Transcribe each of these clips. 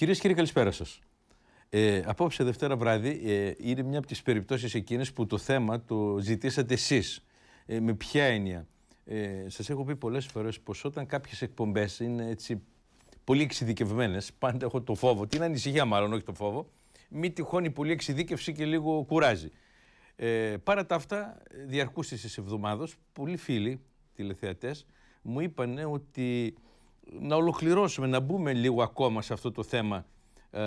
Κυρίες και κύριοι, καλησπέρα σας. Ε, απόψε Δευτέρα βράδυ ε, είναι μια από τις περιπτώσεις εκείνες που το θέμα το ζητήσατε εσείς Ε, με ποια έννοια. Ε, σας έχω πει πολλές φορές πως όταν κάποιες εκπομπές είναι έτσι πολύ εξειδικευμένες. πάντα έχω το φόβο, την ανησυχία μάλλον όχι το φόβο, μη τυχόν η πολύ εξειδίκευση και λίγο κουράζει. Ε, παρά τα αυτά, διαρκούσε τη εβδομάδα, πολλοί φίλοι τηλεθεατές μου είπαν ότι να ολοκληρώσουμε, να μπούμε λίγο ακόμα σε αυτό το θέμα ε,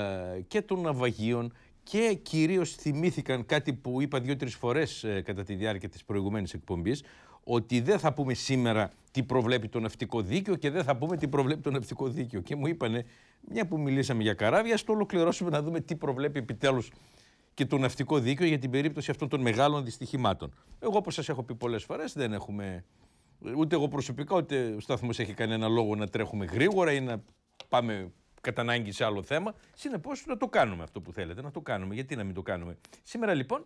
και των ναυαγίων και κυρίως θυμήθηκαν κάτι που είπα δύο-τρεις φορές ε, κατά τη διάρκεια της προηγουμένης εκπομπής ότι δεν θα πούμε σήμερα τι προβλέπει το ναυτικό δίκαιο και δεν θα πούμε τι προβλέπει το ναυτικό δίκαιο. Και μου είπανε, μια που μιλήσαμε για καράβια, ας το ολοκληρώσουμε να δούμε τι προβλέπει επιτέλους και το ναυτικό δίκαιο για την περίπτωση αυτών των μεγάλων δυστυχημάτων. Εγώ όπως σας έχω πει πολλές φορές δεν έχουμε Ούτε εγώ προσωπικά, ούτε ο σταθμό έχει κανένα λόγο να τρέχουμε γρήγορα ή να πάμε κατά ανάγκη σε άλλο θέμα. Συνεπώς να το κάνουμε αυτό που θέλετε, να το κάνουμε. Γιατί να μην το κάνουμε. Σήμερα λοιπόν,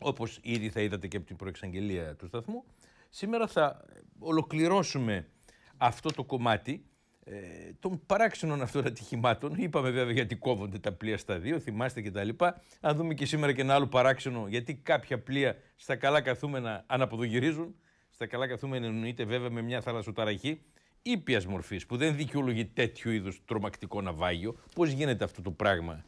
όπως ήδη θα είδατε και από την προεξαγγελία του σταθμού, σήμερα θα ολοκληρώσουμε αυτό το κομμάτι ε, των παράξενων αυτών ατυχημάτων. Είπαμε βέβαια γιατί κόβονται τα πλοία στα δύο, θυμάστε και τα λοιπά. Αν δούμε και σήμερα και ένα άλλο παράξενο, γιατί κάποια πλοία στα καλά καθούμενα αναποδογυρίζουν στα καλά καθούμενα εννοείται βέβαια με μια θαλασσοταραχή ήπιας μορφής που δεν δικαιολογεί τέτοιου είδους τρομακτικό ναυάγιο. Πώς γίνεται αυτό το πράγμα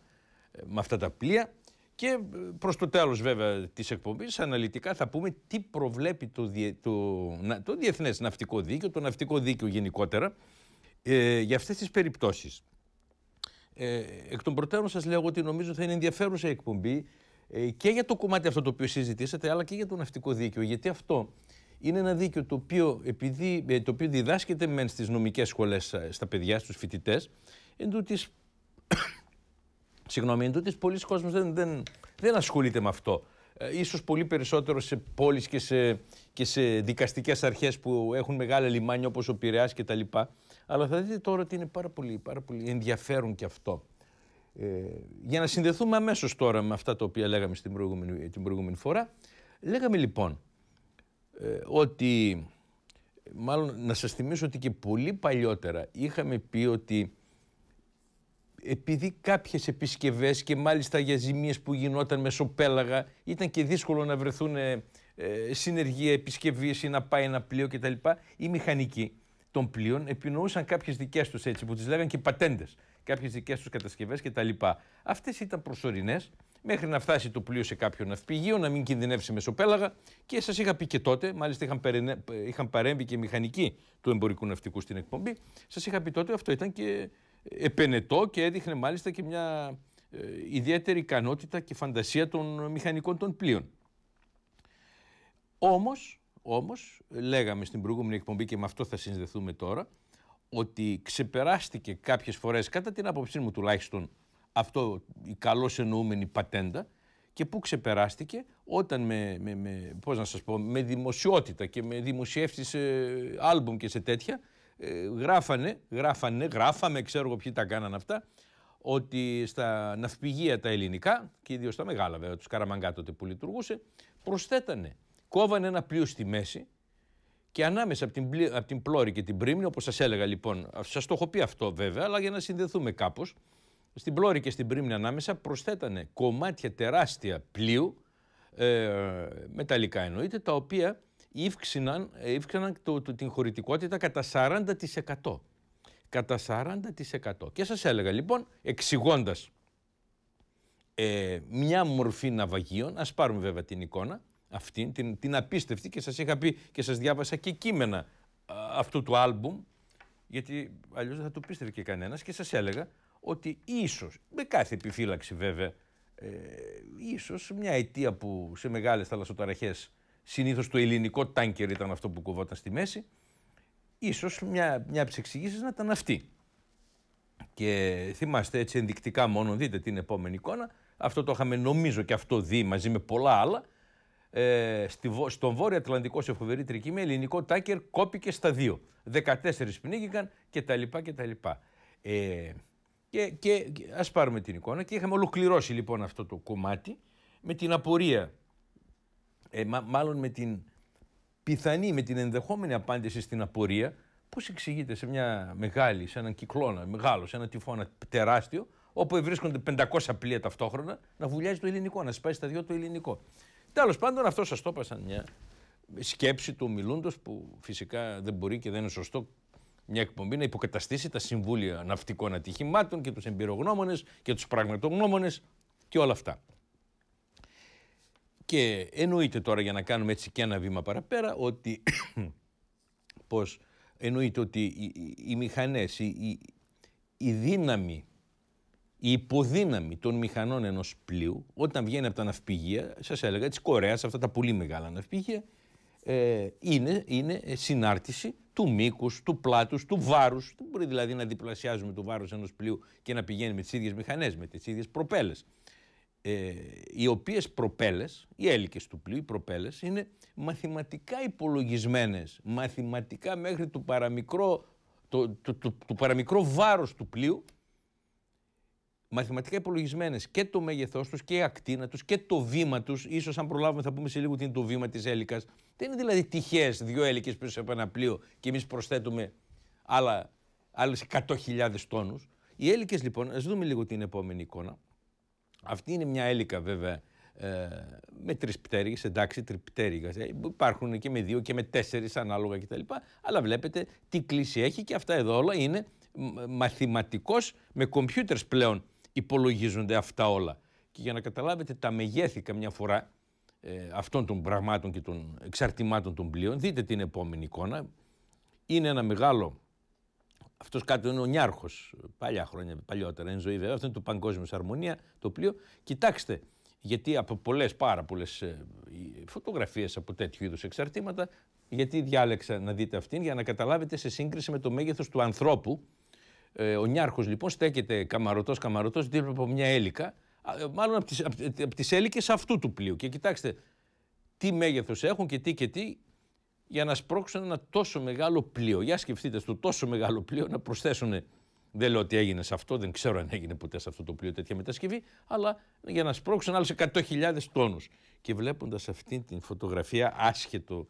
ε, με αυτά τα πλοία. Και ε, προς το τέλος, βέβαια, της εκπομπής, αναλυτικά θα πούμε τι προβλέπει το, διε, το, το Διεθνές Ναυτικό Δίκαιο, το Ναυτικό Δίκαιο γενικότερα, ε, για αυτές τις περιπτώσεις. Ε, εκ των προτέρων, σας λέω ότι νομίζω θα είναι ενδιαφέρουσα η εκπομπή και για το κομμάτι αυτό το οποίο συζητήσατε, αλλά και για το ναυτικό δίκαιο. Γιατί αυτό είναι ένα δίκαιο το οποίο, επειδή, ε, το οποίο διδάσκεται μεν στις νομικές σχολές ε, στα παιδιά, στους φοιτητές, εν τούτης, συγγνώμη, εν τούτης πολλοί κόσμος δεν, δεν, δεν ασχολείται με αυτό. Ε, ίσως πολύ περισσότερο σε πόλεις και σε, και σε δικαστικές αρχές που έχουν μεγάλα λιμάνια όπως ο Πειραιάς και τα λοιπά. Αλλά θα δείτε τώρα ότι είναι πάρα πολύ, πάρα πολύ ενδιαφέρον και αυτό. Ε, για να συνδεθούμε αμέσως τώρα με αυτά τα οποία λέγαμε στην προηγούμενη, την προηγούμενη φορά, λέγαμε λοιπόν ε, ότι μάλλον να σας θυμίσω ότι και πολύ παλιότερα είχαμε πει ότι επειδή κάποιες επισκευές και μάλιστα για ζημίες που γινόταν μεσοπέλαγα ήταν και δύσκολο να βρεθούν ε, ε συνεργεία επισκευής ή να πάει ένα πλοίο κτλ. η μηχανικοί των πλοίων επινοούσαν κάποιες δικές τους έτσι που τις λέγανε και πατέντες, κάποιες δικές τους κατασκευές κτλ. Αυτές ήταν προσωρινές μέχρι να φτάσει το πλοίο σε κάποιο ναυπηγείο, να μην κινδυνεύσει μεσοπέλαγα. Και σας είχα πει και τότε, μάλιστα είχαν, είχαν παρέμβει και μηχανικοί του εμπορικού ναυτικού στην εκπομπή. Σας είχα πει τότε αυτό ήταν και ε, επενετό και έδειχνε μάλιστα και μια ε, ιδιαίτερη ικανότητα και φαντασία των μηχανικών των πλοίων. Όμως, όμως, λέγαμε στην προηγούμενη εκπομπή και με αυτό θα συνδεθούμε τώρα, ότι ξεπεράστηκε κάποιες φορές, κατά την άποψή μου τουλάχιστον, αυτό η καλώς εννοούμενη πατέντα και που ξεπεράστηκε όταν με, με, με, πώς να σας πω, με δημοσιότητα και με δημοσιεύσεις σε άλμπουμ και σε τέτοια ε, γράφανε, γράφανε, γράφαμε, ξέρω εγώ ποιοι τα κάνανε αυτά ότι στα ναυπηγεία τα ελληνικά και ιδίως τα μεγάλα βέβαια, τους Καραμαγκά τότε που λειτουργούσε προσθέτανε, κόβανε ένα πλοίο στη μέση και ανάμεσα από την, από Πλώρη και την Πρίμνη, όπως σας έλεγα λοιπόν, σας το έχω πει αυτό βέβαια, αλλά για να συνδεθούμε κάπως, στην Πλώρη και στην Πρίμνη ανάμεσα προσθέτανε κομμάτια τεράστια πλοίου, ε, μεταλλικά εννοείται, τα οποία ύφξηναν, ε, την χωρητικότητα κατά 40%. Κατά 40%. Και σας έλεγα λοιπόν, εξηγώντας ε, μια μορφή ναυαγίων, ας πάρουμε βέβαια την εικόνα, αυτή, την, την απίστευτη και σας είχα πει και σας διάβασα και κείμενα αυτού του άλμπουμ, γιατί αλλιώς δεν θα το πίστευε και κανένας και σας έλεγα ότι ίσως, με κάθε επιφύλαξη βέβαια, ε, ίσως μια αιτία που σε μεγάλες θαλασσοταραχές συνήθως το ελληνικό τάνκερ ήταν αυτό που κοβόταν στη μέση, ίσως μια, μια από τις εξηγήσεις να ήταν αυτή. Και θυμάστε έτσι ενδεικτικά μόνο, δείτε την επόμενη εικόνα, αυτό το είχαμε νομίζω και αυτό δει μαζί με πολλά άλλα, ε, στη, στον Βόρειο Ατλαντικό σε φοβερή τρίκιμη ελληνικό τάκερ κόπηκε στα δύο. 14 πνίγηκαν κτλ. Ε, και, και ας πάρουμε την εικόνα και είχαμε ολοκληρώσει λοιπόν αυτό το κομμάτι με την απορία, ε, μάλλον με την πιθανή, με την ενδεχόμενη απάντηση στην απορία, πώς εξηγείται σε μια μεγάλη, σε έναν κυκλώνα μεγάλο, σε ένα τυφώνα τεράστιο, όπου βρίσκονται 500 πλοία ταυτόχρονα, να βουλιάζει το ελληνικό, να σπάσει τα δυο το ελληνικό. Τέλος πάντων, αυτό σας το μια σκέψη του ομιλούντος, που φυσικά δεν μπορεί και δεν είναι σωστό μια εκπομπή να υποκαταστήσει τα συμβούλια ναυτικών ατυχημάτων και τους εμπειρογνώμονες και τους πραγματογνώμονες και όλα αυτά. Και εννοείται τώρα για να κάνουμε έτσι και ένα βήμα παραπέρα ότι πως εννοείται ότι οι, οι, μηχανές, η, δύναμη, η υποδύναμη των μηχανών ενός πλοίου όταν βγαίνει από τα ναυπηγεία, σας έλεγα της Κορέας, αυτά τα πολύ μεγάλα ναυπηγεία, ε, είναι συνάρτηση του μήκους, του πλάτους, του βάρους. Δεν μπορεί δηλαδή να διπλασιάζουμε το βάρος ενός πλοίου και να πηγαίνει με τις ίδιες μηχανές, με τις ίδιες προπέλες. Ε, οι οποίες προπέλες, οι έλικες του πλοίου, οι προπέλες, είναι μαθηματικά υπολογισμένες. Μαθηματικά μέχρι του παραμικρό, το, το, το, το παραμικρό βάρος του πλοίου μαθηματικά υπολογισμένες και το μέγεθός τους και η ακτίνα τους και το βήμα τους. σω αν προλάβουμε, θα πούμε σε λίγο τι είναι το βήμα της έλικας. Δεν είναι δηλαδή τυχαίες δύο έλικες πίσω σε ένα πλοίο και εμείς προσθέτουμε άλλε 100.000 τόνους. Οι έλικες λοιπόν, ας δούμε λίγο την επόμενη εικόνα. Αυτή είναι μια έλικα βέβαια ε, με με πτέρυγε, εντάξει, τριπτέρυγα. Ε, υπάρχουν και με δύο και με τέσσερις ανάλογα κτλ. Αλλά βλέπετε τι κλίση έχει και αυτά εδώ όλα είναι μαθηματικός με κομπιούτερς πλέον υπολογίζονται αυτά όλα. Και για να καταλάβετε τα μεγέθη καμιά φορά ε, αυτών των πραγμάτων και των εξαρτημάτων των πλοίων, δείτε την επόμενη εικόνα. Είναι ένα μεγάλο, αυτός κάτω είναι ο Νιάρχος, παλιά χρόνια, παλιότερα, είναι ζωή βέβαια, αυτό είναι του Παγκόσμιου Σαρμονία, το πλοίο. Κοιτάξτε, γιατί από πολλές, πάρα πολλές ε, φωτογραφίες από τέτοιου είδους εξαρτήματα, γιατί διάλεξα να δείτε αυτήν για να καταλάβετε σε σύγκριση με το μέγεθος του ανθρώπου ε, ο Νιάρχος λοιπόν στέκεται καμαρωτός καμαρωτός δίπλα από μια έλικα, ε, μάλλον από τις, ε, από τις έλικες αυτού του πλοίου. Και κοιτάξτε τι μέγεθος έχουν και τι και τι για να σπρώξουν ένα τόσο μεγάλο πλοίο. Για σκεφτείτε στο τόσο μεγάλο πλοίο να προσθέσουν, δεν λέω ότι έγινε σε αυτό, δεν ξέρω αν έγινε ποτέ σε αυτό το πλοίο τέτοια μετασκευή, αλλά για να σπρώξουν άλλους 100.000 τόνους. Και βλέποντας αυτή την φωτογραφία άσχετο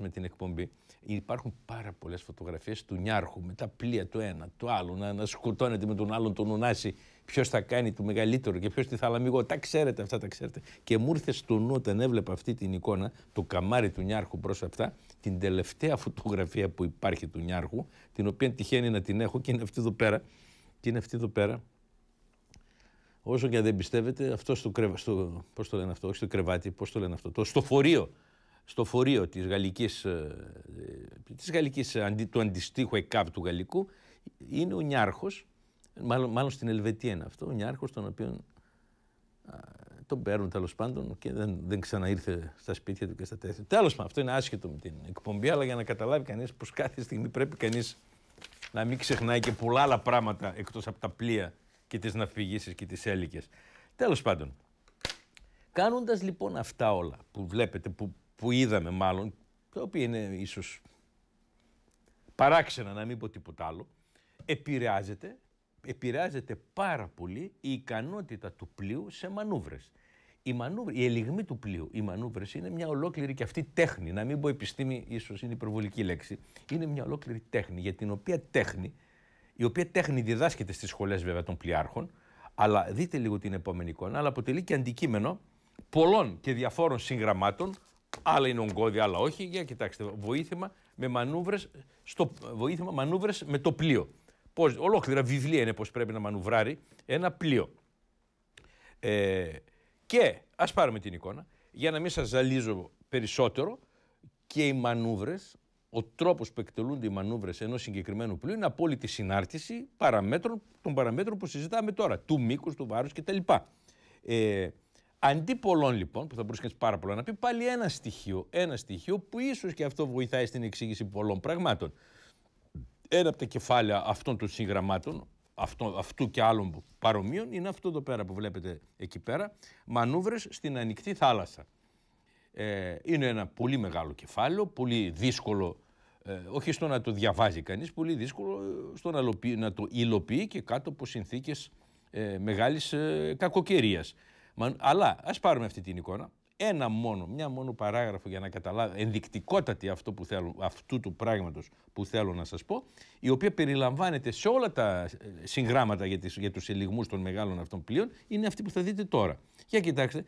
με την εκπομπή, υπάρχουν πάρα πολλές φωτογραφίες του Νιάρχου με τα πλοία του ένα, του άλλου, να, να σκοτώνεται με τον άλλον, τον Ουνάση. Ποιος θα κάνει το μεγαλύτερο και ποιος τη θαλαμίγο. Τα ξέρετε αυτά, τα ξέρετε. Και μου ήρθε στο νου όταν έβλεπα αυτή την εικόνα, το καμάρι του Νιάρχου προ αυτά, την τελευταία φωτογραφία που υπάρχει του Νιάρχου, την οποία τυχαίνει να την έχω και είναι αυτή εδώ πέρα. Και είναι αυτή εδώ πέρα. Όσο και αν δεν πιστεύετε, αυτό στο κρεβάτι, το λένε αυτό, στο κρεβάτι, πώς το λένε αυτό, το, στο στο φορείο της γαλλικής, ε, ε, της γαλλικής ε, του αντιστοίχου ΕΚΑΒ του γαλλικού είναι ο Νιάρχος, μάλλον, μάλλον στην Ελβετία είναι αυτό, ο Νιάρχος τον οποίο τον παίρνουν τέλος πάντων και δεν, δεν ξαναήρθε στα σπίτια του και στα τέτοια. Τέλος πάντων, αυτό είναι άσχετο με την εκπομπή, αλλά για να καταλάβει κανείς πως κάθε στιγμή πρέπει κανείς να μην ξεχνάει και πολλά άλλα πράγματα εκτός από τα πλοία και τις ναυπηγήσεις και τις έλικες. Τέλος πάντων, κάνοντας λοιπόν αυτά όλα που βλέπετε, που, που είδαμε μάλλον, το οποίο είναι ίσως παράξενα να μην πω τίποτα άλλο, επηρεάζεται, πάρα πολύ η ικανότητα του πλοίου σε μανούβρες. Η, μανούβρ, η ελιγμή του πλοίου, οι μανούβρες είναι μια ολόκληρη και αυτή τέχνη, να μην πω επιστήμη, ίσως είναι υπερβολική λέξη, είναι μια ολόκληρη τέχνη, για την οποία τέχνη, η οποία τέχνη διδάσκεται στις σχολές βέβαια των πλοιάρχων, αλλά δείτε λίγο την επόμενη εικόνα, αλλά αποτελεί και αντικείμενο πολλών και διαφόρων συγγραμμάτων Άλλα είναι ογκώδη, άλλα όχι. Για κοιτάξτε, βοήθημα με μανούβρες, στο, βοήθημα μανούβρες με το πλοίο. Πώς, ολόκληρα βιβλία είναι πώς πρέπει να μανουβράρει ένα πλοίο. Ε, και ας πάρουμε την εικόνα, για να μην σας ζαλίζω περισσότερο, και οι μανούβρες, ο τρόπος που εκτελούνται οι μανούβρες ενός συγκεκριμένου πλοίου είναι απόλυτη συνάρτηση παραμέτρων, των παραμέτρων που συζητάμε τώρα, του μήκους, του βάρους κτλ. Ε, Αντί πολλών λοιπόν, που θα μπορούσε κανείς πάρα πολλά να πει, πάλι ένα στοιχείο, ένα στοιχείο που ίσως και αυτό βοηθάει στην εξήγηση πολλών πραγμάτων. Ένα από τα κεφάλαια αυτών των συγγραμμάτων, αυτού, αυτού και άλλων παρομοίων, είναι αυτό εδώ πέρα που βλέπετε εκεί πέρα, μανούβρες στην ανοιχτή θάλασσα. Ε, είναι ένα πολύ μεγάλο κεφάλαιο, πολύ δύσκολο, ε, όχι στο να το διαβάζει κανείς, πολύ δύσκολο ε, στο να, το υλοποιεί και κάτω από συνθήκες ε, μεγάλης ε, αλλά ας πάρουμε αυτή την εικόνα, ένα μόνο, μια μόνο παράγραφο για να καταλάβω ενδεικτικότατη αυτό που θέλω, αυτού του πράγματος που θέλω να σας πω, η οποία περιλαμβάνεται σε όλα τα ε, συγγράμματα για, τις, για τους ελιγμούς των μεγάλων αυτών πλοίων, είναι αυτή που θα δείτε τώρα. Για κοιτάξτε,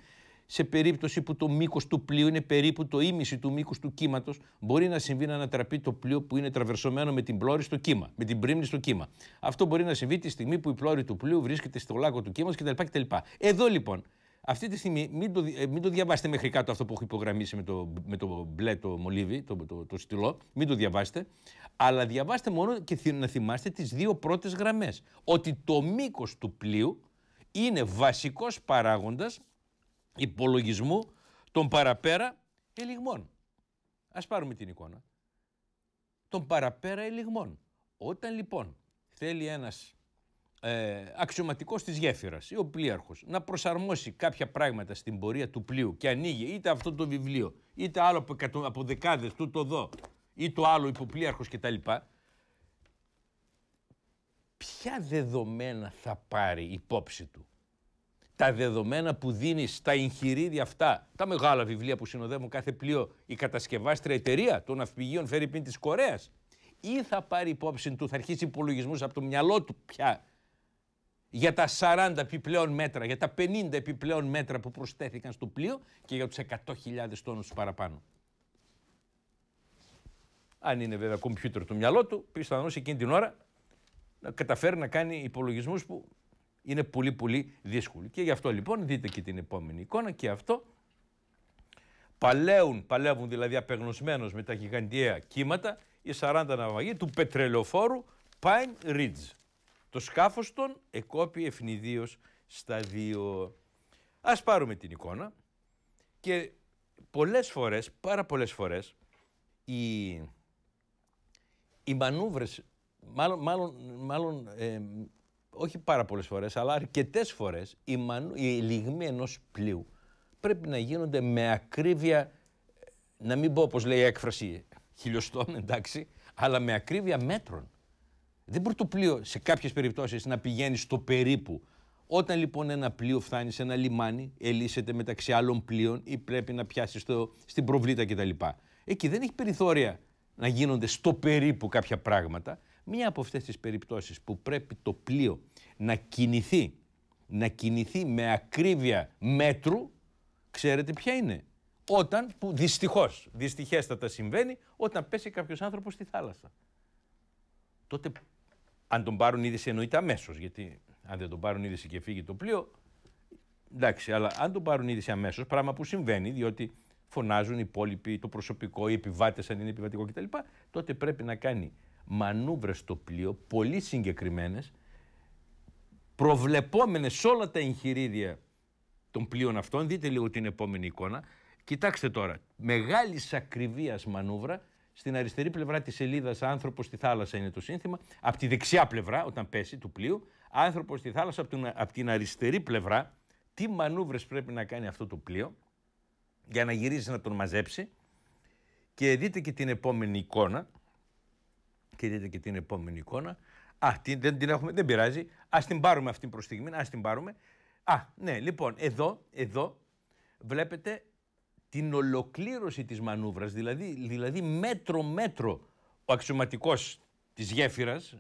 σε περίπτωση που το μήκος του πλοίου είναι περίπου το ίμιση του μήκους του κύματος, μπορεί να συμβεί να ανατραπεί το πλοίο που είναι τραβερσωμένο με την πλώρη στο κύμα, με την πρίμνη στο κύμα. Αυτό μπορεί να συμβεί τη στιγμή που η πλώρη του πλοίου βρίσκεται στο λάκκο του κύματος κτλ. Εδώ λοιπόν, αυτή τη στιγμή μην το, ε, μην το διαβάσετε μέχρι κάτω αυτό που έχω υπογραμμίσει με το, με το μπλε το μολύβι, το, το, το στυλό. Μην το διαβάσετε. Αλλά διαβάστε μόνο και να θυμάστε τις δύο πρώτες γραμμές. Ότι το μήκος του πλοίου είναι βασικός παράγοντας υπολογισμού των παραπέρα ελιγμών. Ας πάρουμε την εικόνα. Των παραπέρα ελιγμών. Όταν λοιπόν θέλει ένας ε, αξιωματικός της γέφυρας ή ο πλοίαρχος να προσαρμόσει κάποια πράγματα στην πορεία του πλοίου και ανοίγει είτε αυτό το βιβλίο είτε άλλο από, από δεκάδες του το δω ή το άλλο υποπλοίαρχος κτλ. Ποια δεδομένα θα πάρει υπόψη του. Τα δεδομένα που δίνει στα εγχειρίδια αυτά, τα μεγάλα βιβλία που συνοδεύουν κάθε πλοίο, η κατασκευάστρια εταιρεία των ναυπηγείων Φερρυπίν της κορέας. Ή θα πάρει ή θα πάρει υπόψη του, θα αρχίσει υπολογισμού από το μυαλό του πια για τα 40 επιπλέον μέτρα, για τα 50 επιπλέον μέτρα που προσθέθηκαν στο πλοίο και για τους 100.000 τόνους παραπάνω. Αν είναι βέβαια κομπιούτερ το μυαλό του, σε εκείνη την ώρα να καταφέρει να κάνει υπολογισμούς που είναι πολύ πολύ δύσκολοι. Και γι' αυτό λοιπόν δείτε και την επόμενη εικόνα και αυτό παλεύουν, παλεύουν δηλαδή απεγνωσμένος με τα γιγαντιαία κύματα οι 40 ναυαγοί του πετρελοφόρου Pine Ridge. Το σκάφος των εκόπη ευνηδίως στα δύο. Ας πάρουμε την εικόνα και πολλές φορές, πάρα πολλές φορές, οι, οι μανούβρες, μάλλον, μάλλον, μάλλον ε, όχι πάρα πολλές φορές, αλλά αρκετές φορές, οι, μανου, οι λιγμοί ενός πλοίου πρέπει να γίνονται με ακρίβεια, ε, να μην πω όπως λέει η έκφραση χιλιοστών, εντάξει, αλλά με ακρίβεια μέτρων. Δεν μπορεί το πλοίο σε κάποιες περιπτώσεις να πηγαίνει στο περίπου. Όταν λοιπόν ένα πλοίο φτάνει σε ένα λιμάνι, ελίσσεται μεταξύ άλλων πλοίων ή πρέπει να πιάσει στο, στην προβλήτα κτλ. Εκεί δεν έχει περιθώρια να γίνονται στο περίπου κάποια πράγματα. Μία από αυτές τις περιπτώσεις που πρέπει το πλοίο να κινηθεί, να κινηθεί με ακρίβεια μέτρου, ξέρετε ποια είναι. Όταν, που δυστυχώς, δυστυχέστατα συμβαίνει, όταν πέσει κάποιος άνθρωπος στη θάλασσα. Τότε αν τον πάρουν είδηση εννοείται αμέσως, γιατί αν δεν τον πάρουν είδηση και φύγει το πλοίο. Εντάξει, αλλά αν τον πάρουν είδηση αμέσως, πράγμα που συμβαίνει, διότι φωνάζουν οι υπόλοιποι, το προσωπικό, οι επιβάτες, αν είναι επιβατικό κτλ., τότε πρέπει να κάνει μανούβρες στο πλοίο, πολύ συγκεκριμένες, προβλεπόμενες σε όλα τα εγχειρίδια των πλοίων αυτών. Δείτε λίγο την επόμενη εικόνα. Κοιτάξτε τώρα, μεγάλης ακριβίας μανούβρα στην αριστερή πλευρά της σελίδας, άνθρωπος στη θάλασσα είναι το σύνθημα. Από τη δεξιά πλευρά, όταν πέσει του πλοίου, άνθρωπος στη θάλασσα, από την αριστερή πλευρά, τι μανούβρες πρέπει να κάνει αυτό το πλοίο για να γυρίσει να τον μαζέψει. Και δείτε και την επόμενη εικόνα. Και δείτε και την επόμενη εικόνα. Α, την, δεν την έχουμε, δεν πειράζει. Ας την πάρουμε αυτή προς στιγμή, ας την πάρουμε. Α, ναι, λοιπόν, εδώ, εδώ βλέπετε την ολοκλήρωση της μανούβρας, δηλαδή, δηλαδή μέτρο-μέτρο ο αξιωματικός της γέφυρας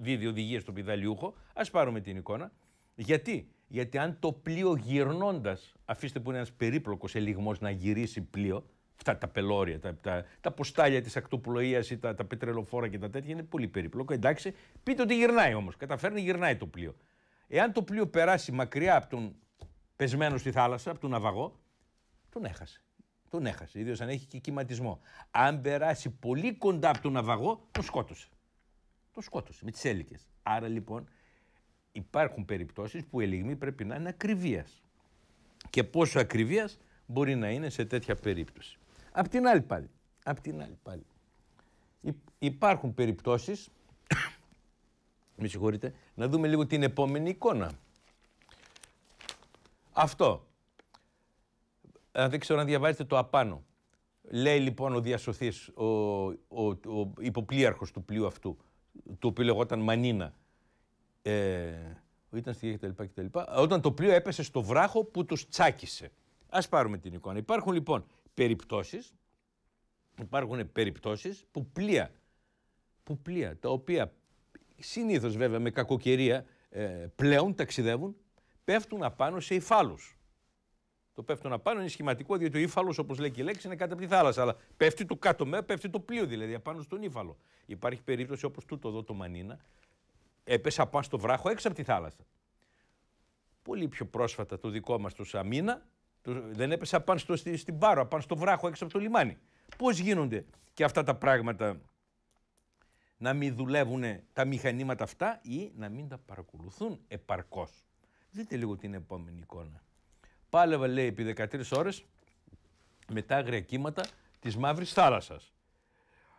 δίδει οδηγίες στον πιδαλιούχο, ας πάρουμε την εικόνα. Γιατί, γιατί αν το πλοίο γυρνώντας, αφήστε που είναι ένας περίπλοκος ελιγμός να γυρίσει πλοίο, αυτά τα πελώρια, τα, τα, τα ποστάλια της ακτοπλοείας ή τα, τα πετρελοφόρα και τα τέτοια είναι πολύ περίπλοκο, εντάξει, πείτε ότι γυρνάει όμως, καταφέρνει γυρνάει το πλοίο. Εάν το πλοίο περάσει μακριά από τον πεσμένο στη θάλασσα, από τον ναυαγό, τον έχασε. Τον έχασε, ιδίως αν έχει και κυματισμό. Αν περάσει πολύ κοντά από τον ναυαγό, τον σκότωσε. Τον σκότωσε με τις έλικες. Άρα λοιπόν υπάρχουν περιπτώσεις που η ελιγμή πρέπει να είναι ακριβίας. Και πόσο ακριβίας μπορεί να είναι σε τέτοια περίπτωση. Απ' την άλλη πάλι. Απ' την άλλη πάλι. Υπάρχουν περιπτώσεις. με συγχωρείτε, να δούμε λίγο την επόμενη εικόνα. Αυτό ε, δεν ξέρω αν διαβάζετε το απάνω. Λέει λοιπόν ο διασωθής ο, ο, ο του πλοίου αυτού, του οποίου λεγόταν Μανίνα, ε, ήταν στη γη κτλ. Ε, όταν το πλοίο έπεσε στο βράχο που τους τσάκισε. Ας πάρουμε την εικόνα. Υπάρχουν λοιπόν περιπτώσεις, υπάρχουν περιπτώσεις που πλοία, που πλοία τα οποία συνήθως βέβαια με κακοκαιρία ε, πλέον ταξιδεύουν, πέφτουν απάνω σε υφάλους. Το πέφτω πάνω είναι σχηματικό, διότι ο ύφαλος, όπως λέει και η λέξη, είναι κάτω από τη θάλασσα. Αλλά πέφτει το κάτω μέρος, πέφτει το πλοίο δηλαδή, απάνω στον ύφαλο. Υπάρχει περίπτωση όπως τούτο εδώ το Μανίνα, έπεσε απάνω στο βράχο έξω από τη θάλασσα. Πολύ πιο πρόσφατα το δικό μας το Σαμίνα, δεν έπεσε απάνω στο, στην Πάρο, απάνω στο βράχο έξω από το λιμάνι. Πώς γίνονται και αυτά τα πράγματα να μην δουλεύουν τα μηχανήματα αυτά ή να μην τα παρακολουθούν επαρκώς. Δείτε λίγο την επόμενη εικόνα. Πάλευα, λέει, επί 13 ώρες με τα άγρια κύματα της Μαύρης Θάλασσας.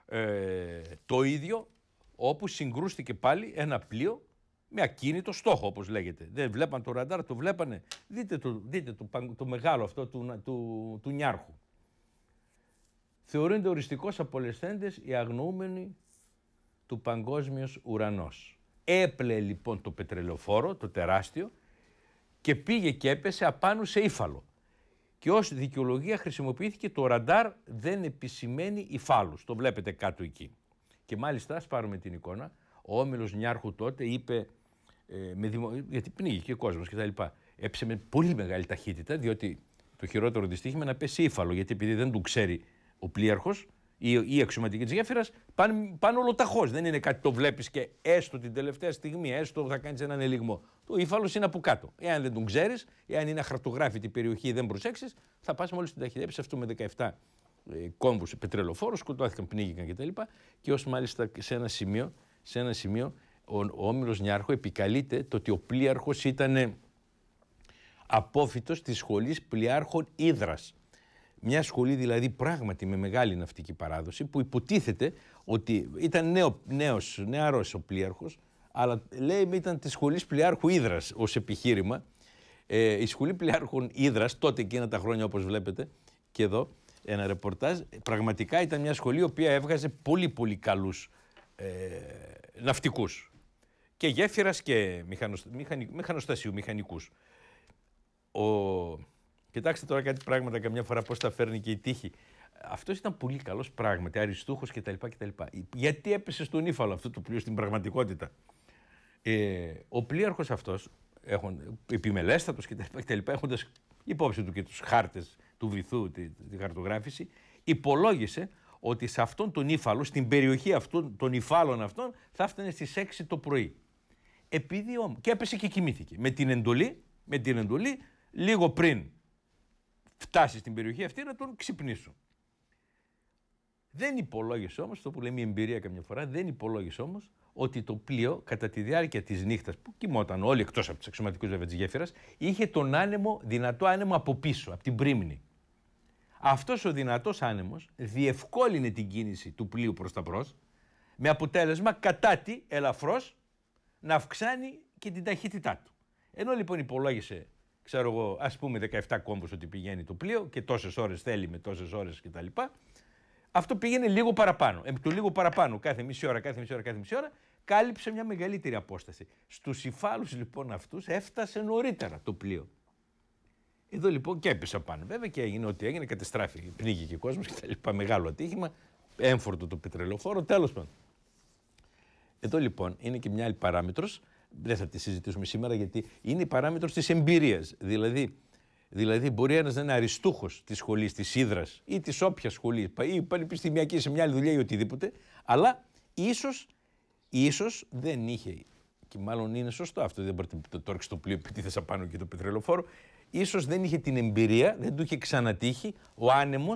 Ε, το ίδιο όπου συγκρούστηκε πάλι ένα πλοίο με ακίνητο στόχο, όπως λέγεται. Δεν βλέπαν το ραντάρ, το βλέπανε. Δείτε το, δείτε το, το μεγάλο αυτό του, του, Νιάρχου. Θεωρούνται οριστικός απολεσθέντες οι αγνοούμενοι του παγκόσμιος ουρανός. Έπλε λοιπόν το πετρελαιοφόρο, το τεράστιο, και πήγε και έπεσε απάνω σε ύφαλο. Και ως δικαιολογία χρησιμοποιήθηκε το ραντάρ δεν επισημαίνει υφάλους. Το βλέπετε κάτω εκεί. Και μάλιστα, ας πάρουμε την εικόνα, ο Όμιλος Νιάρχου τότε είπε, ε, με δημο... γιατί πνίγηκε ο κόσμος και τα λοιπά, έπεσε με πολύ μεγάλη ταχύτητα, διότι το χειρότερο δυστύχημα να πέσει ύφαλο, γιατί επειδή δεν του ξέρει ο πλοίαρχος, ή η, η αξιωματικη της γέφυρας πάνε, πάνε ολοταχώ. Δεν είναι κάτι το βλέπεις και έστω την τελευταία στιγμή, έστω θα κάνεις έναν ελιγμό. Το ύφαλος είναι από κάτω. Εάν δεν τον ξέρεις, εάν είναι αχαρτογράφητη περιοχή ή δεν προσέξεις, θα πας μόλις την ταχυδέψεις αυτού με 17 ε, κόμβους πετρελοφόρους, σκοτώθηκαν, πνίγηκαν κτλ. Και, και ως μάλιστα σε ένα σημείο, σε ένα σημείο ο, ο Όμηρο Νιάρχο επικαλείται το ότι ο πλοίαρχος ήταν απόφυτος της σχολής πλοιάρχων Ήδρας. Μια σχολή δηλαδή πράγματι με μεγάλη ναυτική παράδοση που υποτίθεται ότι ήταν νέο, νέος, νεαρός ο πλοίαρχος αλλά λέει ήταν της σχολής πλοιάρχου Ήδρας ως επιχείρημα. Ε, η σχολή πλοιάρχων Ήδρας τότε εκείνα τα χρόνια όπως βλέπετε και εδώ ένα ρεπορτάζ πραγματικά ήταν μια σχολή η οποία έβγαζε πολύ πολύ καλούς ε, ναυτικούς και γέφυρας και μηχανοστασίου, μηχανικούς. Ο Κοιτάξτε τώρα κάτι πράγματα καμιά φορά πώς τα φέρνει και η τύχη. Αυτός ήταν πολύ καλός πράγματι, αριστούχος κτλ, ε, Γιατί έπεσε στον ύφαλο αυτό το πλοίο στην πραγματικότητα. Ε, ο πλοίαρχος αυτός, επιμελέστατο κτλ., έχοντας υπόψη του και τους χάρτες του βυθού, τη, τη χαρτογράφηση, υπολόγισε ότι σε αυτόν τον ύφαλο, στην περιοχή αυτών των υφάλων αυτών, θα έφτανε στις 6 το πρωί. Επειδή όμως, και έπεσε και κοιμήθηκε. Με την εντολή, με την εντολή λίγο πριν φτάσει στην περιοχή αυτή να τον ξυπνήσουν. Δεν υπολόγισε όμως, το που λέμε η εμπειρία καμιά φορά, δεν υπολόγισε όμως ότι το πλοίο κατά τη διάρκεια της νύχτας που κοιμόταν όλοι εκτός από τους αξιωματικούς βέβαια της γέφυρας, είχε τον άνεμο, δυνατό άνεμο από πίσω, από την πρίμνη. Αυτός ο δυνατός άνεμος διευκόλυνε την κίνηση του πλοίου προς τα μπρος, με αποτέλεσμα κατά τη ελαφρώς να αυξάνει και την ταχύτητά του. Ενώ λοιπόν υπολόγισε ξέρω εγώ, ας πούμε 17 κόμβους ότι πηγαίνει το πλοίο και τόσες ώρες θέλει με τόσες ώρες κτλ. Αυτό πήγαινε λίγο παραπάνω. Επί του λίγο παραπάνω, κάθε μισή ώρα, κάθε μισή ώρα, κάθε μισή ώρα, κάλυψε μια μεγαλύτερη απόσταση. Στους υφάλους λοιπόν αυτούς έφτασε νωρίτερα το πλοίο. Εδώ λοιπόν και έπεσε πάνω. Βέβαια και έγινε ό,τι έγινε, κατεστράφηκε. Πνίγηκε ο κόσμος και τα Μεγάλο ατύχημα. Έμφορτο το πετρελοφόρο, τέλος πάντων. Εδώ λοιπόν είναι και μια άλλη παράμετρος δεν θα τη συζητήσουμε σήμερα γιατί είναι η παράμετρος της εμπειρίας. Δηλαδή, δηλαδή, μπορεί ένας να είναι αριστούχος της σχολής της Ήδρας ή της όποιας σχολής ή πανεπιστημιακή σε μια άλλη δουλειά ή οτιδήποτε, αλλά ίσως ίσως δεν είχε. Και μάλλον είναι σωστό αυτό, δεν να το τόρξει το πλοίο, επιτίθεσαι πάνω και το πετρελοφόρο. Ίσως δεν είχε την εμπειρία, δεν του είχε ξανατύχει ο άνεμος,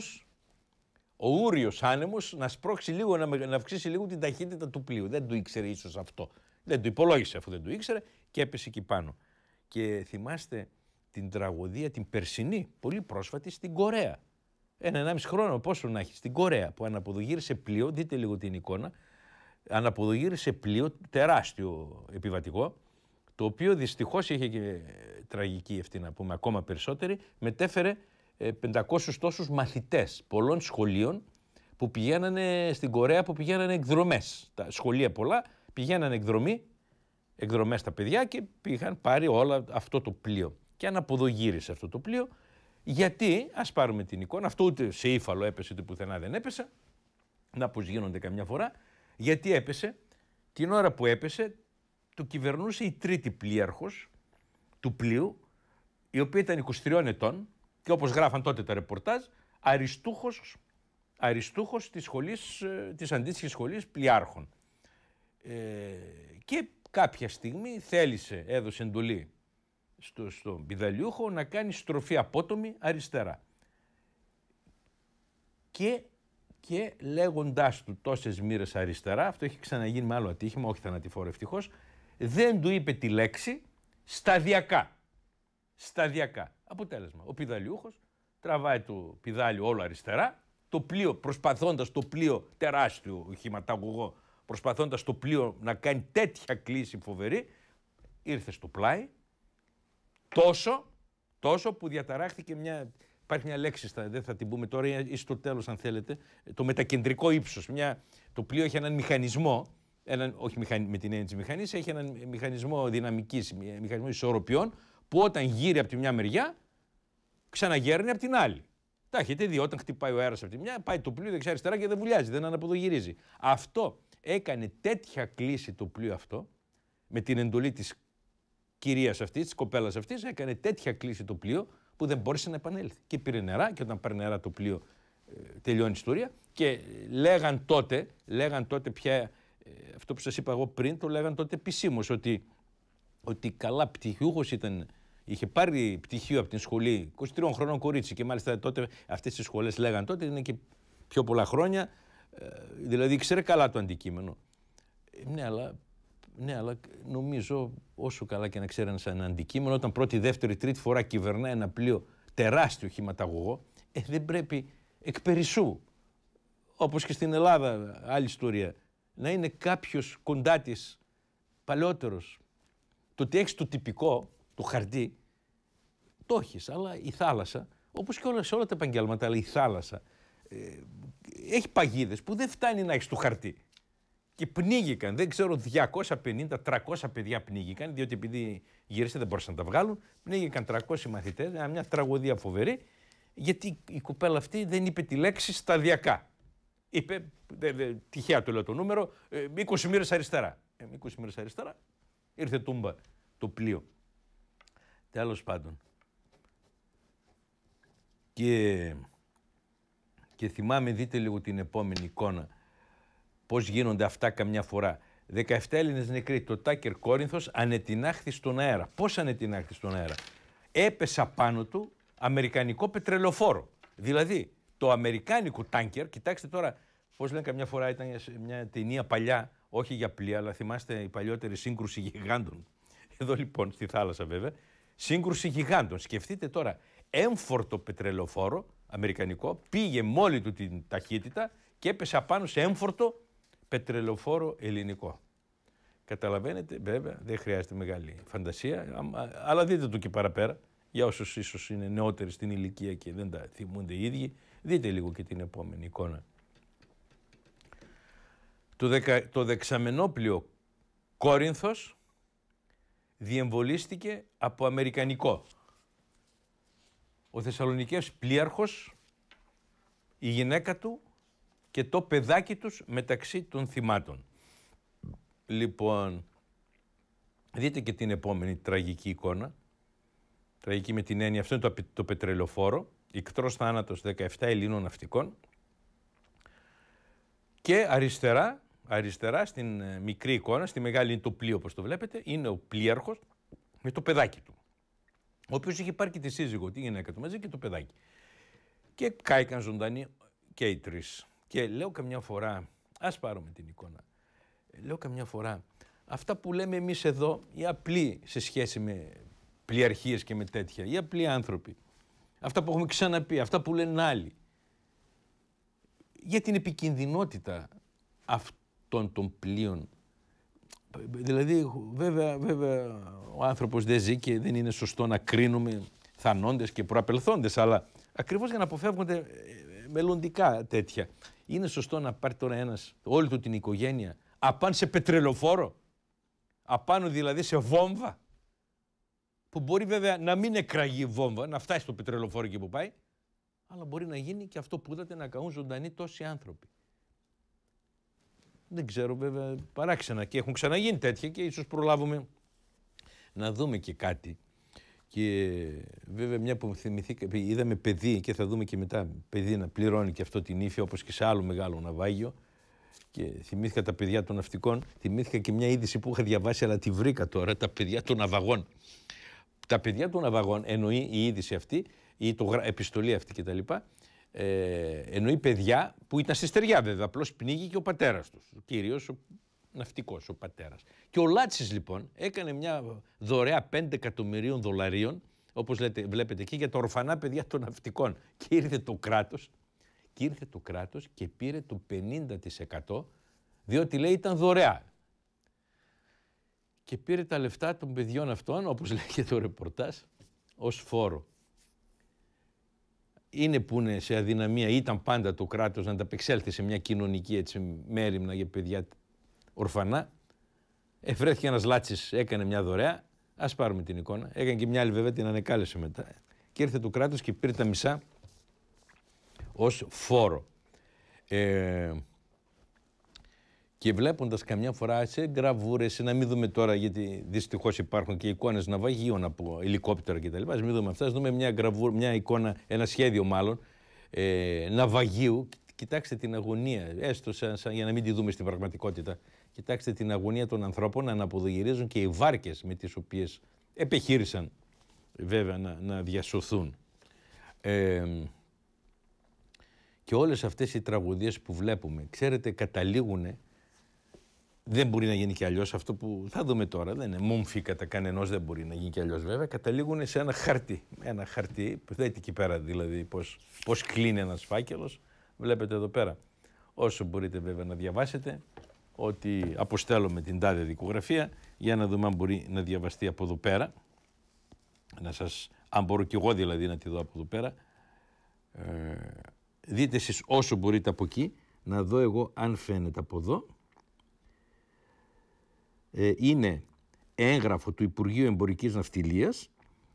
ο ούριο άνεμος να σπρώξει λίγο, να, να αυξήσει λίγο την ταχύτητα του πλοίου. Δεν του ήξερε ίσως αυτό. Δεν το υπολόγισε αφού δεν το ήξερε και έπεσε εκεί πάνω. Και θυμάστε την τραγωδία την περσινή, πολύ πρόσφατη, στην Κορέα. Ένα, ενάμιση χρόνο, πόσο να έχει, στην Κορέα, που αναποδογύρισε πλοίο, δείτε λίγο την εικόνα, αναποδογύρισε πλοίο τεράστιο επιβατικό, το οποίο δυστυχώς είχε και τραγική ευθύνη να πούμε ακόμα περισσότερη, μετέφερε 500 ε, τόσους μαθητές πολλών σχολείων που πηγαίνανε στην Κορέα, που πηγαίνανε εκδρομές, τα σχολεία πολλά, πηγαίναν εκδρομή, εκδρομές τα παιδιά και είχαν πάρει όλα αυτό το πλοίο. Και αν αυτό το πλοίο, γιατί, ας πάρουμε την εικόνα, αυτό ούτε σε ύφαλο έπεσε, ούτε πουθενά δεν έπεσε, να πως γίνονται καμιά φορά, γιατί έπεσε, την ώρα που έπεσε, το κυβερνούσε η τρίτη πλοίαρχος του πλοίου, η οποία ήταν 23 ετών και όπως γράφαν τότε τα ρεπορτάζ, Αριστούχος αριστούχος της, σχολής, ε, της αντίστοιχης σχολής πλοιάρχων. Ε, και κάποια στιγμή θέλησε, έδωσε εντολή στο, στον Πιδαλιούχο να κάνει στροφή απότομη αριστερά. Και, και λέγοντάς του τόσες μοίρες αριστερά, αυτό έχει ξαναγίνει με άλλο ατύχημα, όχι θανατηφόρο ευτυχώς, δεν του είπε τη λέξη σταδιακά. Σταδιακά. Αποτέλεσμα. Ο Πιδαλιούχος τραβάει το πιδάλιο όλο αριστερά, το πλοίο, προσπαθώντας το πλοίο τεράστιο οχηματαγωγό προσπαθώντας το πλοίο να κάνει τέτοια κλίση φοβερή, ήρθε στο πλάι τόσο, τόσο που διαταράχθηκε μια... Υπάρχει μια λέξη, δεν θα την πούμε τώρα ή στο τέλος αν θέλετε, το μετακεντρικό ύψος. το πλοίο έχει έναν μηχανισμό, έναν, όχι με την έννοια της μηχανής, έχει έναν μηχανισμό δυναμικής, μηχανισμό ισορροπιών, που όταν γύρει από τη μια μεριά, ξαναγέρνει από την άλλη. Τα έχετε δει, όταν χτυπάει ο αέρας από τη μια, πάει το πλοίο δεξιά-αριστερά και δεν βουλιάζει, δεν αναποδογυρίζει. Αυτό έκανε τέτοια κλίση το πλοίο αυτό, με την εντολή της κυρίας αυτής, της κοπέλας αυτής, έκανε τέτοια κλίση το πλοίο που δεν μπόρεσε να επανέλθει. Και πήρε νερά και όταν πάρει νερά το πλοίο ε, τελειώνει η ιστορία και λέγαν τότε, λέγαν τότε πια, ε, αυτό που σας είπα εγώ πριν, το λέγαν τότε επισήμως ότι, ότι καλά πτυχιούχος ήταν Είχε πάρει πτυχίο από την σχολή 23 χρονών κορίτσι και μάλιστα τότε αυτές τις σχολές λέγαν τότε, είναι και πιο πολλά χρόνια, ε, δηλαδή ξέρει καλά το αντικείμενο. Ε, ναι, αλλά ναι, αλλά νομίζω όσο καλά και να ξέρει ένα αντικείμενο, όταν πρώτη, δεύτερη, τρίτη φορά κυβερνά ένα πλοίο τεράστιο χηματαγωγό, ε, δεν πρέπει εκ περισσού, όπως και στην Ελλάδα, άλλη ιστορία, να είναι κάποιος κοντά της παλαιότερος. Το ότι έχεις το τυπικό, το χαρτί, το έχεις, αλλά η θάλασσα, όπως και όλα, σε όλα τα επαγγέλματα, αλλά η θάλασσα, ε, έχει παγίδες που δεν φτάνει να έχεις το χαρτί. Και πνίγηκαν, δεν ξέρω, 250-300 παιδιά πνίγηκαν, διότι επειδή γύρισε δεν μπορούσαν να τα βγάλουν. Πνίγηκαν 300 μαθητέ, μια τραγωδία φοβερή, γιατί η κοπέλα αυτή δεν είπε τη λέξη σταδιακά. Είπε, δε, δε, τυχαία το λέω το νούμερο, 20 ε, μοίρε αριστερά. 20 ε, μοίρε αριστερά, ήρθε τούμπα το πλοίο. Τέλος πάντων. Και και θυμάμαι, δείτε λίγο την επόμενη εικόνα, πώς γίνονται αυτά καμιά φορά. 17 Έλληνες νεκροί, το Τάκερ Κόρινθος ανετινάχθη στον αέρα. Πώς ανετινάχθη στον αέρα. Έπεσα πάνω του αμερικανικό πετρελοφόρο. Δηλαδή, το αμερικάνικο τάνκερ, κοιτάξτε τώρα, πώς λένε καμιά φορά ήταν μια ταινία παλιά, όχι για πλοία, αλλά θυμάστε η παλιότερη σύγκρουση γιγάντων. Εδώ λοιπόν, στη θάλασσα βέβαια, σύγκρουση γιγάντων. Σκεφτείτε τώρα, έμφορτο πετρελοφόρο αμερικανικό, πήγε μόλι του την ταχύτητα και έπεσε απάνω σε έμφορτο πετρελοφόρο ελληνικό. Καταλαβαίνετε, βέβαια, δεν χρειάζεται μεγάλη φαντασία, αλλά δείτε το και παραπέρα. Για όσους ίσως είναι νεότεροι στην ηλικία και δεν τα θυμούνται οι ίδιοι, δείτε λίγο και την επόμενη εικόνα. Το, το δεξαμενόπλιο Κόρινθος διεμβολίστηκε από αμερικανικό ο Θεσσαλονική πλοίαρχος, η γυναίκα του και το παιδάκι τους μεταξύ των θυμάτων. Λοιπόν, δείτε και την επόμενη τραγική εικόνα. Τραγική με την έννοια, αυτό είναι το, το πετρελοφόρο, ικτρός θάνατος 17 Ελλήνων ναυτικών. Και αριστερά, αριστερά στην ε, μικρή εικόνα, στη μεγάλη είναι το πλοίο όπως το βλέπετε, είναι ο πλοίαρχος με το παιδάκι του ο οποίος είχε πάρει και τη σύζυγο, τη γυναίκα του μαζί και το παιδάκι. Και κάηκαν ζωντανοί και οι τρεις. Και λέω καμιά φορά, ας πάρουμε την εικόνα. Λέω καμιά φορά, αυτά που λέμε εμείς εδώ, οι απλοί σε σχέση με πλειαρχίε και με τέτοια, οι απλοί άνθρωποι, αυτά που έχουμε ξαναπεί, αυτά που λένε άλλοι, για την επικινδυνότητα αυτών των πλοίων Δηλαδή, βέβαια, βέβαια ο άνθρωπος δεν ζει και δεν είναι σωστό να κρίνουμε θανόντες και προαπελθόντες, αλλά ακριβώς για να αποφεύγονται ε, μελλοντικά τέτοια. Είναι σωστό να πάρει τώρα ένας, όλη του την οικογένεια, απάν σε πετρελοφόρο, απάνω δηλαδή σε βόμβα, που μπορεί βέβαια να μην εκραγεί βόμβα, να φτάσει στο πετρελοφόρο εκεί που πάει, αλλά μπορεί να γίνει και αυτό που είδατε να καούν ζωντανοί τόσοι άνθρωποι. Δεν ξέρω βέβαια παράξενα και έχουν ξαναγίνει τέτοια και ίσως προλάβουμε να δούμε και κάτι. Και βέβαια μια που θυμηθήκα, είδαμε παιδί και θα δούμε και μετά παιδί να πληρώνει και αυτό την ύφη όπως και σε άλλο μεγάλο ναυάγιο και θυμήθηκα τα παιδιά των ναυτικών, θυμήθηκα και μια είδηση που είχα διαβάσει αλλά τη βρήκα τώρα, τα παιδιά των ναυαγών. Τα παιδιά των ναυαγών εννοεί η είδηση αυτή ή το επιστολή αυτή κτλ. Ε, εννοεί παιδιά που ήταν στη στεριά βέβαια, απλώς πνίγηκε και ο πατέρας τους. Ο κύριο, ο ναυτικός, ο πατέρας. Και ο Λάτσης λοιπόν έκανε μια δωρεά 5 εκατομμυρίων δολαρίων, όπως βλέπετε εκεί, για τα ορφανά παιδιά των ναυτικών. Και ήρθε το κράτος και το και πήρε το 50% διότι λέει ήταν δωρεά. Και πήρε τα λεφτά των παιδιών αυτών, όπως λέει το ρεπορτάζ, ως φόρο είναι που είναι σε αδυναμία, ήταν πάντα το κράτος να ανταπεξέλθει σε μια κοινωνική έτσι, μέρημνα για παιδιά ορφανά. Εφρέθηκε ένα λάτσι, έκανε μια δωρεά. Ας πάρουμε την εικόνα. Έκανε και μια άλλη βέβαια, την ανεκάλεσε μετά. Και ήρθε το κράτος και πήρε τα μισά ως φόρο. Ε, και βλέποντας καμιά φορά σε γραβούρες, να μην δούμε τώρα, γιατί δυστυχώς υπάρχουν και εικόνες ναυαγίων από ελικόπτερα κτλ. Ας μην δούμε αυτά, δούμε μια, γραβούρ, μια εικόνα, ένα σχέδιο μάλλον ε, ναυαγίου. Κοιτάξτε την αγωνία, έστω σαν, για να μην τη δούμε στην πραγματικότητα. Κοιτάξτε την αγωνία των ανθρώπων να αναποδογυρίζουν και οι βάρκες με τις οποίες επιχείρησαν βέβαια να, διασωθούν. Ε, και όλες αυτές οι τραγωδίες που βλέπουμε, ξέρετε, καταλήγουν δεν μπορεί να γίνει και αλλιώς αυτό που θα δούμε τώρα. Δεν είναι μούμφι κατά κανενός, δεν μπορεί να γίνει και αλλιώς βέβαια. Καταλήγουν σε ένα χαρτί. Ένα χαρτί που θέτει εκεί πέρα δηλαδή πώς κλείνει ένας φάκελος. Βλέπετε εδώ πέρα. Όσο μπορείτε βέβαια να διαβάσετε, ότι αποστέλουμε την τάδε δικογραφία για να δούμε αν μπορεί να διαβαστεί από εδώ πέρα. Να αν μπορώ κι εγώ δηλαδή να τη δω από εδώ πέρα. Ε, δείτε εσείς όσο μπορείτε από εκεί, να δω εγώ αν φαίνεται από εδώ. Ε, είναι έγγραφο του Υπουργείου Εμπορικής Ναυτιλίας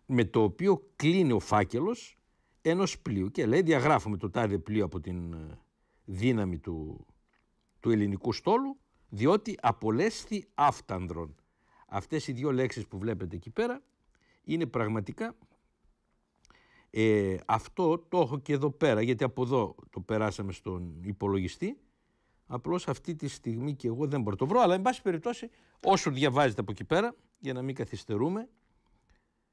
με το οποίο κλείνει ο φάκελος ενός πλοίου και λέει διαγράφουμε το τάδε πλοίο από την ε, δύναμη του, του ελληνικού στόλου διότι απολέσθη αύτανδρον. Αυτές οι δύο λέξεις που βλέπετε εκεί πέρα είναι πραγματικά ε, αυτό το έχω και εδώ πέρα γιατί από εδώ το περάσαμε στον υπολογιστή Απλώς αυτή τη στιγμή και εγώ δεν μπορώ να το βρω. Αλλά, εν πάση περιπτώσει, όσο διαβάζετε από εκεί πέρα, για να μην καθυστερούμε,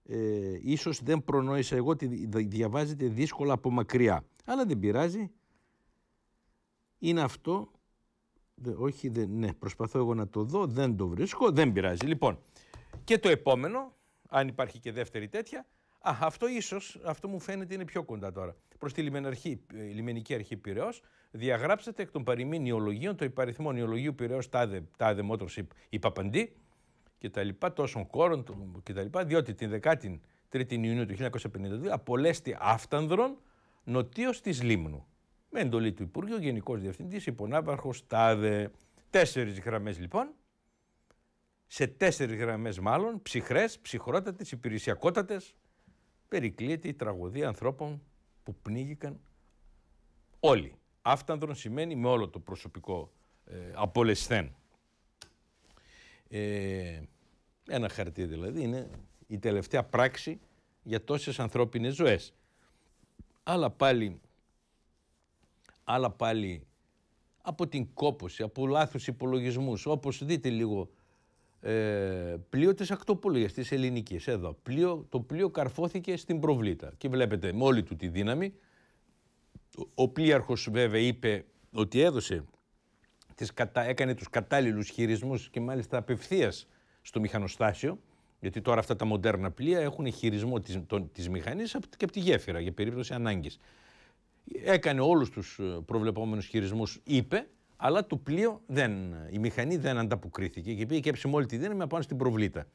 ε, ίσως δεν προνόησα εγώ ότι διαβάζετε δύσκολα από μακριά. Αλλά δεν πειράζει. Είναι αυτό. Δε, όχι, ναι, προσπαθώ εγώ να το δω, δεν το βρίσκω, δεν πειράζει. Λοιπόν, και το επόμενο, αν υπάρχει και δεύτερη τέτοια, α, αυτό ίσως αυτό μου φαίνεται είναι πιο κοντά τώρα, Προς τη ε, λιμενική αρχή, λιμενική διαγράψατε εκ των παροιμήν νεολογίων το υπαριθμό νεολογίου Πυραιός τάδε, τάδε και τα λοιπά, τόσων κόρων και τα κτλ. Διότι την 13η Ιουνίου του 1952 απολέστη άφτανδρων νοτίω της Λίμνου. Με εντολή του Υπουργείου, Γενικός Διευθυντής, Υπονάβαρχος Τάδε. Τέσσερις γραμμές λοιπόν. Σε τέσσερις γραμμές μάλλον, ψυχρές, ψυχρότατες, υπηρεσιακότατες, περικλείεται η τραγωδία ανθρώπων που πνίγηκαν όλοι. Αύτανδρον σημαίνει με όλο το προσωπικό ε, απολεσθέν. Ε, ένα χαρτί δηλαδή είναι η τελευταία πράξη για τόσες ανθρώπινες ζωές. Αλλά πάλι, αλλά πάλι από την κόπωση, από λάθους υπολογισμούς, όπως δείτε λίγο ε, πλοίο της ακτοπολίας της ελληνικής εδώ. Πλοίο, το πλοίο καρφώθηκε στην προβλήτα και βλέπετε με όλη του τη δύναμη ο πλοίαρχος βέβαια είπε ότι έδωσε, τις έκανε τους κατάλληλους χειρισμούς και μάλιστα απευθείας στο μηχανοστάσιο, γιατί τώρα αυτά τα μοντέρνα πλοία έχουν χειρισμό της, των, της μηχανής και από τη γέφυρα για περίπτωση ανάγκης. Έκανε όλους τους ε, προβλεπόμενους χειρισμούς, είπε, αλλά το πλοίο δεν, η μηχανή δεν ανταποκρίθηκε και πήγε και όλη τη δύναμη απάνω στην προβλήτα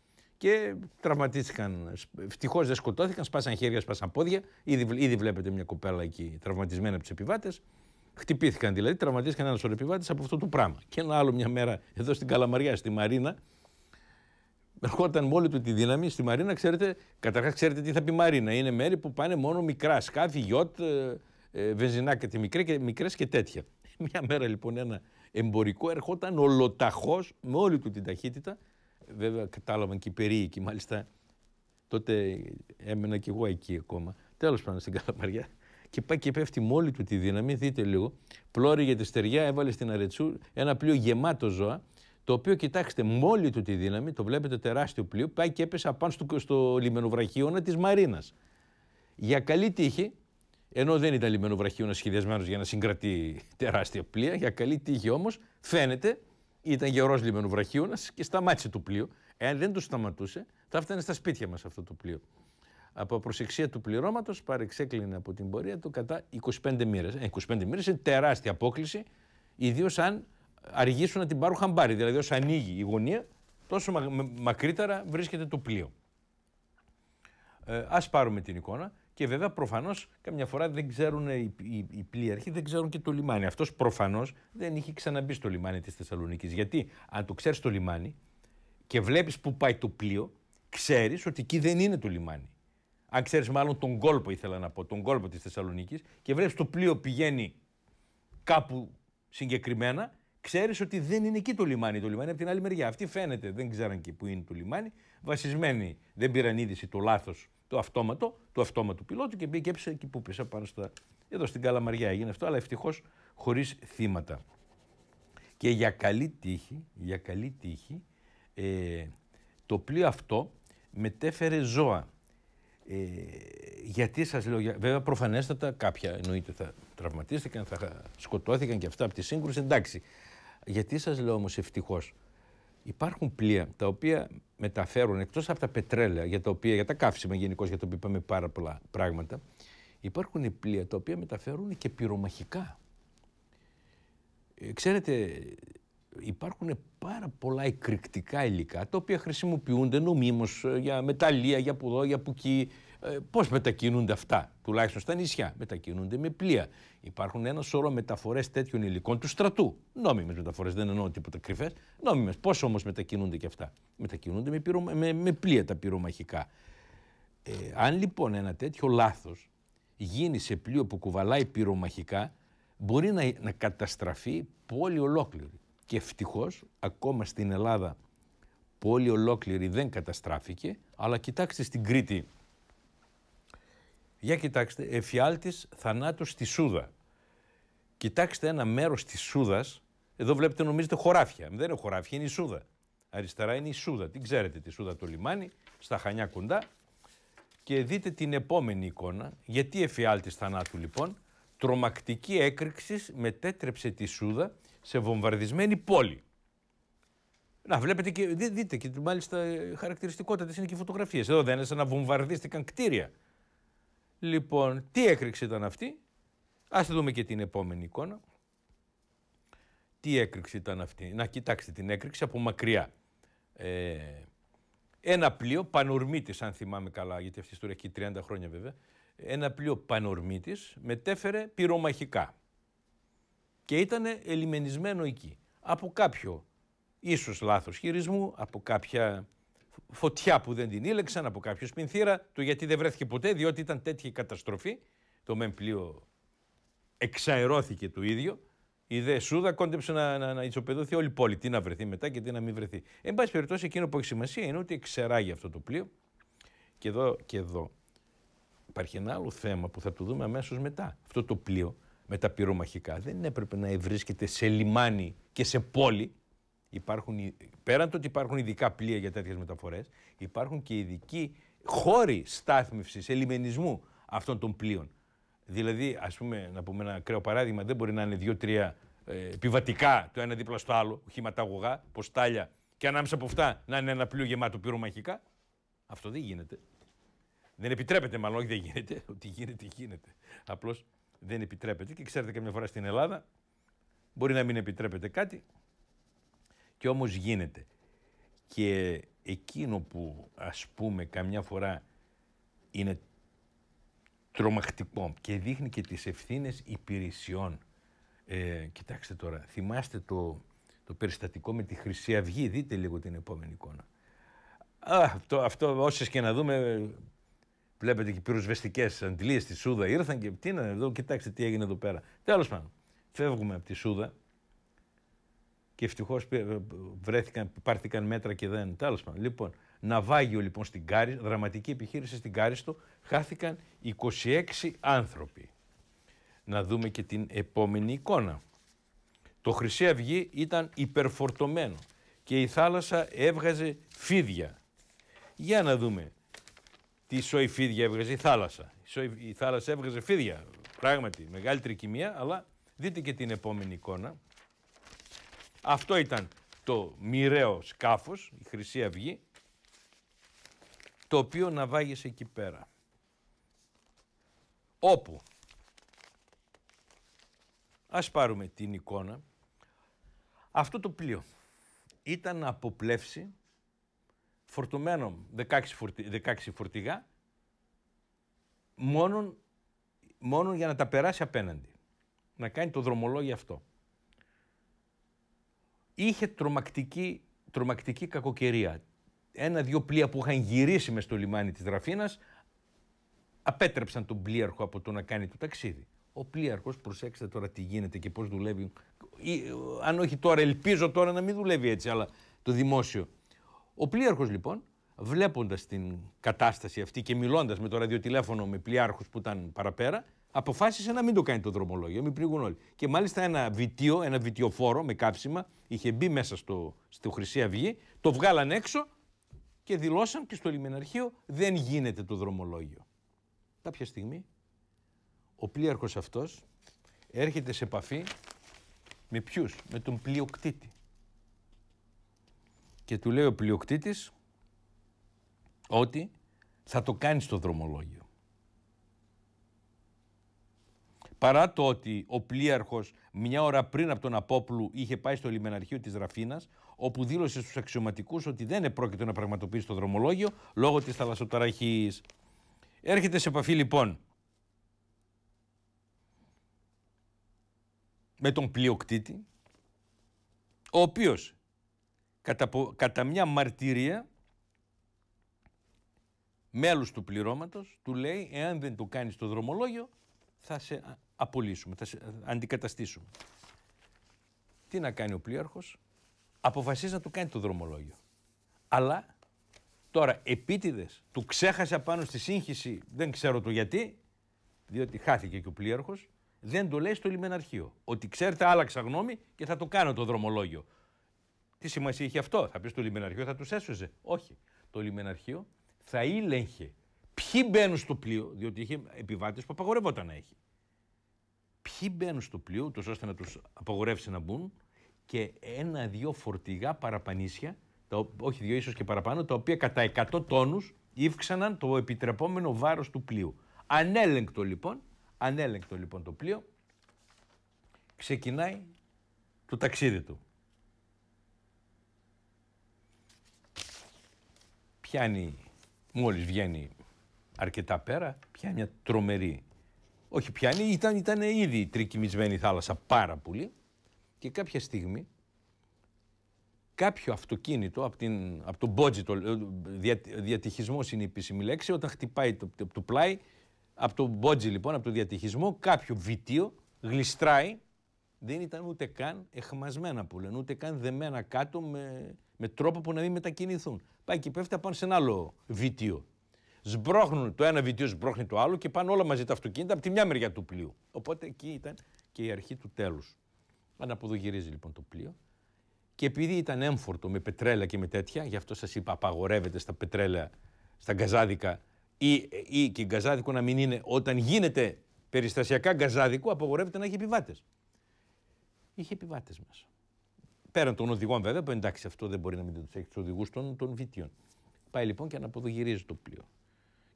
και τραυματίστηκαν. Ευτυχώς δεν σκοτώθηκαν, σπάσαν χέρια, σπάσαν πόδια. Ήδη, ήδη βλέπετε μια κοπέλα εκεί τραυματισμένη από τους επιβάτες. Χτυπήθηκαν δηλαδή, τραυματίστηκαν ένας σωρό επιβάτες από αυτό το πράγμα. Και ένα άλλο μια μέρα εδώ στην Καλαμαριά, στη Μαρίνα, ερχόταν με όλη του τη δύναμη στη Μαρίνα. Ξέρετε, καταρχάς ξέρετε τι θα πει Μαρίνα. Είναι μέρη που πάνε μόνο μικρά σκάφη, γιότ, ε, ε βενζινάκια, μικρέ και, και τέτοια. Μια μέρα λοιπόν ένα εμπορικό ερχόταν ολοταχώς με όλη του την ταχύτητα Βέβαια κατάλαβαν και οι περίοικοι μάλιστα. Τότε έμενα κι εγώ εκεί ακόμα. Τέλος πάντων στην Καλαμαριά, Και πάει και πέφτει μόλι του τη δύναμη. Δείτε λίγο. Πλώρη τη στεριά έβαλε στην Αρετσού ένα πλοίο γεμάτο ζώα. Το οποίο κοιτάξτε, μόλι του τη δύναμη, το βλέπετε τεράστιο πλοίο, πάει και έπεσε απάνω στο, στο λιμενοβραχίωνα της Μαρίνας. Για καλή τύχη, ενώ δεν ήταν λιμενοβραχίωνας σχεδιασμένος για να συγκρατεί τεράστια πλοία, για καλή τύχη όμως, φαίνεται ήταν γερό λιμένο και σταμάτησε το πλοίο. Εάν δεν το σταματούσε, θα φτάνε στα σπίτια μας αυτό το πλοίο. Από προσεξία του πληρώματος παρεξέκλεινε από την πορεία του κατά 25 μοίρε. 25 μοίρε είναι τεράστια απόκληση, ιδίως αν αργήσουν να την πάρουν χαμπάρι. Δηλαδή, όσο ανοίγει η γωνία, τόσο μακρύτερα βρίσκεται το πλοίο. Ε, ας πάρουμε την εικόνα. Και βέβαια προφανώς καμιά φορά δεν ξέρουν οι, οι, οι πλοίαρχοι, δεν ξέρουν και το λιμάνι. Αυτός προφανώς δεν είχε ξαναμπεί στο λιμάνι της Θεσσαλονίκης. Γιατί αν το ξέρεις το λιμάνι και βλέπεις που πάει το πλοίο, ξέρεις ότι εκεί δεν είναι το λιμάνι. Αν ξέρεις μάλλον τον κόλπο, ήθελα να πω, τον κόλπο της Θεσσαλονίκης και βλέπεις το πλοίο πηγαίνει κάπου συγκεκριμένα, ξέρεις ότι δεν είναι εκεί το λιμάνι. Το λιμάνι από την άλλη μεριά. Αυτή φαίνεται, δεν ξέραν και που είναι το λιμάνι. Βασισμένοι, δεν πήραν είδηση το λάθος το αυτόματο, του αυτόματου πιλότου και μπήκε έψε εκεί που πήσε πάνω στα. Εδώ στην Καλαμαριά έγινε αυτό, αλλά ευτυχώς χωρίς θύματα. Και για καλή τύχη, για καλή τύχη ε, το πλοίο αυτό μετέφερε ζώα. Ε, γιατί σας λέω, βέβαια προφανέστατα κάποια εννοείται θα τραυματίστηκαν, θα σκοτώθηκαν και αυτά από τη σύγκρουση, εντάξει. Γιατί σας λέω όμως ευτυχώς, Υπάρχουν πλοία τα οποία μεταφέρουν εκτός από τα πετρέλαια, για τα οποία, για τα καύσιμα γενικώς, για το οποίο είπαμε πάρα πολλά πράγματα, υπάρχουν πλοία τα οποία μεταφέρουν και πυρομαχικά. Ε, ξέρετε, υπάρχουν πάρα πολλά εκρηκτικά υλικά τα οποία χρησιμοποιούνται νομίμως ε, για μεταλλεία, για πουδό, για πουκί, ε, Πώς μετακινούνται αυτά, τουλάχιστον στα νησιά. Μετακινούνται με πλοία. Υπάρχουν ένα σώρο μεταφορές τέτοιων υλικών του στρατού. Νόμιμες μεταφορές, δεν εννοώ τίποτα κρυφές. Νόμιμες. Πώς όμως μετακινούνται και αυτά. Μετακινούνται με, με, με πλοία τα πυρομαχικά. Ε, αν λοιπόν ένα τέτοιο λάθος γίνει σε πλοίο που κουβαλάει πυρομαχικά, μπορεί να, να καταστραφεί πόλη ολόκληρη. Και ευτυχώς ακόμα στην Ελλάδα πόλη ολόκληρη δεν καταστράφηκε, αλλά κοιτάξτε στην Κρήτη για κοιτάξτε, εφιάλτης θανάτου στη Σούδα. Κοιτάξτε ένα μέρος της Σούδας, εδώ βλέπετε νομίζετε χωράφια. Δεν είναι χωράφια, είναι η Σούδα. Αριστερά είναι η Σούδα, την ξέρετε τη Σούδα το λιμάνι, στα Χανιά κοντά. Και δείτε την επόμενη εικόνα, γιατί εφιάλτης θανάτου λοιπόν, τρομακτική έκρηξη μετέτρεψε τη Σούδα σε βομβαρδισμένη πόλη. Να, βλέπετε και δείτε και μάλιστα ε, χαρακτηριστικότητα είναι και οι φωτογραφίες. Εδώ δεν είναι σαν να βομβαρδίστηκαν κτίρια. Λοιπόν, τι έκρηξη ήταν αυτή. Ας δούμε και την επόμενη εικόνα. Τι έκρηξη ήταν αυτή. Να κοιτάξτε την έκρηξη από μακριά. Ε, ένα πλοίο πανορμήτης, αν θυμάμαι καλά, γιατί αυτή η ιστορία έχει 30 χρόνια βέβαια, ένα πλοίο πανορμήτης μετέφερε πυρομαχικά και ήταν ελιμενισμένο εκεί. Από κάποιο ίσως λάθος χειρισμού, από κάποια φωτιά που δεν την ήλεξαν από κάποιο σπινθήρα του γιατί δεν βρέθηκε ποτέ διότι ήταν τέτοια η καταστροφή. Το μεν πλοίο εξαερώθηκε το ίδιο. Η δε Σούδα κόντεψε να, να, να ισοπεδωθεί όλη η πόλη. Τι να βρεθεί μετά και τι να μην βρεθεί. Εν πάση περιπτώσει, εκείνο που έχει σημασία είναι ότι εξεράγει αυτό το πλοίο. Και εδώ, και εδώ υπάρχει ένα άλλο θέμα που θα το δούμε αμέσως μετά. Αυτό το πλοίο με τα πυρομαχικά δεν έπρεπε να βρίσκεται σε λιμάνι και σε πόλη υπάρχουν, πέραν το ότι υπάρχουν ειδικά πλοία για τέτοιες μεταφορές, υπάρχουν και ειδικοί χώροι στάθμευσης, ελιμενισμού αυτών των πλοίων. Δηλαδή, ας πούμε, να πούμε ένα ακραίο παράδειγμα, δεν μπορεί να είναι δύο-τρία ε, επιβατικά το ένα δίπλα στο άλλο, χηματαγωγά, ποστάλια, και ανάμεσα από αυτά να είναι ένα πλοίο γεμάτο πυρομαχικά. Αυτό δεν γίνεται. Δεν επιτρέπεται, μάλλον όχι δεν γίνεται. Ότι γίνεται, γίνεται. Απλώς δεν επιτρέπεται. Και ξέρετε, καμιά φορά στην Ελλάδα μπορεί να μην επιτρέπεται κάτι, και όμως γίνεται. Και εκείνο που ας πούμε καμιά φορά είναι τρομακτικό και δείχνει και τις ευθύνες υπηρεσιών. Ε, κοιτάξτε τώρα, θυμάστε το, το περιστατικό με τη Χρυσή Αυγή, δείτε λίγο την επόμενη εικόνα. Α, αυτό, αυτό όσες και να δούμε, βλέπετε και πυροσβεστικές αντιλίες στη Σούδα ήρθαν και τι είναι εδώ, κοιτάξτε τι έγινε εδώ πέρα. Τέλος πάντων, φεύγουμε από τη Σούδα, και ευτυχώς ε, βρέθηκαν, πάρθηκαν μέτρα και δεν. Τέλος πάντων. Λοιπόν, ναυάγιο λοιπόν στην Κάρι, δραματική επιχείρηση στην Κάριστο, χάθηκαν 26 άνθρωποι. Να δούμε και την επόμενη εικόνα. Το Χρυσή Αυγή ήταν υπερφορτωμένο και η θάλασσα έβγαζε φίδια. Για να δούμε τι σοϊ φίδια έβγαζε η θάλασσα. Η θάλασσα έβγαζε φίδια, πράγματι, μεγάλη τρικυμία, αλλά δείτε και την επόμενη εικόνα. Αυτό ήταν το μοιραίο σκάφος, η Χρυσή Αυγή, το οποίο ναυάγησε εκεί πέρα. Όπου, ας πάρουμε την εικόνα, αυτό το πλοίο ήταν να φορτωμένο 16, φορτι, φορτηγά μόνον, μόνον για να τα περάσει απέναντι. Να κάνει το δρομολόγιο αυτό είχε τρομακτική, τρομακτική κακοκαιρία. Ένα-δύο πλοία που είχαν γυρίσει μες στο λιμάνι της Ραφίνας απέτρεψαν τον πλοίαρχο από το να κάνει το ταξίδι. Ο πλοίαρχος, προσέξτε τώρα τι γίνεται και πώς δουλεύει, αν όχι τώρα, ελπίζω τώρα να μην δουλεύει έτσι, αλλά το δημόσιο. Ο πλοίαρχος λοιπόν, βλέποντας την κατάσταση αυτή και μιλώντας με το ραδιοτηλέφωνο με πλοιάρχου που ήταν παραπέρα, αποφάσισε να μην το κάνει το δρομολόγιο, μην πνιγούν όλοι. Και μάλιστα ένα βιτίο, ένα βιτιοφόρο με κάψιμα, είχε μπει μέσα στο, Χρυσή Αυγή, το βγάλαν έξω και δηλώσαν και στο λιμεναρχείο δεν γίνεται το δρομολόγιο. Κάποια στιγμή ο πλοίαρχος αυτός έρχεται σε επαφή με ποιους, με τον πλειοκτήτη. Και του λέει ο πλειοκτήτης, ότι θα το κάνεις το δρομολόγιο. παρά το ότι ο πλοίαρχος μια ώρα πριν από τον Απόπλου είχε πάει στο λιμεναρχείο της Ραφίνας, όπου δήλωσε στους αξιωματικούς ότι δεν επρόκειτο να πραγματοποιήσει το δρομολόγιο λόγω της θαλασσοταραχής. Έρχεται σε επαφή λοιπόν με τον πλειοκτήτη, ο οποίος κατά, κατά μια μαρτυρία μέλους του πληρώματος του λέει εάν δεν το κάνεις το δρομολόγιο θα σε απολύσουμε, θα αντικαταστήσουμε. Τι να κάνει ο πλοίαρχος, αποφασίζει να του κάνει το δρομολόγιο. Αλλά τώρα επίτηδες του ξέχασε απάνω στη σύγχυση, δεν ξέρω το γιατί, διότι χάθηκε και ο πλοίαρχος, δεν το λέει στο λιμεναρχείο. Ότι ξέρετε, άλλαξα γνώμη και θα το κάνω το δρομολόγιο. Τι σημασία έχει αυτό, θα πεις στο λιμεναρχείο, θα τους έσωζε. Όχι. Το λιμεναρχείο θα ήλεγχε ποιοι μπαίνουν στο πλοίο, διότι είχε επιβάτες που απαγορευόταν να έχει ποιοι μπαίνουν στο πλοίο, τους ώστε να τους απογορεύσει να μπουν και ένα-δύο φορτηγά παραπανίσια, όχι δύο ίσως και παραπάνω, τα οποία κατά 100 τόνους ύψαναν το επιτρεπόμενο βάρος του πλοίου. Ανέλεγκτο λοιπόν, ανέλεγκτο λοιπόν το πλοίο, ξεκινάει το ταξίδι του. Πιάνει, μόλις βγαίνει αρκετά πέρα, πιάνει μια τρομερή όχι πιάνει, ήταν, ήταν ήδη τρικυμισμένη η θάλασσα πάρα πολύ και κάποια στιγμή κάποιο αυτοκίνητο από, την, από τον το, δια, διατυχισμός είναι η επίσημη λέξη, όταν χτυπάει το, το, το πλάι, από τον μπότζι λοιπόν, από το διατυχισμό, κάποιο βιτίο γλιστράει, δεν ήταν ούτε καν εχμασμένα που λένε, ούτε καν δεμένα κάτω με, με τρόπο που να μην μετακινηθούν. Πάει και πέφτει απάνω σε ένα άλλο βιτίο σμπρώχνουν το ένα βιτίο, σμπρώχνει το άλλο και πάνε όλα μαζί τα αυτοκίνητα από τη μια μεριά του πλοίου. Οπότε εκεί ήταν και η αρχή του τέλους. Αναποδογυρίζει λοιπόν το πλοίο. Και επειδή ήταν έμφορτο με πετρέλα και με τέτοια, γι' αυτό σας είπα απαγορεύεται στα πετρέλα, στα γκαζάδικα ή, ή και γκαζάδικο να μην είναι, όταν γίνεται περιστασιακά γκαζάδικο, απαγορεύεται να έχει επιβάτες. Είχε επιβάτες μέσα. Πέραν των οδηγών βέβαια, που εντάξει αυτό δεν μπορεί να μην τους έχει τους οδηγούς των, των βιτίων. Πάει λοιπόν και αναποδογυρίζει το πλοίο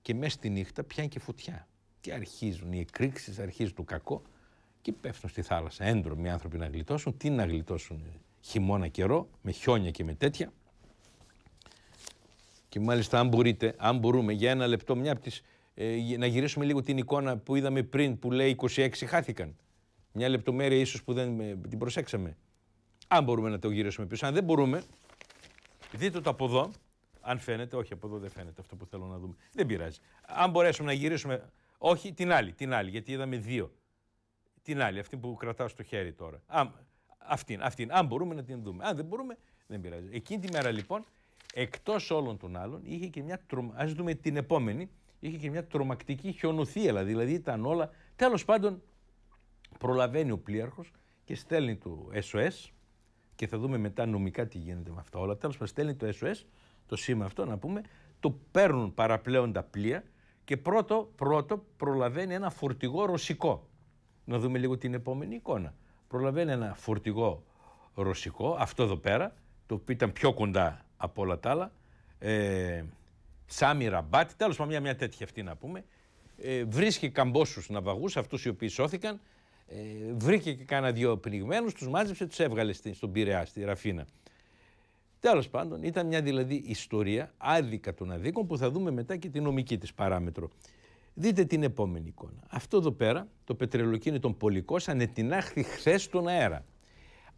και μέσα στη νύχτα πιάνει και φωτιά. Και αρχίζουν οι εκρήξεις, αρχίζει το κακό και πέφτουν στη θάλασσα. Έντρομοι άνθρωποι να γλιτώσουν. Τι να γλιτώσουν ε, χειμώνα καιρό, με χιόνια και με τέτοια. Και μάλιστα, αν μπορείτε, αν μπορούμε για ένα λεπτό, μια από ε, να γυρίσουμε λίγο την εικόνα που είδαμε πριν που λέει 26 χάθηκαν. Μια λεπτομέρεια ίσως που δεν ε, την προσέξαμε. Αν μπορούμε να το γυρίσουμε πίσω. Αν δεν μπορούμε, δείτε το από εδώ. Αν φαίνεται, όχι, από εδώ δεν φαίνεται αυτό που θέλω να δούμε. Δεν πειράζει. Αν μπορέσουμε να γυρίσουμε. Όχι, την άλλη, την άλλη, γιατί είδαμε δύο. Την άλλη, αυτή που κρατάω στο χέρι τώρα. Α, αυτήν, αυτήν. Αν μπορούμε να την δούμε. Αν δεν μπορούμε, δεν πειράζει. Εκείνη τη μέρα λοιπόν, εκτός όλων των άλλων, είχε και μια τρομα... Ας δούμε την επόμενη, είχε και μια τρομακτική χιονοθία. Δηλαδή, δηλαδή ήταν όλα. Τέλος πάντων, προλαβαίνει ο πλοίαρχος και στέλνει το SOS. Και θα δούμε μετά νομικά τι γίνεται με αυτά όλα. Τέλος πάντων, στέλνει το SOS το σήμα αυτό να πούμε, το παίρνουν παραπλέον τα πλοία και πρώτο, πρώτο προλαβαίνει ένα φορτηγό ρωσικό. Να δούμε λίγο την επόμενη εικόνα. Προλαβαίνει ένα φορτηγό ρωσικό, αυτό εδώ πέρα, το οποίο ήταν πιο κοντά από όλα τα άλλα, ε, Σάμι Ραμπάτη, τέλος πάντων μια, μια τέτοια αυτή να πούμε, ε, βρίσκει καμπόσους ναυαγούς, αυτούς οι οποίοι σώθηκαν, ε, βρήκε και κάνα δυο πνιγμένους, τους μάζεψε, τους έβγαλε στην, στον Πειραιά, στη Ραφίνα. Τέλος πάντων, ήταν μια δηλαδή ιστορία άδικα των αδίκων που θα δούμε μετά και τη νομική της παράμετρο. Δείτε την επόμενη εικόνα. Αυτό εδώ πέρα, το πετρελοκίνητο πολικό, ανετινάχθη χθες στον αέρα.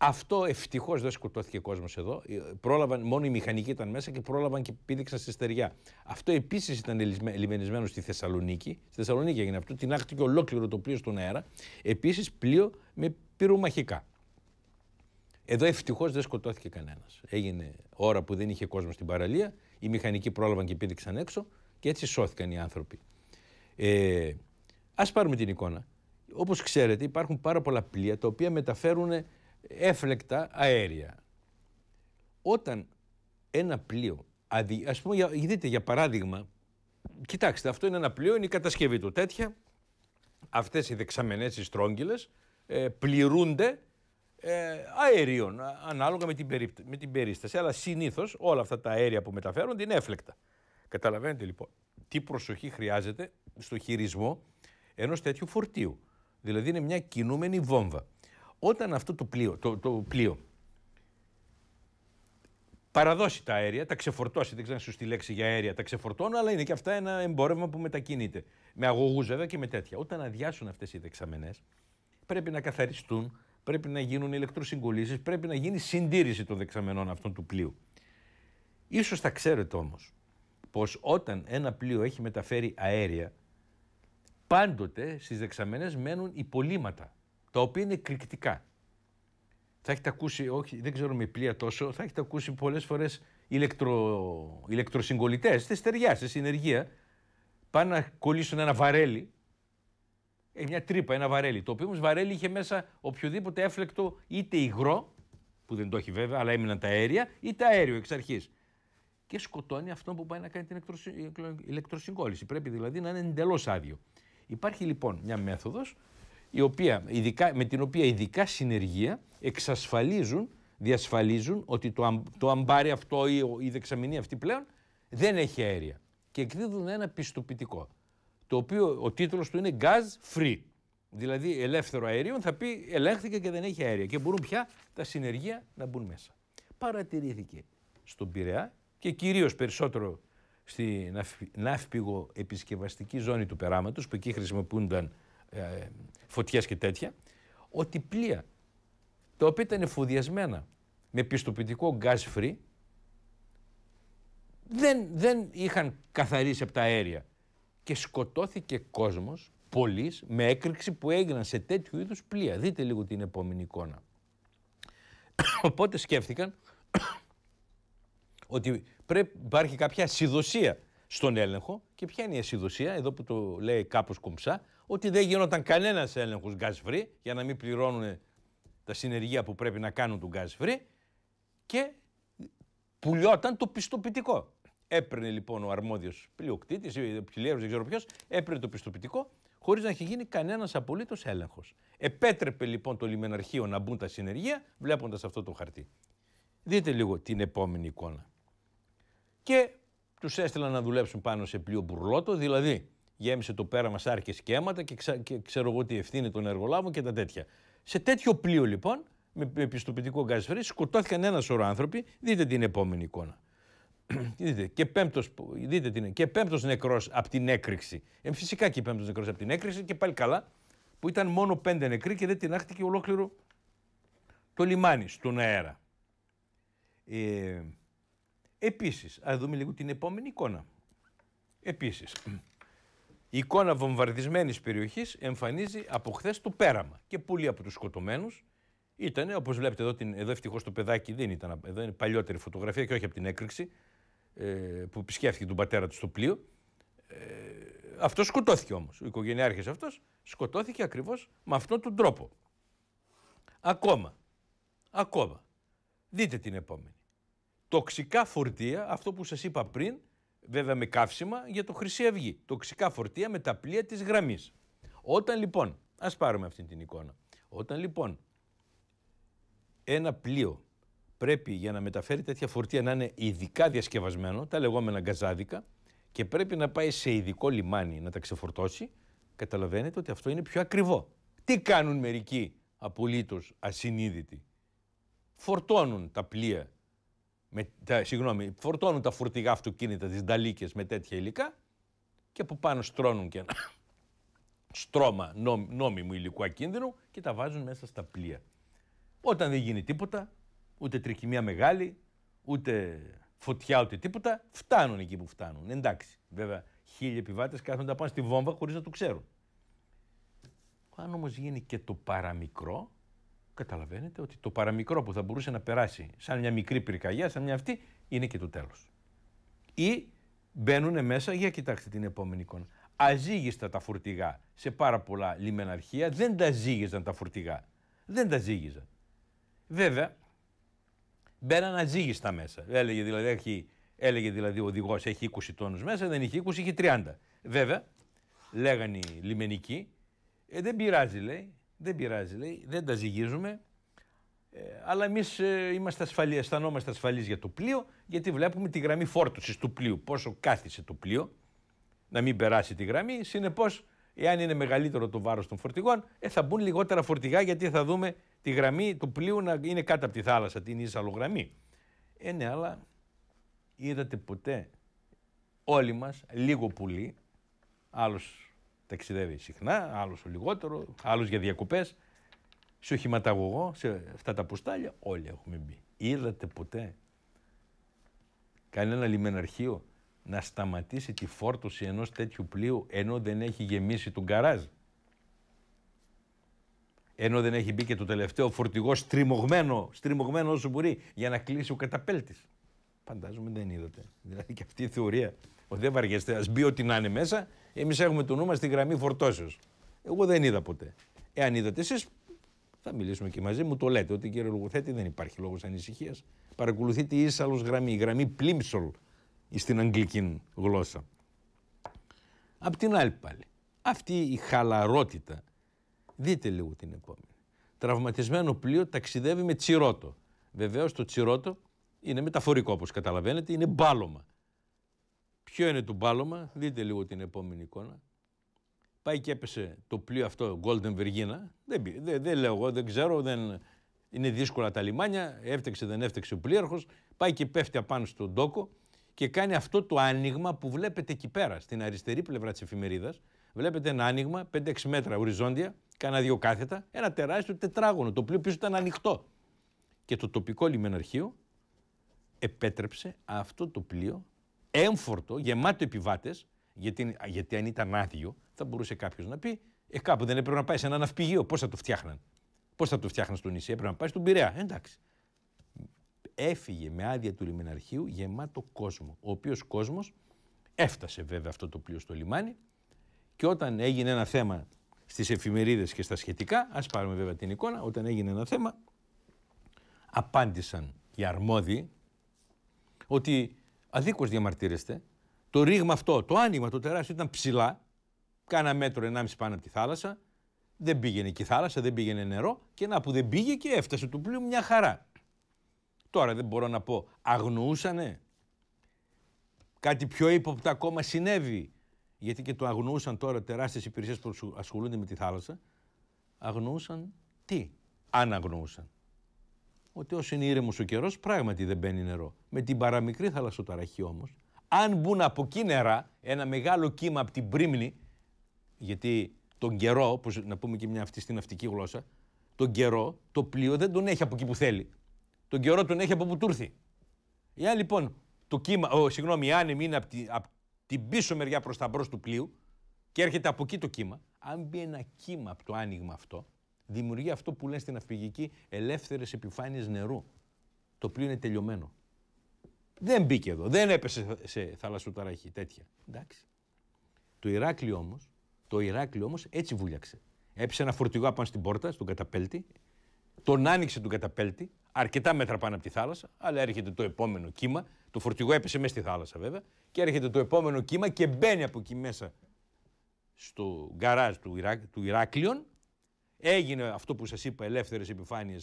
Αυτό ευτυχώς δεν σκοτώθηκε κόσμος εδώ. Ε, πρόλαβαν, μόνο οι μηχανικοί ήταν μέσα και πρόλαβαν και πήδηξαν στη στεριά. Αυτό επίσης ήταν λιμενισμένο στη Θεσσαλονίκη. Στη Θεσσαλονίκη έγινε αυτό. Τινάχτηκε ολόκληρο το πλοίο στον αέρα. Επίσης πλοίο με πυρομαχικά. Εδώ ευτυχώς δεν σκοτώθηκε κανένας. Έγινε ώρα που δεν είχε κόσμο στην παραλία, οι μηχανικοί πρόλαβαν και πήδηξαν έξω και έτσι σώθηκαν οι άνθρωποι. Ε, Ας πάρουμε την εικόνα. Όπως ξέρετε, υπάρχουν πάρα πολλά πλοία τα οποία μεταφέρουν έφλεκτα αέρια. Όταν ένα πλοίο, αδι... ας πούμε, για, δείτε για παράδειγμα, κοιτάξτε, αυτό είναι ένα πλοίο, είναι η κατασκευή του τέτοια, Αυτές οι δεξαμενές, οι στρόγγυλες, ε, πληρούνται ε, αερίων, ανάλογα με την, με την περίσταση. Αλλά συνήθως όλα αυτά τα αέρια που μεταφέρονται είναι έφλεκτα. Καταλαβαίνετε λοιπόν τι προσοχή χρειάζεται στο χειρισμό ενός τέτοιου φορτίου. Δηλαδή είναι μια κινούμενη βόμβα. Όταν αυτό το πλοίο, το, το πλοίο παραδώσει τα αέρια, τα ξεφορτώσει, δεν ξέρω αν σου τη λέξη για αέρια, τα ξεφορτώνω, αλλά είναι και αυτά ένα εμπόρευμα που μετακινείται. Με αγωγούς βέβαια και με τέτοια. Όταν αδειάσουν αυτές οι δεξαμενές, πρέπει να καθαριστούν, πρέπει να γίνουν ηλεκτροσυγκολήσεις, πρέπει να γίνει συντήρηση των δεξαμενών αυτών του πλοίου. Ίσως θα ξέρετε όμως πως όταν ένα πλοίο έχει μεταφέρει αέρια, πάντοτε στις δεξαμενές μένουν υπολείμματα, τα οποία είναι εκρηκτικά. Θα έχετε ακούσει, όχι, δεν ξέρω με πλοία τόσο, θα έχετε ακούσει πολλές φορές ηλεκτρο, ηλεκτροσυγκολητές, στη στεριά, στη συνεργεία, πάνε να κολλήσουν ένα βαρέλι ε, μια τρύπα, ένα βαρέλι. Το οποίο όμως βαρέλι είχε μέσα οποιοδήποτε έφλεκτο είτε υγρό, που δεν το έχει βέβαια, αλλά έμειναν τα αέρια, είτε αέριο εξ αρχής. Και σκοτώνει αυτό που πάει να κάνει την ηλεκτροσυγκόλληση. Πρέπει δηλαδή να είναι εντελώς άδειο. Υπάρχει λοιπόν μια μέθοδος με την οποία ειδικά συνεργεία εξασφαλίζουν, διασφαλίζουν ότι το, το αμπάρι αυτό ή η δεξαμενή αυτή πλέον δεν έχει αέρια. Και εκδίδουν ένα πιστοποιητικό το οποίο ο τίτλος του είναι Gas Free. Δηλαδή ελεύθερο αέριο θα πει ελέγχθηκε και δεν έχει αέρια και μπορούν πια τα συνεργεία να μπουν μέσα. Παρατηρήθηκε στον Πειραιά και κυρίως περισσότερο στη ναύπηγο επισκευαστική ζώνη του περάματος που εκεί χρησιμοποιούνταν ε, φωτιές και τέτοια ότι πλοία τα οποία ήταν εφοδιασμένα με πιστοποιητικό gas free δεν είχαν καθαρίσει από τα αέρια και σκοτώθηκε κόσμος, πολλής με έκρηξη που έγιναν σε τέτοιου είδους πλοία. Δείτε λίγο την επόμενη εικόνα. Οπότε σκέφτηκαν ότι πρέπει, υπάρχει κάποια ασυδοσία στον έλεγχο και ποια είναι η ασυδοσία, εδώ που το λέει κάπως κομψά, ότι δεν γινόταν κανένας έλεγχος gas free για να μην πληρώνουν τα συνεργεία που πρέπει να κάνουν του gas free και πουλιόταν το πιστοποιητικό. Έπαιρνε λοιπόν ο αρμόδιος πλειοκτήτης ή πιλιέρο, δεν ξέρω ποιος, έπαιρνε το πιστοποιητικό χωρίς να έχει γίνει κανένας απολύτως έλεγχος. Επέτρεπε λοιπόν το λιμεναρχείο να μπουν τα συνεργεία, βλέποντας αυτό το χαρτί. Δείτε λίγο την επόμενη εικόνα. Και τους έστειλαν να δουλέψουν πάνω σε πλοίο μπουρλότο, δηλαδή γέμισε το πέρα μας και αίματα και, ξα... και ξέρω εγώ τι ευθύνη των εργολάβων και τα τέτοια. Σε τέτοιο πλοίο λοιπόν, με πιστοποιητικό γκάζι σκοτώθηκαν ένας σωρό άνθρωποι. Δείτε την επόμενη εικόνα δείτε, και πέμπτος. δείτε είναι, νεκρός από την έκρηξη. Ε, φυσικά και πέμπτος νεκρός από την έκρηξη και πάλι καλά που ήταν μόνο πέντε νεκροί και δεν τυνάχτηκε ολόκληρο το λιμάνι στον αέρα. Ε, επίσης, ας δούμε λίγο την επόμενη εικόνα. Επίσης, η εικόνα βομβαρδισμένης περιοχής εμφανίζει από χθες το πέραμα και πολλοί από τους σκοτωμένους. ήταν, όπως βλέπετε εδώ, εδώ ευτυχώς το παιδάκι δεν ήταν, εδώ είναι παλιότερη φωτογραφία και όχι από την έκρηξη, ε, που επισκέφθηκε τον πατέρα του στο πλοίο. Ε, αυτός σκοτώθηκε όμως. Ο οικογενειάρχης αυτός σκοτώθηκε ακριβώς με αυτόν τον τρόπο. Ακόμα. Ακόμα. Δείτε την επόμενη. Τοξικά φορτία, αυτό που σας είπα πριν, βέβαια με καύσιμα, για το Χρυσή Αυγή. Τοξικά φορτία με τα πλοία της γραμμής. Όταν λοιπόν, ας πάρουμε αυτή την εικόνα, όταν λοιπόν ένα πλοίο πρέπει για να μεταφέρει τέτοια φορτία να είναι ειδικά διασκευασμένο, τα λεγόμενα γκαζάδικα, και πρέπει να πάει σε ειδικό λιμάνι να τα ξεφορτώσει, καταλαβαίνετε ότι αυτό είναι πιο ακριβό. Τι κάνουν μερικοί απολύτως ασυνείδητοι. Φορτώνουν τα πλοία, με, τα, συγγνώμη, φορτώνουν τα φορτηγά αυτοκίνητα, τις νταλίκες με τέτοια υλικά και από πάνω στρώνουν και ένα στρώμα νόμιμου υλικού ακίνδυνου και τα βάζουν μέσα στα πλοία. Όταν δεν γίνει τίποτα, ούτε τρικυμία μεγάλη, ούτε φωτιά, ούτε τίποτα. Φτάνουν εκεί που φτάνουν. Εντάξει. Βέβαια, χίλιοι επιβάτες κάθονται να στη βόμβα χωρίς να το ξέρουν. Αν όμως γίνει και το παραμικρό, καταλαβαίνετε ότι το παραμικρό που θα μπορούσε να περάσει σαν μια μικρή πυρκαγιά, σαν μια αυτή, είναι και το τέλος. Ή μπαίνουν μέσα, για κοιτάξτε την επόμενη εικόνα. αζύγιστα τα φορτηγά σε πάρα πολλά λιμεναρχεία δεν τα ζήγιζαν τα φορτηγά. Δεν τα ζήγιζαν. Βέβαια, Μπαίναν στα μέσα. Έλεγε δηλαδή, έχει, έλεγε δηλαδή ο οδηγός έχει 20 τόνους μέσα, δεν είχε 20, είχε 30. Βέβαια, λέγανε οι λιμενικοί, ε, δεν πειράζει λέει, δεν πειράζει λέει, δεν τα ζυγίζουμε. Ε, αλλά εμείς ε, είμαστε ασφαλεί, αισθανόμαστε ασφαλείς για το πλοίο, γιατί βλέπουμε τη γραμμή φόρτωσης του πλοίου. Πόσο κάθισε το πλοίο, να μην περάσει τη γραμμή. Συνεπώς εάν είναι μεγαλύτερο το βάρος των φορτηγών, ε, θα μπουν λιγότερα φορτηγά γιατί θα δούμε τη γραμμή του πλοίου να είναι κάτω από τη θάλασσα, την ίσαλο γραμμή. Ε, ναι, αλλά είδατε ποτέ όλοι μας λίγο πουλί, άλλος ταξιδεύει συχνά, άλλος λιγότερο, άλλος για διακοπές. Σε οχηματαγωγό, σε αυτά τα πουστάλια, όλοι έχουμε μπει. Είδατε ποτέ κανένα λιμεναρχείο να σταματήσει τη φόρτωση ενός τέτοιου πλοίου ενώ δεν έχει γεμίσει τον καράζ. Ενώ δεν έχει μπει και το τελευταίο φορτηγό στριμωγμένο, στριμωγμένο όσο μπορεί για να κλείσει ο καταπέλτης. Φαντάζομαι δεν είδατε. Δηλαδή και αυτή η θεωρία ότι δεν βαριέστε, ας μπει ό,τι να είναι μέσα, εμείς έχουμε το νου μας στη γραμμή φορτώσεως. Εγώ δεν είδα ποτέ. Εάν είδατε εσείς, θα μιλήσουμε και μαζί μου, το λέτε ότι κύριε Λογοθέτη δεν υπάρχει λόγος ανησυχίας. Παρακολουθείτε η ίσαλο γραμμή, η γραμμή πλήμψολ στην αγγλική γλώσσα. Απ' την άλλη πάλι, αυτή η χαλαρότητα, δείτε λίγο την επόμενη. Τραυματισμένο πλοίο ταξιδεύει με τσιρότο. Βεβαίως το τσιρότο είναι μεταφορικό όπως καταλαβαίνετε, είναι μπάλωμα. Ποιο είναι το μπάλωμα, δείτε λίγο την επόμενη εικόνα. Πάει και έπεσε το πλοίο αυτό, Golden Virginia. Δεν, δεν λέω εγώ, δεν ξέρω, δεν, είναι δύσκολα τα λιμάνια. Έφταξε, δεν έφταξε ο πλοίαρχος. Πάει και πέφτει απάνω στον τόκο και κάνει αυτό το άνοιγμα που βλέπετε εκεί πέρα, στην αριστερή πλευρά της εφημερίδας. Βλέπετε ένα άνοιγμα 5-6 μέτρα οριζόντια, κάνα δύο κάθετα, ένα τεράστιο τετράγωνο, το οποίο πίσω ήταν ανοιχτό. Και το τοπικό λιμεναρχείο επέτρεψε αυτό το πλοίο έμφορτο, γεμάτο επιβάτες, γιατί, γιατί αν ήταν άδειο, θα μπορούσε κάποιος να πει: Ε, κάπου δεν έπρεπε να πάει σε ένα ναυπηγείο. Πώς θα το φτιάχναν. Πώς θα το φτιάχναν στο νησί, έπρεπε να πάει στον Πειραιά. εντάξει έφυγε με άδεια του λιμεναρχείου γεμάτο κόσμο. Ο οποίος κόσμος έφτασε βέβαια αυτό το πλοίο στο λιμάνι και όταν έγινε ένα θέμα στις εφημερίδες και στα σχετικά, ας πάρουμε βέβαια την εικόνα, όταν έγινε ένα θέμα, απάντησαν οι αρμόδιοι ότι αδίκως διαμαρτύρεστε. Το ρήγμα αυτό, το άνοιγμα το τεράστιο ήταν ψηλά, κάνα μέτρο ενάμιση πάνω από τη θάλασσα, δεν πήγαινε και η θάλασσα, δεν πήγαινε νερό και να που δεν πήγε και έφτασε το πλοίο μια χαρά. Τώρα δεν μπορώ να πω αγνοούσανε. Κάτι πιο ύποπτα ακόμα συνέβη. Γιατί και το αγνοούσαν τώρα τεράστιες υπηρεσίες που ασχολούνται με τη θάλασσα. Αγνοούσαν τι. Αν αγνοούσαν. Ότι όσο είναι ήρεμο ο καιρός, πράγματι δεν μπαίνει νερό. Με την παραμικρή θαλασσοταραχή όμως, αν μπουν από εκεί νερά, ένα μεγάλο κύμα από την πρίμνη, γιατί τον καιρό, όπως να πούμε και μια αυτή στην ναυτική γλώσσα, τον καιρό το πλοίο δεν τον έχει από εκεί που θέλει τον καιρό τον έχει από που του Η Εάν λοιπόν το κύμα, ο, συγγνώμη, η άνεμη είναι από, τη, απ την πίσω μεριά προς τα μπρος του πλοίου και έρχεται από εκεί το κύμα, αν μπει ένα κύμα από το άνοιγμα αυτό, δημιουργεί αυτό που λένε στην αυπηγική ελεύθερες επιφάνειες νερού. Το πλοίο είναι τελειωμένο. Δεν μπήκε εδώ, δεν έπεσε σε θαλασσοταραχή τέτοια. Εντάξει. Το Ηράκλειο όμως, το Ηράκλειο όμως έτσι βούλιαξε. Έπεσε ένα φορτηγό πάνω στην πόρτα, στον καταπέλτη, τον άνοιξε τον καταπέλτη, αρκετά μέτρα πάνω από τη θάλασσα, αλλά έρχεται το επόμενο κύμα. Το φορτηγό έπεσε μέσα στη θάλασσα βέβαια. Και έρχεται το επόμενο κύμα και μπαίνει από εκεί μέσα στο γκαράζ του, του Ηράκλειον. Έγινε αυτό που σας είπα, ελεύθερες επιφάνειες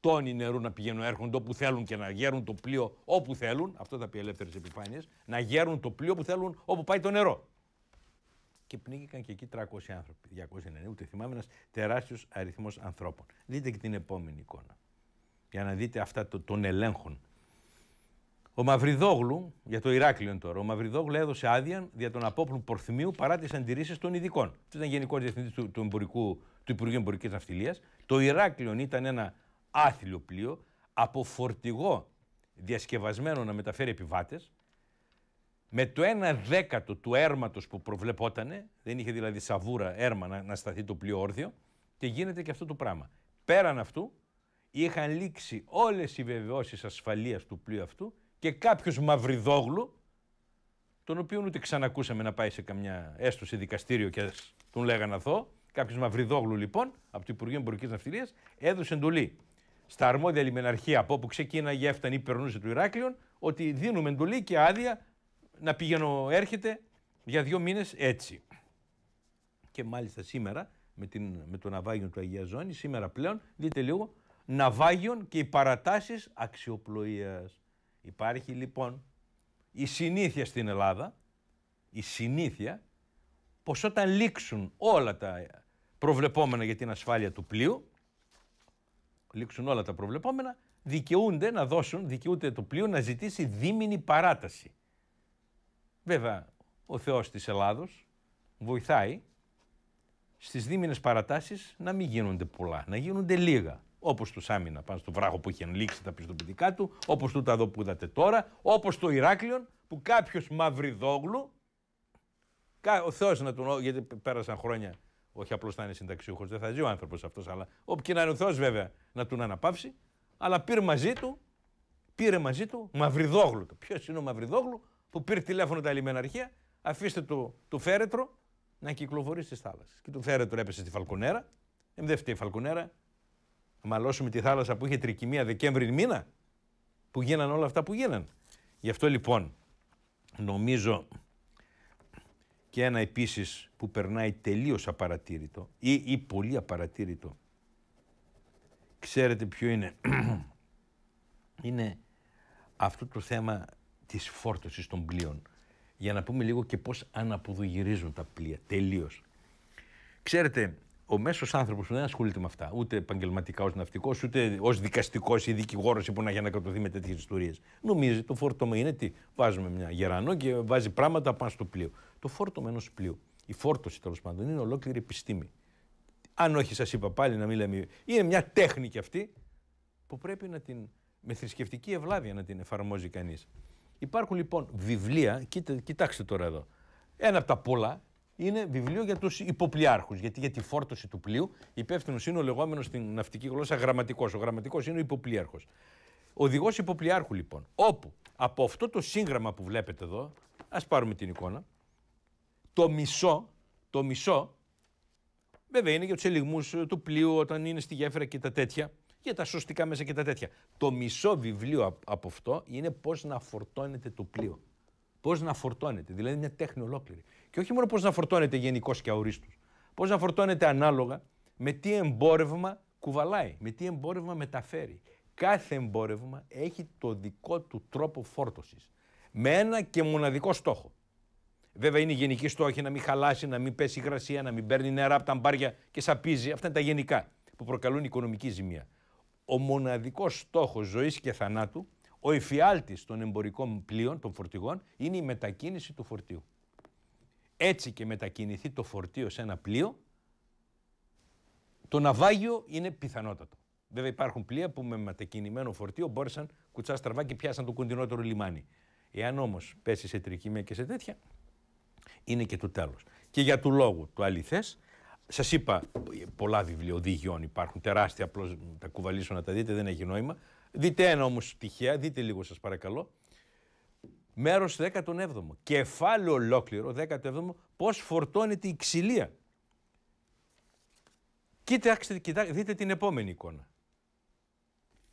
τόνοι νερού να πηγαίνουν, έρχονται όπου θέλουν και να γέρουν το πλοίο όπου θέλουν. Αυτό θα πει ελεύθερες επιφάνειες. Να γέρουν το πλοίο που θέλουν όπου πάει το νερό. Και πνίγηκαν και εκεί 300 άνθρωποι. 290, ούτε θυμάμαι, ένας τεράστιος αριθμός ανθρώπων. Δείτε και την επόμενη εικόνα για να δείτε αυτά των ελέγχων. Ο Μαυριδόγλου, για το Ηράκλειο τώρα, ο Μαυριδόγλου έδωσε άδεια για τον απόπλου Πορθμίου παρά τις αντιρρήσεις των ειδικών. Αυτός ήταν γενικός διευθυντής του, του, του Υπουργείου Εμπορικής Ναυτιλίας. Το Ηράκλειο ήταν ένα άθλιο πλοίο από φορτηγό διασκευασμένο να μεταφέρει επιβάτες. Με το ένα δέκατο του έρματος που προβλεπότανε, δεν είχε δηλαδή σαβούρα έρμα να, να σταθεί το πλοίο όρθιο, και γίνεται και αυτό το πράγμα. Πέραν αυτού, είχαν λήξει όλες οι βεβαιώσεις ασφαλείας του πλοίου αυτού και κάποιος μαυριδόγλου, τον οποίο ούτε ξανακούσαμε να πάει σε καμιά έστω σε δικαστήριο και τον λέγανε αθώο, κάποιος μαυριδόγλου λοιπόν, από το Υπουργείο Εμπορικής Ναυτιλίας, έδωσε εντολή στα αρμόδια λιμεναρχία από όπου ξεκίναγε, έφτανε ή περνούσε του Ηράκλειον, ότι δίνουμε εντολή και άδεια να πηγαίνω, έρχεται για δύο μήνες έτσι. Και μάλιστα σήμερα, με, την, με το ναυάγιο του Αγία Ζώνη, σήμερα πλέον, δείτε λίγο, ναυάγιων και οι παρατάσεις αξιοπλοείας. Υπάρχει λοιπόν η συνήθεια στην Ελλάδα, η συνήθεια, πως όταν λήξουν όλα τα προβλεπόμενα για την ασφάλεια του πλοίου, λήξουν όλα τα προβλεπόμενα, δικαιούνται να δώσουν, δικαιούνται το πλοίο να ζητήσει δίμηνη παράταση. Βέβαια, ο Θεός της Ελλάδος βοηθάει στις δίμηνες παρατάσεις να μην γίνονται πολλά, να γίνονται λίγα. Όπως του Σάμινα πάνω στο βράχο που είχε λήξει τα πιστοποιητικά του, όπως του τα δω που είδατε τώρα, όπως το Ηράκλειον που κάποιος Μαυριδόγλου. Ο Θεός να τον. Γιατί πέρασαν χρόνια. Όχι απλώς να είναι συνταξιούχος, δεν θα ζει ο άνθρωπος αυτός, αλλά όπου και να είναι ο Θεός βέβαια να τον αναπαύσει. Αλλά πήρε μαζί του, πήρε μαζί του Μαυριδόγλου. Ποιος είναι ο Μαυριδόγλου που πήρε τηλέφωνο τα λιμεναρχία, αφήστε το, το φέρετρο να κυκλοφορεί στις θάλασσες. Και το φέρετρο έπεσε στη Φαλκονέρα. Ε, δεν φταίει η Φαλκονέρα, μαλώσουμε τη θάλασσα που είχε τρικυμία Δεκέμβρη μήνα, που γίναν όλα αυτά που γίναν. Γι' αυτό λοιπόν νομίζω και ένα επίσης που περνάει τελείως απαρατήρητο ή, ή πολύ απαρατήρητο. Ξέρετε ποιο είναι. είναι αυτό το θέμα της φόρτωσης των πλοίων. Για να πούμε λίγο και πώς αναποδογυρίζουν τα πλοία τελείως. Ξέρετε, ο μέσος άνθρωπος που δεν ασχολείται με αυτά, ούτε επαγγελματικά ως ναυτικός, ούτε ως δικαστικός ή δικηγόρος ή που να έχει ανακατοθεί με τέτοιες ιστορίες, νομίζει το φόρτωμα είναι τι. Βάζουμε μια γερανό και βάζει πράγματα πάνω στο πλοίο. Το φόρτωμα ενό πλοίου, η φόρτωση τέλος πάντων, είναι ολόκληρη επιστήμη. Αν όχι, σας είπα πάλι να μην Είναι μια τέχνη κι αυτή που πρέπει να την. με θρησκευτική ευλάβεια να την εφαρμόζει κανείς. Υπάρχουν λοιπόν βιβλία, κοιτάξτε τώρα εδώ. Ένα από τα πολλά είναι βιβλίο για τους υποπλιάρχους. Γιατί για τη φόρτωση του πλοίου υπεύθυνος είναι ο λεγόμενος στην ναυτική γλώσσα γραμματικός. Ο γραμματικός είναι ο υποπλίαρχος. Οδηγός υποπλιάρχου λοιπόν, όπου από αυτό το σύγγραμμα που βλέπετε εδώ, ας πάρουμε την εικόνα, το μισό, το μισό, βέβαια είναι για τους ελιγμούς ε, του πλοίου όταν είναι στη γέφυρα και τα τέτοια, για τα σωστικά μέσα και τα τέτοια. Το μισό βιβλίο από αυτό είναι πώς να φορτώνετε το πλοίο πώς να φορτώνεται. Δηλαδή, μια τέχνη ολόκληρη. Και όχι μόνο πώς να φορτώνεται γενικώς και αορίστως. Πώς να φορτώνεται ανάλογα με τι εμπόρευμα κουβαλάει, με τι εμπόρευμα μεταφέρει. Κάθε εμπόρευμα έχει το δικό του τρόπο φόρτωσης. Με ένα και μοναδικό στόχο. Βέβαια είναι η γενική στόχη να μην χαλάσει, να μην πέσει υγρασία, να μην παίρνει νερά από τα μπάρια και σαπίζει. Αυτά είναι τα γενικά που προκαλούν οικονομική ζημία. Ο μοναδικός στόχος ζωής και θανάτου ο εφιάλτης των εμπορικών πλοίων, των φορτηγών, είναι η μετακίνηση του φορτίου. Έτσι και μετακινηθεί το φορτίο σε ένα πλοίο, το ναυάγιο είναι πιθανότατο. Βέβαια υπάρχουν πλοία που με μετακινημένο φορτίο μπόρεσαν κουτσά στραβά και πιάσαν το κοντινότερο λιμάνι. Εάν όμως πέσει σε τρικυμία και σε τέτοια, είναι και το τέλος. Και για του λόγου του αληθές, σας είπα πολλά βιβλία οδηγιών υπάρχουν, τεράστια. Απλώς τα κουβαλήσω να τα δείτε, δεν έχει νόημα. Δείτε ένα όμως στοιχεία, δείτε λίγο σας παρακαλώ. Μέρος 17ο. Κεφάλαιο ολόκληρο 17ο. Πώς φορτώνεται η ξυλία. Κοιτάξτε, κοιτάξτε, δείτε την επόμενη εικόνα.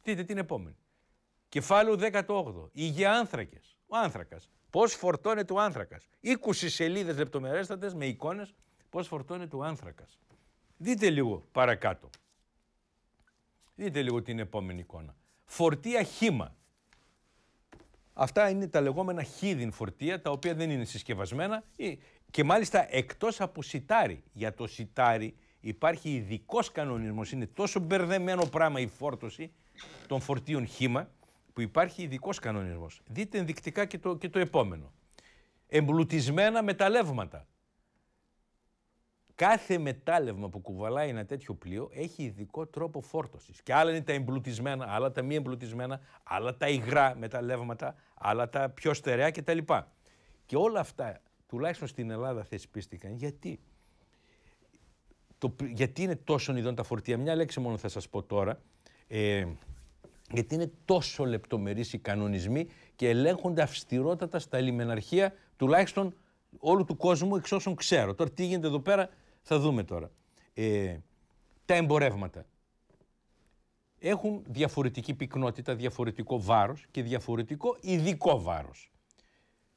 Δείτε την επόμενη. Κεφάλαιο 18ο. Υγεάνθρακε. Ο άνθρακα. Πώ φορτώνεται ο άνθρακα. 20 σελίδε λεπτομερέστατε με εικόνε πώς φορτώνεται ο άνθρακα. Δείτε λίγο παρακάτω. Δείτε λίγο την επομενη εικονα δειτε την επομενη κεφαλαιο 18 ο ανθρακε ο ανθρακα πω φορτωνεται ο ανθρακα 20 εικόνα φορτία χήμα. Αυτά είναι τα λεγόμενα χίδιν φορτία, τα οποία δεν είναι συσκευασμένα και μάλιστα εκτός από σιτάρι. Για το σιτάρι υπάρχει ειδικός κανονισμός, είναι τόσο μπερδεμένο πράγμα η φόρτωση των φορτίων χήμα, που υπάρχει ειδικός κανονισμός. Δείτε ενδεικτικά και το, και το επόμενο. Εμπλουτισμένα μεταλλεύματα. Κάθε μετάλλευμα που κουβαλάει ένα τέτοιο πλοίο έχει ειδικό τρόπο φόρτωσης. Και άλλα είναι τα εμπλουτισμένα, άλλα τα μη εμπλουτισμένα, άλλα τα υγρά μεταλλεύματα, άλλα τα πιο στερεά κτλ. Και όλα αυτά, τουλάχιστον στην Ελλάδα, θεσπίστηκαν γιατί. Το, γιατί είναι τόσο ειδών τα φορτία, μια λέξη μόνο θα σας πω τώρα, ε, γιατί είναι τόσο λεπτομερείς οι κανονισμοί και ελέγχονται αυστηρότατα στα λιμεναρχεία τουλάχιστον όλου του κόσμου εξ όσων ξέρω. Τώρα τι γίνεται εδώ πέρα θα δούμε τώρα. Ε, τα εμπορεύματα έχουν διαφορετική πυκνότητα, διαφορετικό βάρος και διαφορετικό ειδικό βάρος.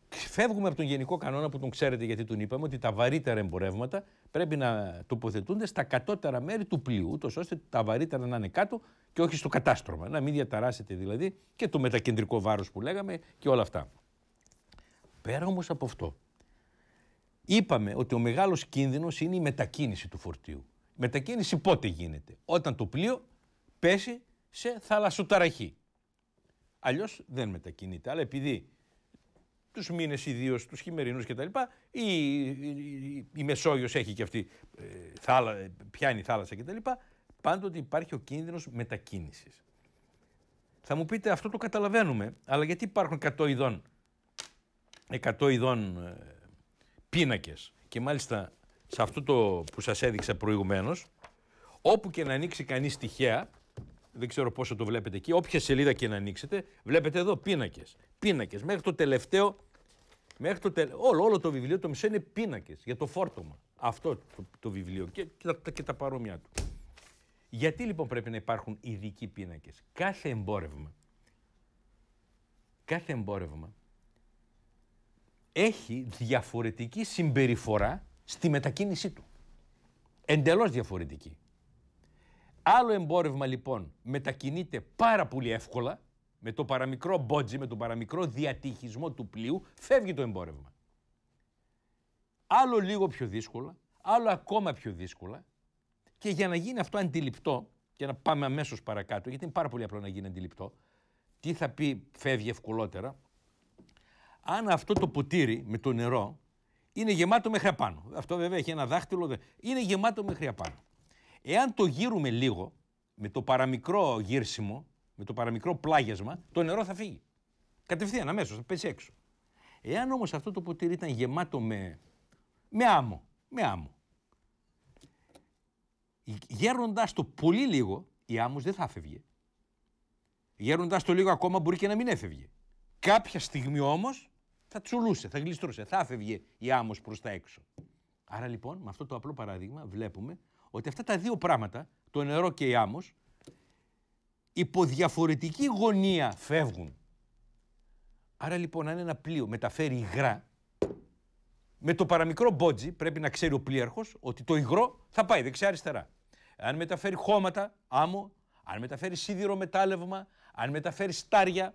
Φεύγουμε από τον γενικό κανόνα που τον ξέρετε γιατί τον είπαμε ότι τα βαρύτερα εμπορεύματα πρέπει να τοποθετούνται στα κατώτερα μέρη του πλοίου, ούτως ώστε τα βαρύτερα να είναι κάτω και όχι στο κατάστρωμα, να μην διαταράσετε δηλαδή και το μετακεντρικό βάρος που λέγαμε και όλα αυτά. Πέρα όμως από αυτό, Είπαμε ότι ο μεγάλος κίνδυνος είναι η μετακίνηση του φορτίου. μετακίνηση πότε γίνεται. Όταν το πλοίο πέσει σε θαλασσοταραχή. Αλλιώς δεν μετακινείται. Αλλά επειδή τους μήνες, ιδίως τους χειμερινούς κτλ. Η, η, η, Μεσόγειος έχει και αυτή, ε, θάλα, ε, πιάνει θάλασσα κτλ. Πάντοτε υπάρχει ο κίνδυνος μετακίνησης. Θα μου πείτε αυτό το καταλαβαίνουμε, αλλά γιατί υπάρχουν 100 ειδών, 100 ειδών ε, πίνακες. Και μάλιστα σε αυτό το που σας έδειξα προηγουμένως, όπου και να ανοίξει κανείς τυχαία, δεν ξέρω πόσο το βλέπετε εκεί, όποια σελίδα και να ανοίξετε, βλέπετε εδώ πίνακες. Πίνακες μέχρι το τελευταίο, μέχρι το όλο, όλο το βιβλίο το μισό είναι πίνακες για το φόρτωμα. Αυτό το, βιβλίο και, τα, και τα παρόμοια του. Γιατί λοιπόν πρέπει να υπάρχουν ειδικοί πίνακες. Κάθε εμπόρευμα, κάθε εμπόρευμα έχει διαφορετική συμπεριφορά στη μετακίνησή του. Εντελώς διαφορετική. Άλλο εμπόρευμα λοιπόν μετακινείται πάρα πολύ εύκολα, με το παραμικρό μπότζι, με το παραμικρό διατυχισμό του πλοίου, φεύγει το εμπόρευμα. Άλλο λίγο πιο δύσκολα, άλλο ακόμα πιο δύσκολα και για να γίνει αυτό αντιληπτό, και να πάμε αμέσως παρακάτω, γιατί είναι πάρα πολύ απλό να γίνει αντιληπτό, τι θα πει φεύγει ευκολότερα, αν αυτό το ποτήρι με το νερό είναι γεμάτο μέχρι απάνω. Αυτό βέβαια έχει ένα δάχτυλο, είναι γεμάτο μέχρι απάνω. Εάν το γύρουμε λίγο, με το παραμικρό γύρσιμο, με το παραμικρό πλάγιασμα, το νερό θα φύγει. Κατευθείαν αμέσως, θα πέσει έξω. Εάν όμως αυτό το ποτήρι ήταν γεμάτο με, με άμμο, με άμμο, το πολύ λίγο, η άμμος δεν θα φεύγει. Γέροντά το λίγο ακόμα μπορεί και να μην έφευγε. Κάποια στιγμή όμως, θα τσουλούσε, θα γλιστρούσε, θα άφευγε η άμμος προς τα έξω. Άρα λοιπόν με αυτό το απλό παράδειγμα βλέπουμε ότι αυτά τα δύο πράγματα, το νερό και η άμμος, υπό διαφορετική γωνία φεύγουν. Άρα λοιπόν αν ένα πλοίο μεταφέρει υγρά, με το παραμικρό μπότζι πρέπει να ξέρει ο πλοίαρχος ότι το υγρό θα πάει δεξιά-αριστερά. Αν μεταφέρει χώματα, άμμο, αν μεταφέρει σίδηρο μετάλλευμα, αν μεταφέρει στάρια,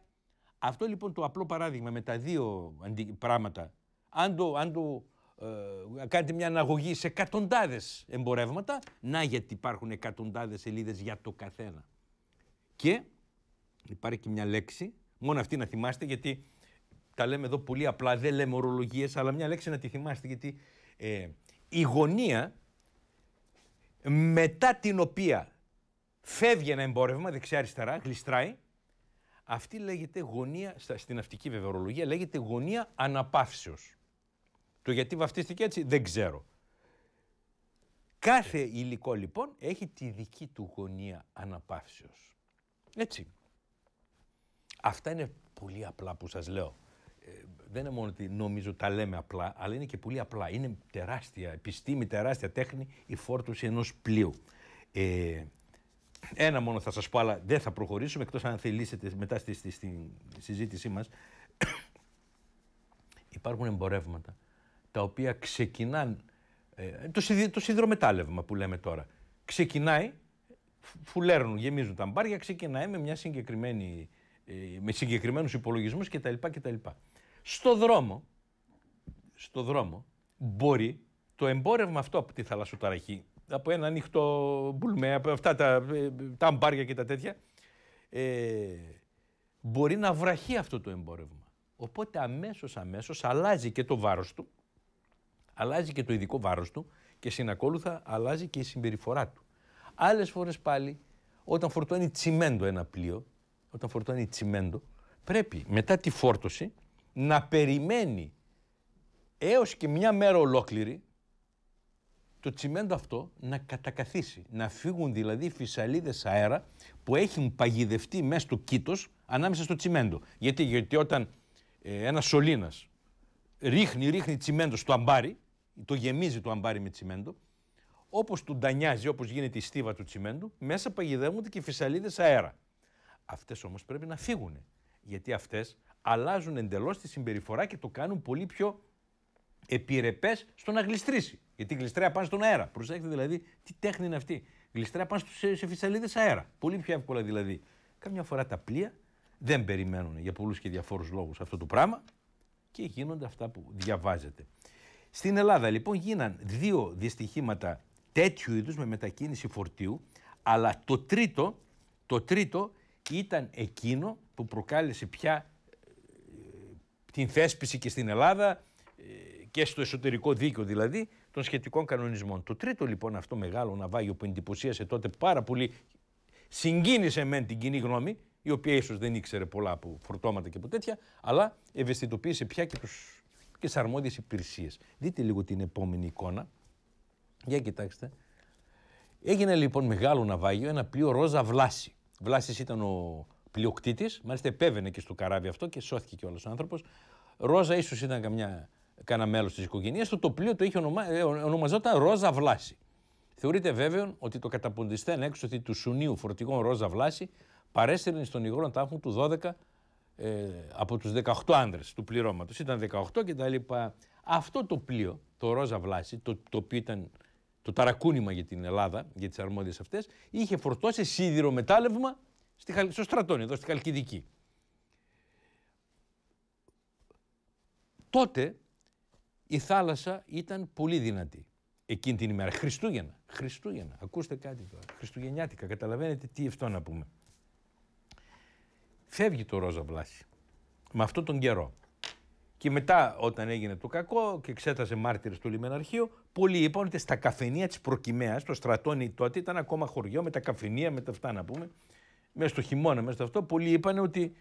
αυτό λοιπόν το απλό παράδειγμα με τα δύο πράγματα, αν το, ε, κάνετε μια αναγωγή σε εκατοντάδες εμπορεύματα, να γιατί υπάρχουν εκατοντάδες σελίδες για το καθένα. Και υπάρχει και μια λέξη, μόνο αυτή να θυμάστε γιατί τα λέμε εδώ πολύ απλά, δεν λέμε ορολογίες, αλλά μια λέξη να τη θυμάστε γιατί ε, η γωνία μετά την οποία φεύγει ένα εμπόρευμα δεξιά-αριστερά, γλιστράει, αυτή λέγεται γωνία, στην ναυτική βεβαιολογία λέγεται γωνία αναπαύσεως. Το γιατί βαφτίστηκε έτσι δεν ξέρω. Κάθε υλικό λοιπόν έχει τη δική του γωνία αναπαύσεως. Έτσι. Αυτά είναι πολύ απλά που σας λέω. Ε, δεν είναι μόνο ότι νομίζω τα λέμε απλά, αλλά είναι και πολύ απλά. Είναι τεράστια επιστήμη, τεράστια τέχνη η φόρτωση ενός πλοίου. Ε, ένα μόνο θα σας πω, αλλά δεν θα προχωρήσουμε, εκτός αν θελήσετε μετά στη, στη συζήτησή μας. Υπάρχουν εμπορεύματα τα οποία ξεκινάν, ε, το, σιδηρομετάλλευμα που λέμε τώρα, ξεκινάει, φουλέρνουν, γεμίζουν τα μπάρια, ξεκινάει με, μια συγκεκριμένη, ε, με συγκεκριμένους υπολογισμούς κτλ. κτλ. Στο δρόμο, στο δρόμο μπορεί το εμπόρευμα αυτό από τη θαλασσοταραχή από ένα ανοιχτό μπουλμέ, από αυτά τα, ε, τα και τα τέτοια, ε, μπορεί να βραχεί αυτό το εμπόρευμα. Οπότε αμέσως αμέσως αλλάζει και το βάρος του, αλλάζει και το ειδικό βάρος του και συνακόλουθα αλλάζει και η συμπεριφορά του. Άλλες φορές πάλι όταν φορτώνει τσιμέντο ένα πλοίο, όταν φορτώνει τσιμέντο, πρέπει μετά τη φόρτωση να περιμένει έως και μια μέρα ολόκληρη το τσιμέντο αυτό να κατακαθίσει, να φύγουν δηλαδή οι φυσαλίδες αέρα που έχουν παγιδευτεί μέσα στο κήτος ανάμεσα στο τσιμέντο. Γιατί, γιατί όταν ε, ένας σωλήνας ρίχνει, ρίχνει τσιμέντο στο αμπάρι, το γεμίζει το αμπάρι με τσιμέντο, όπως του ντανιάζει, όπως γίνεται η στίβα του τσιμέντου, μέσα παγιδεύονται και οι φυσαλίδες αέρα. Αυτές όμως πρέπει να φύγουν, γιατί αυτές αλλάζουν εντελώς τη συμπεριφορά και το κάνουν πολύ πιο επιρρεπές στο να γλιστρήσει. Γιατί γλιστρέα πάνε στον αέρα. Προσέξτε δηλαδή τι τέχνη είναι αυτή. Γλιστρέα πάνε σε, σε φυσαλίδες αέρα. Πολύ πιο εύκολα δηλαδή. Καμιά φορά τα πλοία δεν περιμένουν για πολλούς και διαφόρους λόγους αυτό το πράγμα και γίνονται αυτά που διαβάζετε. Στην Ελλάδα λοιπόν γίναν δύο δυστυχήματα τέτοιου είδους με μετακίνηση φορτίου, αλλά το τρίτο, το τρίτο ήταν εκείνο που προκάλεσε πια ε, την θέσπιση και στην Ελλάδα ε, και στο εσωτερικό δίκαιο δηλαδή των σχετικών κανονισμών. Το τρίτο λοιπόν αυτό μεγάλο ναυάγιο που εντυπωσίασε τότε πάρα πολύ, συγκίνησε μεν την κοινή γνώμη, η οποία ίσως δεν ήξερε πολλά από φορτώματα και από τέτοια, αλλά ευαισθητοποίησε πια και, τους, και τις αρμόδιες υπηρεσίες. Δείτε λίγο την επόμενη εικόνα. Για κοιτάξτε. Έγινε λοιπόν μεγάλο ναυάγιο, ένα πλοίο ρόζα βλάση. Βλάσης ήταν ο πλειοκτήτης, μάλιστα επέβαινε και στο καράβι αυτό και σώθηκε κιόλας ο άνθρωπος. Ρόζα ίσως ήταν καμιά κανένα μέλος της οικογένειας του, το πλοίο το είχε ε, ονομαζόταν Ρόζα Βλάση. Θεωρείται βέβαιο ότι το καταποντιστέν έξωθη του Σουνίου φορτηγών Ρόζα Βλάση παρέστηρνε στον υγρό τάφο του 12 ε, από τους 18 άντρε του πληρώματος. Ήταν 18 κτλ. Αυτό το πλοίο, το Ρόζα Βλάση, το, το οποίο ήταν το ταρακούνημα για την Ελλάδα, για τις αρμόδιες αυτές, είχε φορτώσει σίδηρο μετάλλευμα στη, στο στρατόνι, εδώ στη Χαλκιδική. Τότε η θάλασσα ήταν πολύ δυνατή εκείνη την ημέρα. Χριστούγεννα. Χριστούγεννα. Ακούστε κάτι τώρα. Χριστουγεννιάτικα. Καταλαβαίνετε τι αυτό να πούμε. Φεύγει το Ρόζα Βλάση. Με αυτόν τον καιρό. Και μετά όταν έγινε το κακό και εξέτασε μάρτυρες του λιμεναρχείου, πολλοί είπαν ότι στα καφενεία της προκυμαίας, το στρατόνι τότε ήταν ακόμα χωριό με τα καφενεία, με τα αυτά να πούμε, μέσα στο χειμώνα, μέσα στο αυτό, πολλοί είπαν ότι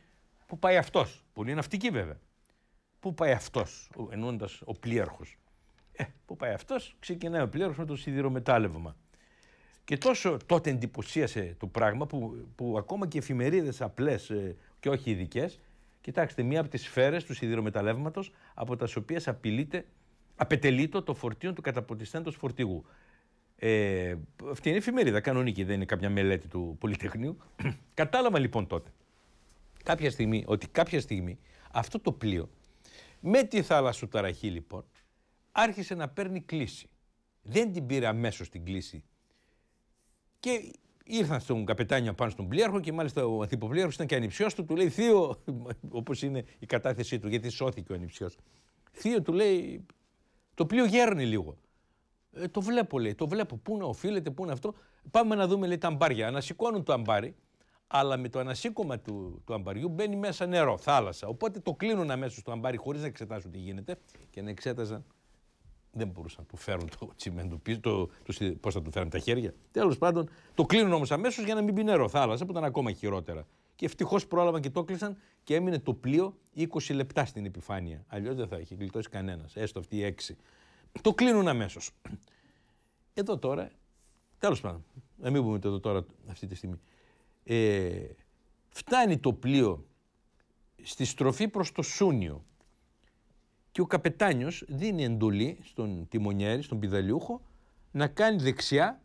που πάει αυτός. Πολλοί ναυτικοί βέβαια. Πού πάει αυτός, εννοώντας ο πλήρχο. Ε, πού πάει αυτός, ξεκινάει ο πλήρχο με το σιδηρομετάλλευμα. Και τόσο τότε εντυπωσίασε το πράγμα που, που ακόμα και εφημερίδες απλές ε, και όχι ειδικές. Κοιτάξτε, μία από τις σφαίρες του σιδηρομεταλλεύματος από τις οποίες απειλείται απαιτελείτο το φορτίο του καταποτιστέντος φορτηγού. Ε, αυτή είναι η εφημερίδα, κανονική, δεν είναι κάποια μελέτη του Πολυτεχνείου. Κατάλαβα λοιπόν τότε κάποια στιγμή, ότι κάποια στιγμή αυτό το πλοίο με τη ταραχή, λοιπόν άρχισε να παίρνει κλίση. Δεν την πήρε αμέσως την κλίση. Και ήρθαν στον καπετάνιο πάνω στον πλοίαρχο και μάλιστα ο ανθιποπλοίαρχος ήταν και ανυψιό του. Του λέει Θείο, όπως είναι η κατάθεσή του, γιατί σώθηκε ο ανυψιό. Θείο του λέει, το πλοίο γέρνει λίγο. Ε, το βλέπω, λέει, το βλέπω. Πού να οφείλεται, πού είναι αυτό. Πάμε να δούμε, λέει, τα αμπάρια. Να σηκώνουν το αμπάρι αλλά με το ανασύκωμα του, του αμπαριού μπαίνει μέσα νερό, θάλασσα. Οπότε το κλείνουν αμέσως το αμπάρι χωρίς να εξετάσουν τι γίνεται και να εξέταζαν. Δεν μπορούσαν να του φέρουν το τσιμέντο πίσω, το, το, πώς θα του φέρουν τα χέρια. Τέλος πάντων, το κλείνουν όμως αμέσως για να μην μπει νερό, θάλασσα που ήταν ακόμα χειρότερα. Και ευτυχώς πρόλαβαν και το κλείσαν και έμεινε το πλοίο 20 λεπτά στην επιφάνεια. Αλλιώς δεν θα είχε γλιτώσει κανένας, έστω αυτή οι 6. Το κλείνουν αμέσως. Εδώ τώρα, τέλος πάντων, να μην πούμε το εδώ τώρα αυτή τη στιγμή ε, φτάνει το πλοίο στη στροφή προς το Σούνιο και ο καπετάνιος δίνει εντολή στον τιμονιέρη, στον πιδαλιούχο, να κάνει δεξιά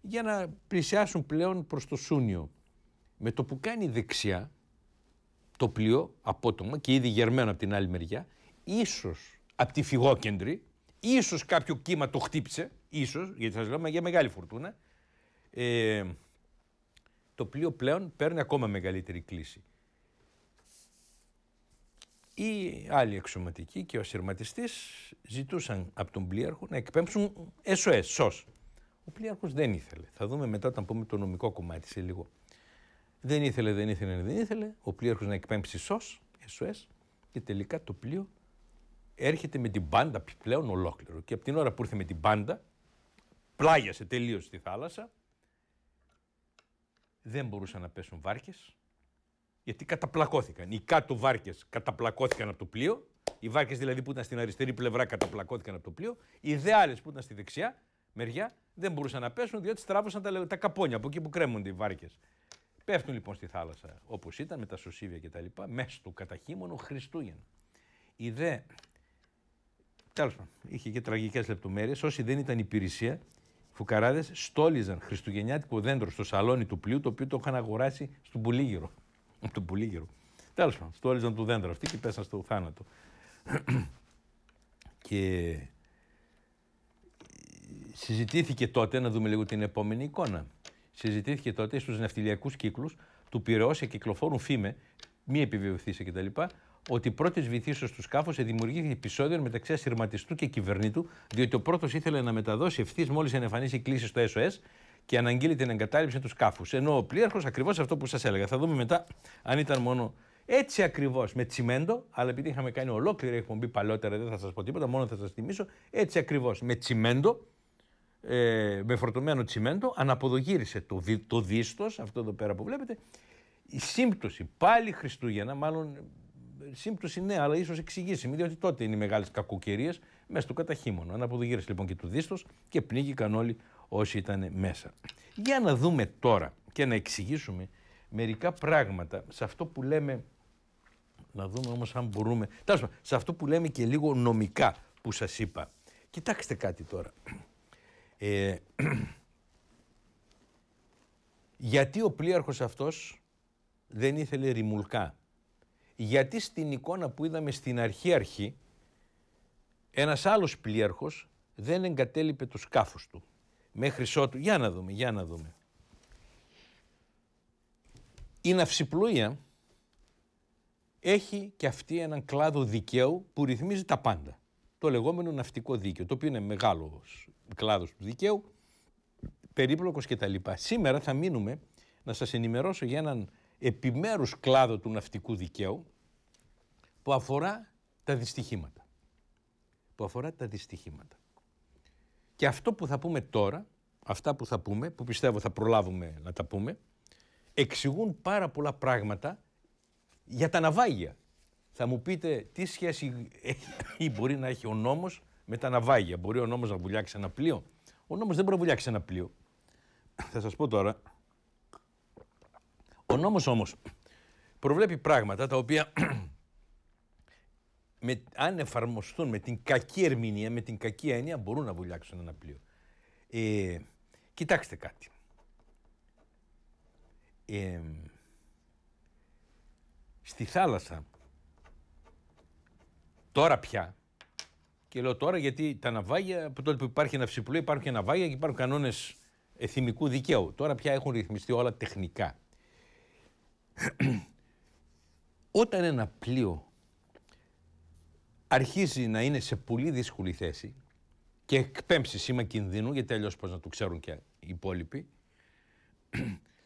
για να πλησιάσουν πλέον προς το Σούνιο. Με το που κάνει δεξιά το πλοίο, απότομα και ήδη γερμένο από την άλλη μεριά, ίσως από τη φυγόκεντρη, ίσως κάποιο κύμα το χτύπησε, ίσως, γιατί σας λέω για μεγάλη φορτούνα, ε, το πλοίο πλέον παίρνει ακόμα μεγαλύτερη κλίση. Οι άλλοι εξωματικοί και ο ασυρματιστής ζητούσαν από τον πλοίαρχο να εκπέμψουν SOS, SOS. Ο πλοίαρχος δεν ήθελε. Θα δούμε μετά όταν πούμε το νομικό κομμάτι σε λίγο. Δεν ήθελε, δεν ήθελε, δεν ήθελε. Ο πλοίαρχος να εκπέμψει SOS, SOS και τελικά το πλοίο έρχεται με την πάντα πλέον ολόκληρο. Και από την ώρα που ήρθε με την πάντα, πλάγιασε τελείως στη θάλασσα, δεν μπορούσαν να πέσουν βάρκες, γιατί καταπλακώθηκαν. Οι κάτω βάρκες καταπλακώθηκαν από το πλοίο, οι βάρκες δηλαδή που ήταν στην αριστερή πλευρά καταπλακώθηκαν από το πλοίο, οι δε άλλε που ήταν στη δεξιά μεριά δεν μπορούσαν να πέσουν διότι στράβωσαν τα, καπόνια από εκεί που κρέμονται οι βάρκες. Πέφτουν λοιπόν στη θάλασσα όπως ήταν με τα σωσίβια κτλ. Μέσα του καταχύμωνο Χριστούγεννα. Η δε. Τέλος πάντων, είχε και τραγικές λεπτομέρειες. Όσοι δεν ήταν υπηρεσία, φουκαράδες στόλιζαν χριστουγεννιάτικο δέντρο στο σαλόνι του πλοίου, το οποίο το είχαν αγοράσει στον Πουλίγυρο. τον Πουλίγυρο. Τέλος πάντων, στόλιζαν το δέντρο αυτή και πέσαν στο θάνατο. και συζητήθηκε τότε, να δούμε λίγο την επόμενη εικόνα. Συζητήθηκε τότε στους ναυτιλιακούς κύκλους του Πυραιός και κυκλοφορούν φήμε, μη επιβεβαιωθήσε κτλ ότι η πρώτη βυθίσω του σκάφους δημιουργήθηκε επεισόδιο μεταξύ ασυρματιστού και κυβερνήτου, διότι ο πρώτος ήθελε να μεταδώσει ευθύς μόλις εμφανίσει κλίση στο SOS και αναγγείλει την εγκατάλειψη του σκάφους. Ενώ ο πλήρχο ακριβώς αυτό που σας έλεγα. Θα δούμε μετά αν ήταν μόνο έτσι ακριβώς με τσιμέντο, αλλά επειδή είχαμε κάνει ολόκληρη εκπομπή παλαιότερα, δεν θα σας πω τίποτα, μόνο θα σας θυμίσω. Έτσι ακριβώς με τσιμέντο, ε, με φορτωμένο τσιμέντο, αναποδογύρισε το, το αυτό εδώ πέρα που βλέπετε. Η σύμπτωση πάλι Χριστούγεννα, μάλλον σύμπτωση ναι, αλλά ίσως εξηγήσιμη, διότι τότε είναι οι μεγάλες κακοκαιρίες μέσα του κατά χείμωνο. λοιπόν και του δίστος και πνίγηκαν όλοι όσοι ήταν μέσα. Για να δούμε τώρα και να εξηγήσουμε μερικά πράγματα σε αυτό που λέμε. Να δούμε όμως αν μπορούμε. Τέλο πάντων, σε αυτό που λέμε και λίγο νομικά που σας είπα. Κοιτάξτε κάτι τώρα. Ε, γιατί ο πλοίαρχος αυτός δεν ήθελε ρημουλκά γιατί στην εικόνα που είδαμε στην αρχή αρχή, ένας άλλος πλοίαρχος δεν εγκατέλειπε το σκάφος του. Μέχρι ότου, για να δούμε, για να δούμε. Η ναυσιπλοεία έχει και αυτή έναν κλάδο δικαίου που ρυθμίζει τα πάντα. Το λεγόμενο ναυτικό δίκαιο, το οποίο είναι μεγάλος κλάδος του δικαίου, περίπλοκος κτλ. Σήμερα θα μείνουμε να σας ενημερώσω για έναν επιμέρους κλάδο του ναυτικού δικαίου, που αφορά τα δυστυχήματα. Που αφορά τα δυστυχήματα. Και αυτό που θα πούμε τώρα, αυτά που θα πούμε, που πιστεύω θα προλάβουμε να τα πούμε, εξηγούν πάρα πολλά πράγματα για τα ναυάγια. Θα μου πείτε τι σχέση έχει, μπορεί να έχει ο νόμος με τα ναυάγια. Μπορεί ο νόμος να βουλιάξει ένα πλοίο. Ο νόμος δεν μπορεί να βουλιάξει ένα πλοίο. Θα σας πω τώρα. Ο νόμος όμως προβλέπει πράγματα τα οποία με, αν εφαρμοστούν με την κακή ερμηνεία, με την κακή έννοια, μπορούν να βουλιάξουν ένα πλοίο. Ε, κοιτάξτε κάτι. Ε, στη θάλασσα, τώρα πια, και λέω τώρα γιατί τα ναυάγια, από τότε που υπάρχει ψηπλό, υπάρχουν και ναυάγια και υπάρχουν κανόνες εθιμικού δικαίου. Τώρα πια έχουν ρυθμιστεί όλα τεχνικά. Όταν ένα πλοίο αρχίζει να είναι σε πολύ δύσκολη θέση και εκπέμψεις σήμα κινδύνου, γιατί αλλιώς πώς να το ξέρουν και οι υπόλοιποι,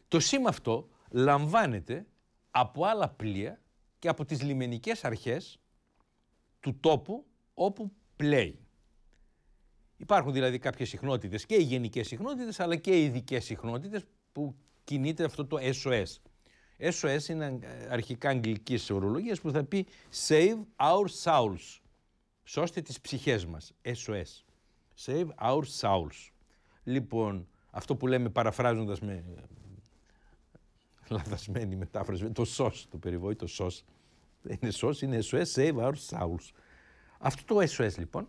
το σήμα αυτό λαμβάνεται από άλλα πλοία και από τις λιμενικές αρχές του τόπου όπου πλέει. Υπάρχουν δηλαδή κάποιες συχνότητες και οι γενικές συχνότητες αλλά και οι ειδικές συχνότητες που κινείται αυτό το SOS. SOS είναι αρχικά αγγλικής ορολογίας που θα πει Save our souls. Σώστε τις ψυχές μας. SOS. Save our souls. Λοιπόν, αυτό που λέμε παραφράζοντας με λαθασμένη μετάφραση, το SOS, το περιβόητο SOS. Δεν είναι SOS, είναι SOS, Save our souls. Αυτό το SOS λοιπόν,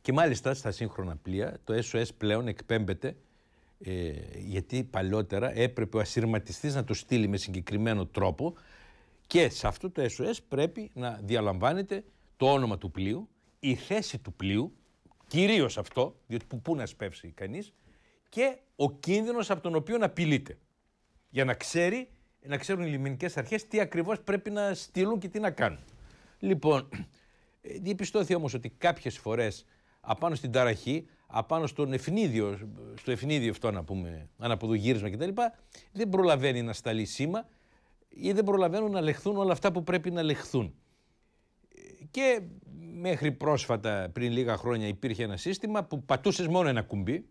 και μάλιστα στα σύγχρονα πλοία, το SOS πλέον εκπέμπεται ε, γιατί παλιότερα έπρεπε ο ασύρματιστής να το στείλει με συγκεκριμένο τρόπο και σε αυτό το SOS πρέπει να διαλαμβάνεται το όνομα του πλοίου, η θέση του πλοίου, κυρίως αυτό, διότι που, που να σπεύσει κανείς, και ο κίνδυνος από τον οποίο απειλείται. Για να, ξέρει, να ξέρουν οι λιμενικές αρχές τι ακριβώς πρέπει να στείλουν και τι να κάνουν. Λοιπόν, διεπιστώθη όμως ότι κάποιες φορές απάνω στην ταραχή απάνω στον εφνίδιο στο εφνίδιο αυτό να πούμε, αναποδογύρισμα κτλ. Δεν προλαβαίνει να σταλεί σήμα ή δεν προλαβαίνουν να λεχθούν όλα αυτά που πρέπει να λεχθούν. Και μέχρι πρόσφατα, πριν λίγα χρόνια, υπήρχε ένα σύστημα που πατούσες μόνο ένα κουμπί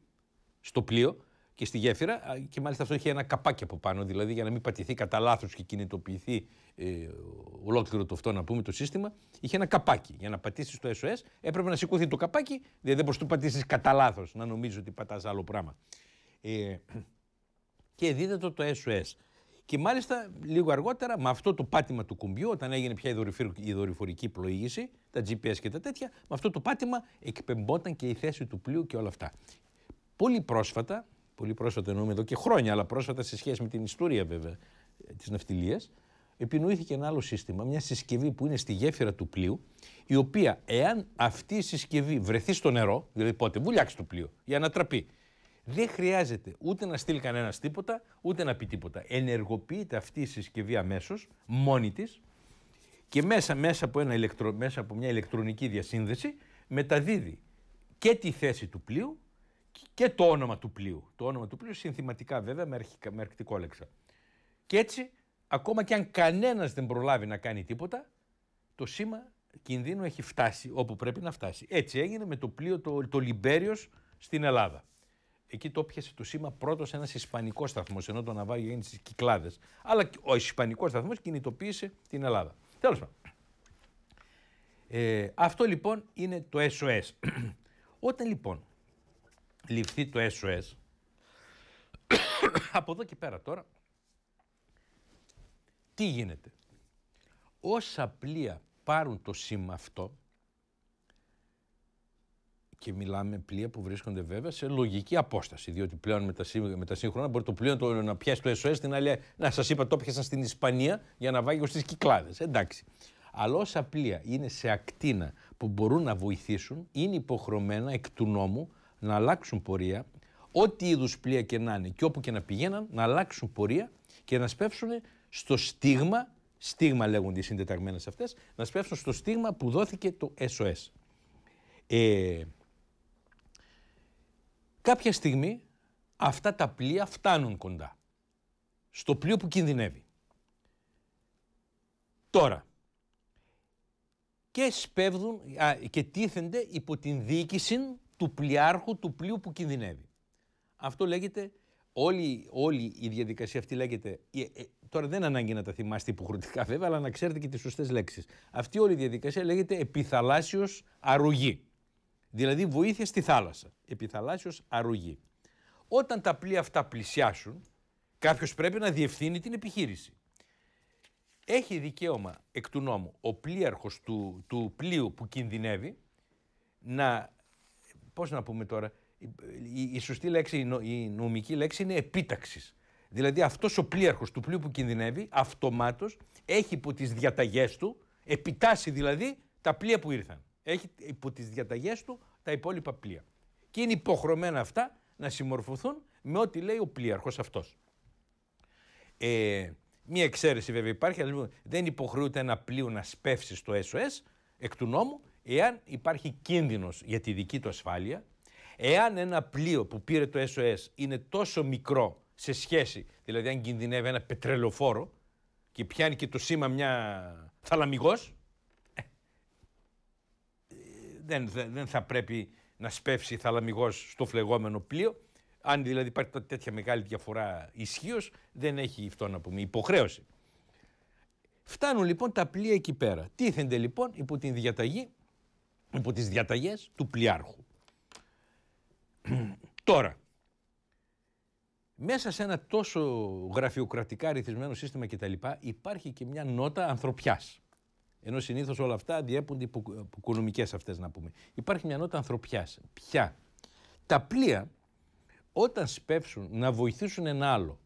στο πλοίο και στη γέφυρα. Και μάλιστα αυτό είχε ένα καπάκι από πάνω, δηλαδή για να μην πατηθεί κατά λάθος και κινητοποιηθεί ε, ολόκληρο το αυτό, να πούμε, το σύστημα. Είχε ένα καπάκι. Για να πατήσεις το SOS έπρεπε να σηκωθεί το καπάκι, δηλαδή δεν μπορείς να το πατήσεις κατά λάθος, να νομίζεις ότι πατάς άλλο πράγμα. Ε, και δίδατο το SOS. Και μάλιστα λίγο αργότερα, με αυτό το πάτημα του κουμπιού, όταν έγινε πια η δορυφορική πλοήγηση, τα GPS και τα τέτοια, με αυτό το πάτημα εκπαιμπόταν και η θέση του πλοίου και όλα αυτά. Πολύ πρόσφατα, πολύ πρόσφατα εννοούμε εδώ και χρόνια, αλλά πρόσφατα σε σχέση με την ιστορία βέβαια ε, της ναυτιλίας, επινοήθηκε ένα άλλο σύστημα, μια συσκευή που είναι στη γέφυρα του πλοίου, η οποία εάν αυτή η συσκευή βρεθεί στο νερό, δηλαδή πότε βουλιάξει το πλοίο για να δεν χρειάζεται ούτε να στείλει κανένας τίποτα, ούτε να πει τίποτα. Ενεργοποιείται αυτή η συσκευή αμέσως, μόνη της, και μέσα, μέσα, από ηλεκτρο, μέσα από μια ηλεκτρονική διασύνδεση μεταδίδει και τη θέση του πλοίου και το όνομα του πλοίου. Το όνομα του πλοίου συνθηματικά βέβαια με, αρχικα, με Και έτσι, ακόμα και αν κανένας δεν προλάβει να κάνει τίποτα, το σήμα κινδύνου έχει φτάσει όπου πρέπει να φτάσει. Έτσι έγινε με το πλοίο το, το Λιμπέριος στην Ελλάδα. Εκεί το πιασε το σήμα πρώτος ένας Ισπανικός σταθμός, ενώ το ναυάγιο έγινε στις Κυκλάδες. Αλλά ο Ισπανικός σταθμός κινητοποίησε την Ελλάδα. Τέλος πάντων. Ε, αυτό λοιπόν είναι το SOS. Όταν λοιπόν ληφθεί το SOS. Από εδώ και πέρα τώρα, τι γίνεται. Όσα πλοία πάρουν το σήμα αυτό, και μιλάμε πλοία που βρίσκονται βέβαια σε λογική απόσταση. Διότι πλέον με τα, σύ, με τα σύγχρονα μπορεί το πλοίο το, να πιάσει το SOS, την άλλη να σας είπα το πιάσαν στην Ισπανία για να βάγει στις κυκλάδες. Εντάξει. Αλλά όσα πλοία είναι σε ακτίνα που μπορούν να βοηθήσουν, είναι υποχρεωμένα εκ του νόμου να αλλάξουν πορεία, ό,τι είδους πλοία και να είναι και όπου και να πηγαίναν, να αλλάξουν πορεία και να σπεύσουν στο στίγμα, στίγμα λέγονται οι συντεταγμένες αυτές, να σπεύσουν στο στίγμα που δόθηκε το SOS. Ε, κάποια στιγμή αυτά τα πλοία φτάνουν κοντά στο πλοίο που κινδυνεύει. Τώρα, και σπέβδουν α, και τίθενται υπό την διοίκηση του πλοιάρχου του πλοίου που κινδυνεύει. Αυτό λέγεται, όλη, όλη η διαδικασία αυτή λέγεται, ε, ε, τώρα δεν ανάγκη να τα θυμάστε υποχρεωτικά βέβαια, αλλά να ξέρετε και τις σωστές λέξεις. Αυτή όλη η διαδικασία λέγεται επιθαλάσσιος αρρωγή. Δηλαδή βοήθεια στη θάλασσα. Επιθαλάσσιος αρρωγή. Όταν τα πλοία αυτά πλησιάσουν, κάποιος πρέπει να διευθύνει την επιχείρηση. Έχει δικαίωμα εκ του νόμου ο πλοίαρχος του, του πλοίου που κινδυνεύει να πώς να πούμε τώρα, η, σωστή λέξη, η, νομική λέξη είναι επίταξης. Δηλαδή αυτός ο πλοίαρχος του πλοίου που κινδυνεύει αυτομάτως έχει υπό τις διαταγές του, επιτάσει δηλαδή τα πλοία που ήρθαν. Έχει υπό τις διαταγές του τα υπόλοιπα πλοία. Και είναι υποχρεωμένα αυτά να συμμορφωθούν με ό,τι λέει ο πλοίαρχος αυτός Ε, μία εξαίρεση βέβαια υπάρχει, αλλά δεν υποχρεούται ένα πλοίο να σπεύσει στο SOS εκ του νόμου, εάν υπάρχει κίνδυνος για τη δική του ασφάλεια, εάν ένα πλοίο που πήρε το SOS είναι τόσο μικρό σε σχέση, δηλαδή αν κινδυνεύει ένα πετρελοφόρο και πιάνει και το σήμα μια θαλαμιγός, ε, δεν, δεν θα πρέπει να σπεύσει η θαλαμιγός στο φλεγόμενο πλοίο. Αν δηλαδή υπάρχει τέτοια μεγάλη διαφορά ισχύως, δεν έχει αυτό να πούμε υποχρέωση. Φτάνουν λοιπόν τα πλοία εκεί πέρα. Τίθενται λοιπόν υπό την διαταγή από τις διαταγές του πλοιάρχου. Τώρα, μέσα σε ένα τόσο γραφειοκρατικά ρυθμισμένο σύστημα κτλ. υπάρχει και μια νότα ανθρωπιάς. Ενώ συνήθως όλα αυτά διέπονται από οικονομικές αυτές να πούμε. Υπάρχει μια νότα ανθρωπιάς. Ποια. Τα πλοία, όταν σπεύσουν να βοηθήσουν ένα άλλο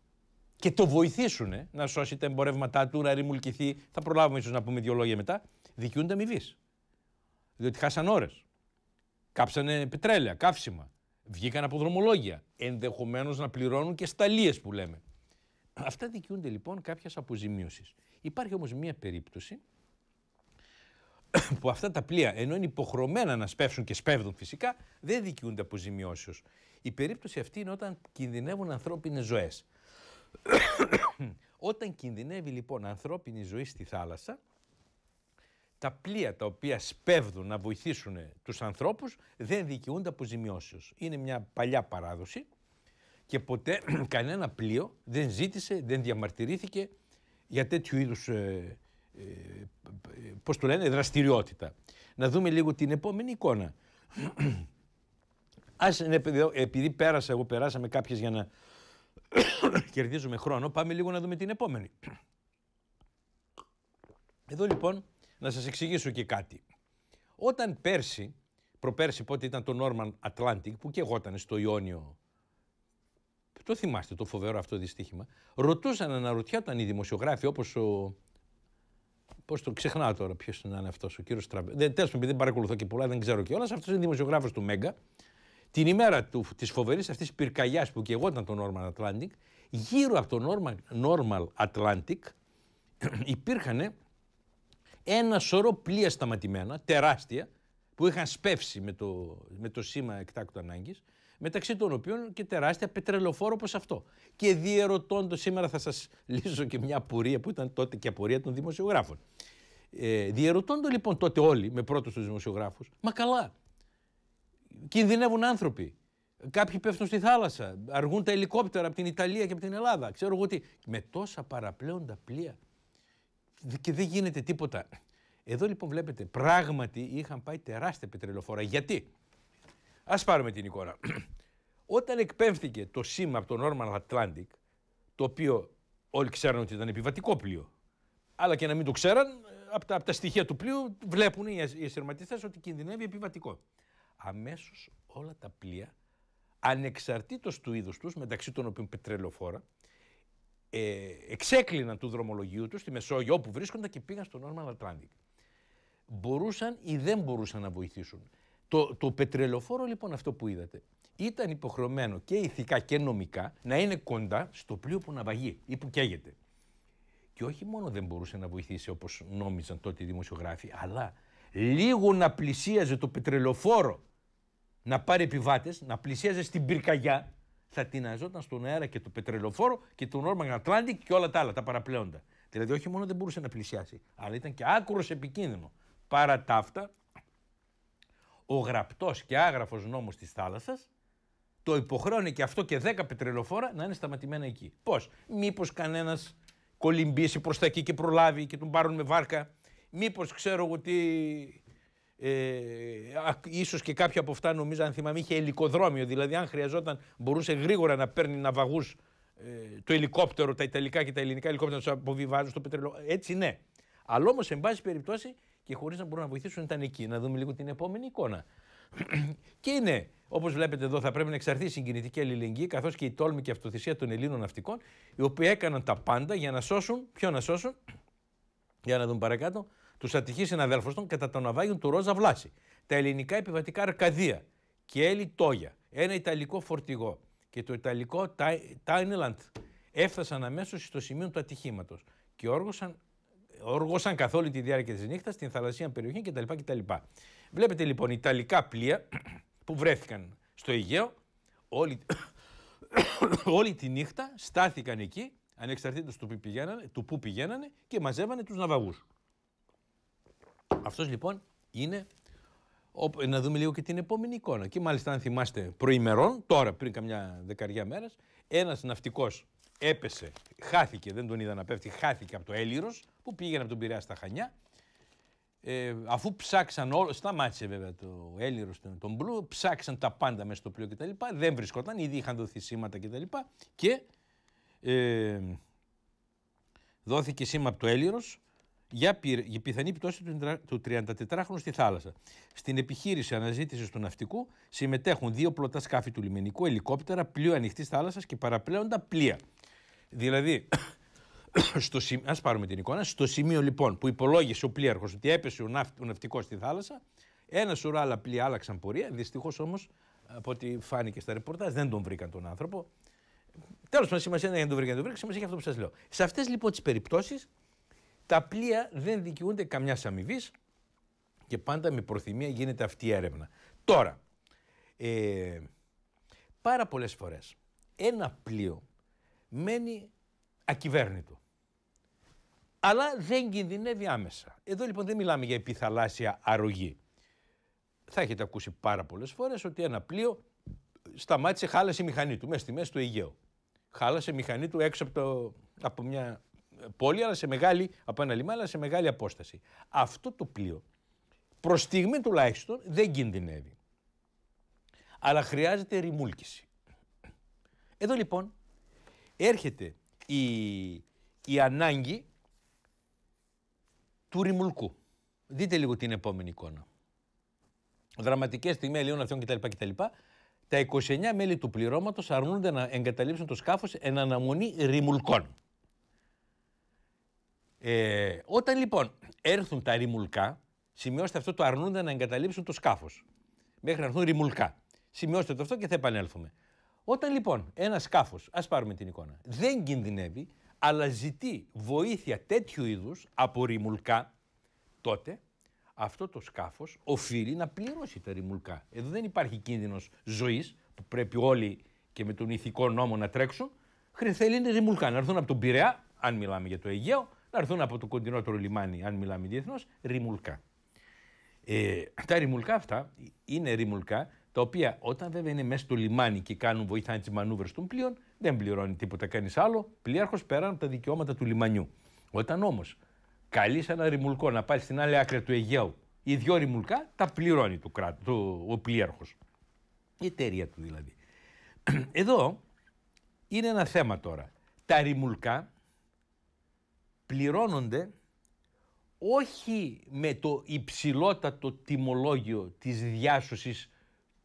και το βοηθήσουν να σώσει τα εμπορεύματά του, να ρημουλκηθεί, θα προλάβουμε ίσως να πούμε δύο λόγια μετά, δικαιούνται αμοιβής. Διότι χάσαν ώρες. Κάψανε πετρέλαια, καύσιμα. Βγήκαν από δρομολόγια. Ενδεχομένως να πληρώνουν και σταλίες που λέμε. Αυτά δικαιούνται λοιπόν κάποιας αποζημίωσης. Υπάρχει όμως μία περίπτωση που αυτά τα πλοία, ενώ είναι υποχρεωμένα να σπεύσουν και σπεύδουν φυσικά, δεν δικαιούνται αποζημιώσεως. Η περίπτωση αυτή είναι όταν κινδυνεύουν ανθρώπινες ζωές. όταν κινδυνεύει λοιπόν ανθρώπινη ζωή στη θάλασσα, τα πλοία τα οποία σπέβδουν να βοηθήσουν τους ανθρώπους δεν δικαιούνται αποζημιώσεως. Είναι μια παλιά παράδοση και ποτέ κανένα πλοίο δεν ζήτησε, δεν διαμαρτυρήθηκε για τέτοιου είδους, ε, ε, πώς το λένε, δραστηριότητα. Να δούμε λίγο την επόμενη εικόνα. Ας, ναι, επειδή πέρασα, εγώ περάσαμε κάποιες για να κερδίζουμε χρόνο, πάμε λίγο να δούμε την επόμενη. Εδώ λοιπόν να σας εξηγήσω και κάτι. Όταν πέρσι, προπέρσι πότε ήταν το Norman Atlantic, που και εγώ ήταν στο Ιόνιο, το θυμάστε το φοβερό αυτό δυστύχημα, ρωτούσαν, ρωτιάταν οι δημοσιογράφοι όπως ο... Πώς το ξεχνάω τώρα, ποιος είναι αυτός, ο κύριος Τραμπ. Δεν, τέλος πάντων, δεν παρακολουθώ και πολλά, δεν ξέρω κιόλας. Αυτός είναι δημοσιογράφος του Μέγκα. Την ημέρα της φοβερής αυτής πυρκαγιάς που και εγώ ήταν το Norman Atlantic, γύρω από το Norman Normal Atlantic υπήρχαν ένα σωρό πλοία σταματημένα, τεράστια, που είχαν σπεύσει με το, με το σήμα εκτάκτου ανάγκης, μεταξύ των οποίων και τεράστια πετρελοφόρο όπως αυτό. Και διαιρωτώντα, σήμερα θα σας λύσω και μια απορία που ήταν τότε και απορία των δημοσιογράφων. Ε, λοιπόν τότε όλοι, με πρώτους τους δημοσιογράφους, μα καλά. Κινδυνεύουν άνθρωποι. Κάποιοι πέφτουν στη θάλασσα. Αργούν τα ελικόπτερα από την Ιταλία και από την Ελλάδα. Ξέρω εγώ τι με τόσα παραπλέοντα πλοία και δεν γίνεται τίποτα. Εδώ λοιπόν βλέπετε, πράγματι είχαν πάει τεράστια πετρελοφόρα. Γιατί, ας πάρουμε την εικόνα. Όταν εκπέμφθηκε το σήμα από το Norman Atlantic, το οποίο όλοι ξέραν ότι ήταν επιβατικό πλοίο, αλλά και να μην το ξέραν, ε, από τα, από τα στοιχεία του πλοίου βλέπουν οι, οι ότι κινδυνεύει επιβατικό. Αμέσως όλα τα πλοία, ανεξαρτήτως του είδους τους, μεταξύ των οποίων πετρελοφόρα, ε, εξέκλειναν του δρομολογίου τους στη Μεσόγειο όπου βρίσκονταν και πήγαν στο Norman Atlantic. Μπορούσαν ή δεν μπορούσαν να βοηθήσουν. Το, το πετρελοφόρο λοιπόν αυτό που είδατε ήταν υποχρεωμένο και ηθικά και νομικά να είναι κοντά στο πλοίο που ναυαγεί ή που καίγεται. Και όχι μόνο δεν μπορούσε να βοηθήσει όπως νόμιζαν τότε οι δημοσιογράφοι, αλλά λίγο να πλησίαζε το πετρελοφόρο να πάρει επιβάτες, να πλησίαζε στην πυρκαγιά θα τειναζόταν στον αέρα και του πετρελοφόρο και του Νόρμαν Ατλάντικ και όλα τα άλλα, τα παραπλέοντα. Δηλαδή, όχι μόνο δεν μπορούσε να πλησιάσει, αλλά ήταν και άκρο επικίνδυνο. Παρά τα αυτά, ο γραπτός και άγραφος νόμος της θάλασσας το υποχρέωνε και αυτό και δέκα πετρελοφόρα να είναι σταματημένα εκεί. Πώς, μήπως κανένας κολυμπήσει προς τα εκεί και προλάβει και τον πάρουν με βάρκα, μήπως ξέρω ότι... Ε, ίσως και κάποια από αυτά νομίζω αν θυμάμαι είχε ελικοδρόμιο δηλαδή αν χρειαζόταν μπορούσε γρήγορα να παίρνει ναυαγούς ε, το ελικόπτερο, τα ιταλικά και τα ελληνικά ελικόπτερα να τους αποβιβάζουν στο πετρελό. Έτσι ναι. Αλλά όμως, εν πάση περιπτώσει, και χωρίς να μπορούν να βοηθήσουν, ήταν εκεί. Να δούμε λίγο την επόμενη εικόνα. και είναι, όπως βλέπετε εδώ, θα πρέπει να εξαρθεί η συγκινητική αλληλεγγύη, καθώς και η τόλμη και αυτοθυσία των Ελλήνων ναυτικών, οι οποίοι έκαναν τα πάντα για να σώσουν. Ποιο να σώσουν, για να δουν παρακάτω, τους ατυχείς συναδέλφους των κατά το ναυάγιο του Ρόζα Βλάση, τα ελληνικά επιβατικά Αρκαδία και Έλλη Τόγια, ένα ιταλικό φορτηγό και το ιταλικό Τάινελαντ έφτασαν αμέσως στο σημείο του ατυχήματος και όργωσαν, όργωσαν καθ' όλη τη διάρκεια της νύχτας στην θαλασσία περιοχή κτλ. κτλ. Βλέπετε λοιπόν ιταλικά πλοία που βρέθηκαν στο Αιγαίο όλη, όλη τη νύχτα στάθηκαν εκεί ανεξαρτήτως του, πηγαίνανε, που πηγαίνανε και μαζεύανε τους ναυαγούς. Αυτός λοιπόν είναι. Να δούμε λίγο και την επόμενη εικόνα. Και μάλιστα, αν θυμάστε, προημερών, τώρα πριν καμιά δεκαριά μέρες, ένας ναυτικός έπεσε, χάθηκε, δεν τον είδα να πέφτει, χάθηκε από το Έλληρος που πήγαινε από τον Πειραιά στα Χανιά. Ε, αφού ψάξαν όλο, σταμάτησε βέβαια το Έλληρος τον Μπλου, ψάξαν τα πάντα μέσα στο πλοίο κτλ. Δεν βρισκόταν, ήδη είχαν δοθεί σήματα κτλ. Και, ε, δόθηκε σήμα από το Έλληρος για πιθανή πτώση του 34χρονου στη θάλασσα. Στην επιχείρηση αναζήτησης του ναυτικού συμμετέχουν δύο πλωτά σκάφη του λιμενικού, ελικόπτερα, πλοίο ανοιχτής θάλασσας και παραπλέοντα πλοία. Δηλαδή, στο ας πάρουμε την εικόνα, στο σημείο λοιπόν που υπολόγισε ο πλοίαρχος ότι έπεσε ο, ναυ, ναυτικός στη θάλασσα, ένας σωρό άλλα πλοία άλλαξαν πορεία, δυστυχώς όμως, από ό,τι φάνηκε στα ρεπορτάζ δεν τον βρήκαν τον άνθρωπο. Τέλος πάντων, σημασία είναι να τον βρήκαν, τον βρήκαν, σημασία έχει αυτό που σας λέω. Σε αυτές λοιπόν τις περιπτώσεις τα πλοία δεν δικαιούνται καμιά αμοιβής και πάντα με προθυμία γίνεται αυτή η έρευνα. Τώρα, ε, πάρα πολλές φορές ένα πλοίο μένει ακυβέρνητο. Αλλά δεν κινδυνεύει άμεσα. Εδώ λοιπόν δεν μιλάμε για επιθαλάσσια αρρωγή. Θα έχετε ακούσει πάρα πολλές φορές ότι ένα πλοίο σταμάτησε, χάλασε η μηχανή του μέσα στη μέση του Αιγαίου. Χάλασε η μηχανή του έξω από μια πόλη, αλλά σε μεγάλη, από ένα λιμάνι, αλλά σε μεγάλη απόσταση. Αυτό το πλοίο, προς στιγμή τουλάχιστον, δεν κινδυνεύει. Αλλά χρειάζεται ρημούλκηση. Εδώ λοιπόν έρχεται η, η ανάγκη του ρημουλκού. Δείτε λίγο την επόμενη εικόνα. Δραματικές στιγμές ελαιών αυτών κτλ. κτλ. Τα 29 μέλη του πληρώματος αρνούνται να εγκαταλείψουν το σκάφος εν αναμονή ρημουλκών. Ε, όταν λοιπόν έρθουν τα ρημουλκά, σημειώστε αυτό το αρνούνται να εγκαταλείψουν το σκάφος. Μέχρι να έρθουν ρημουλκά. Σημειώστε το αυτό και θα επανέλθουμε. Όταν λοιπόν ένα σκάφος, ας πάρουμε την εικόνα, δεν κινδυνεύει, αλλά ζητεί βοήθεια τέτοιου είδους από ρημουλκά, τότε αυτό το σκάφος οφείλει να πληρώσει τα ρημουλκά. Εδώ δεν υπάρχει κίνδυνος ζωής που πρέπει όλοι και με τον ηθικό νόμο να τρέξουν. είναι ρημουλκά να έρθουν από τον Πειραιά, αν μιλάμε για το Αιγαίο, να έρθουν από το κοντινότερο λιμάνι, αν μιλάμε διεθνώς, ρημουλκά. Ε, τα ρημουλκά αυτά είναι ρημουλκά τα οποία όταν βέβαια είναι μέσα στο λιμάνι και κάνουν βοηθάνε τις μανούβρες των πλοίων, δεν πληρώνει τίποτα κανείς άλλο. πλήρχο πέραν από τα δικαιώματα του λιμανιού. Όταν όμως καλείς ένα ρημουλκό να πάει στην άλλη άκρη του Αιγαίου ή δυο ρημουλκά, τα πληρώνει το κράτος, ο πλοίαρχος. Η εταιρεία του δηλαδή. Εδώ είναι ένα θέμα τώρα. Τα ρημουλκά πληρώνονται όχι με το υψηλότατο τιμολόγιο της διάσωσης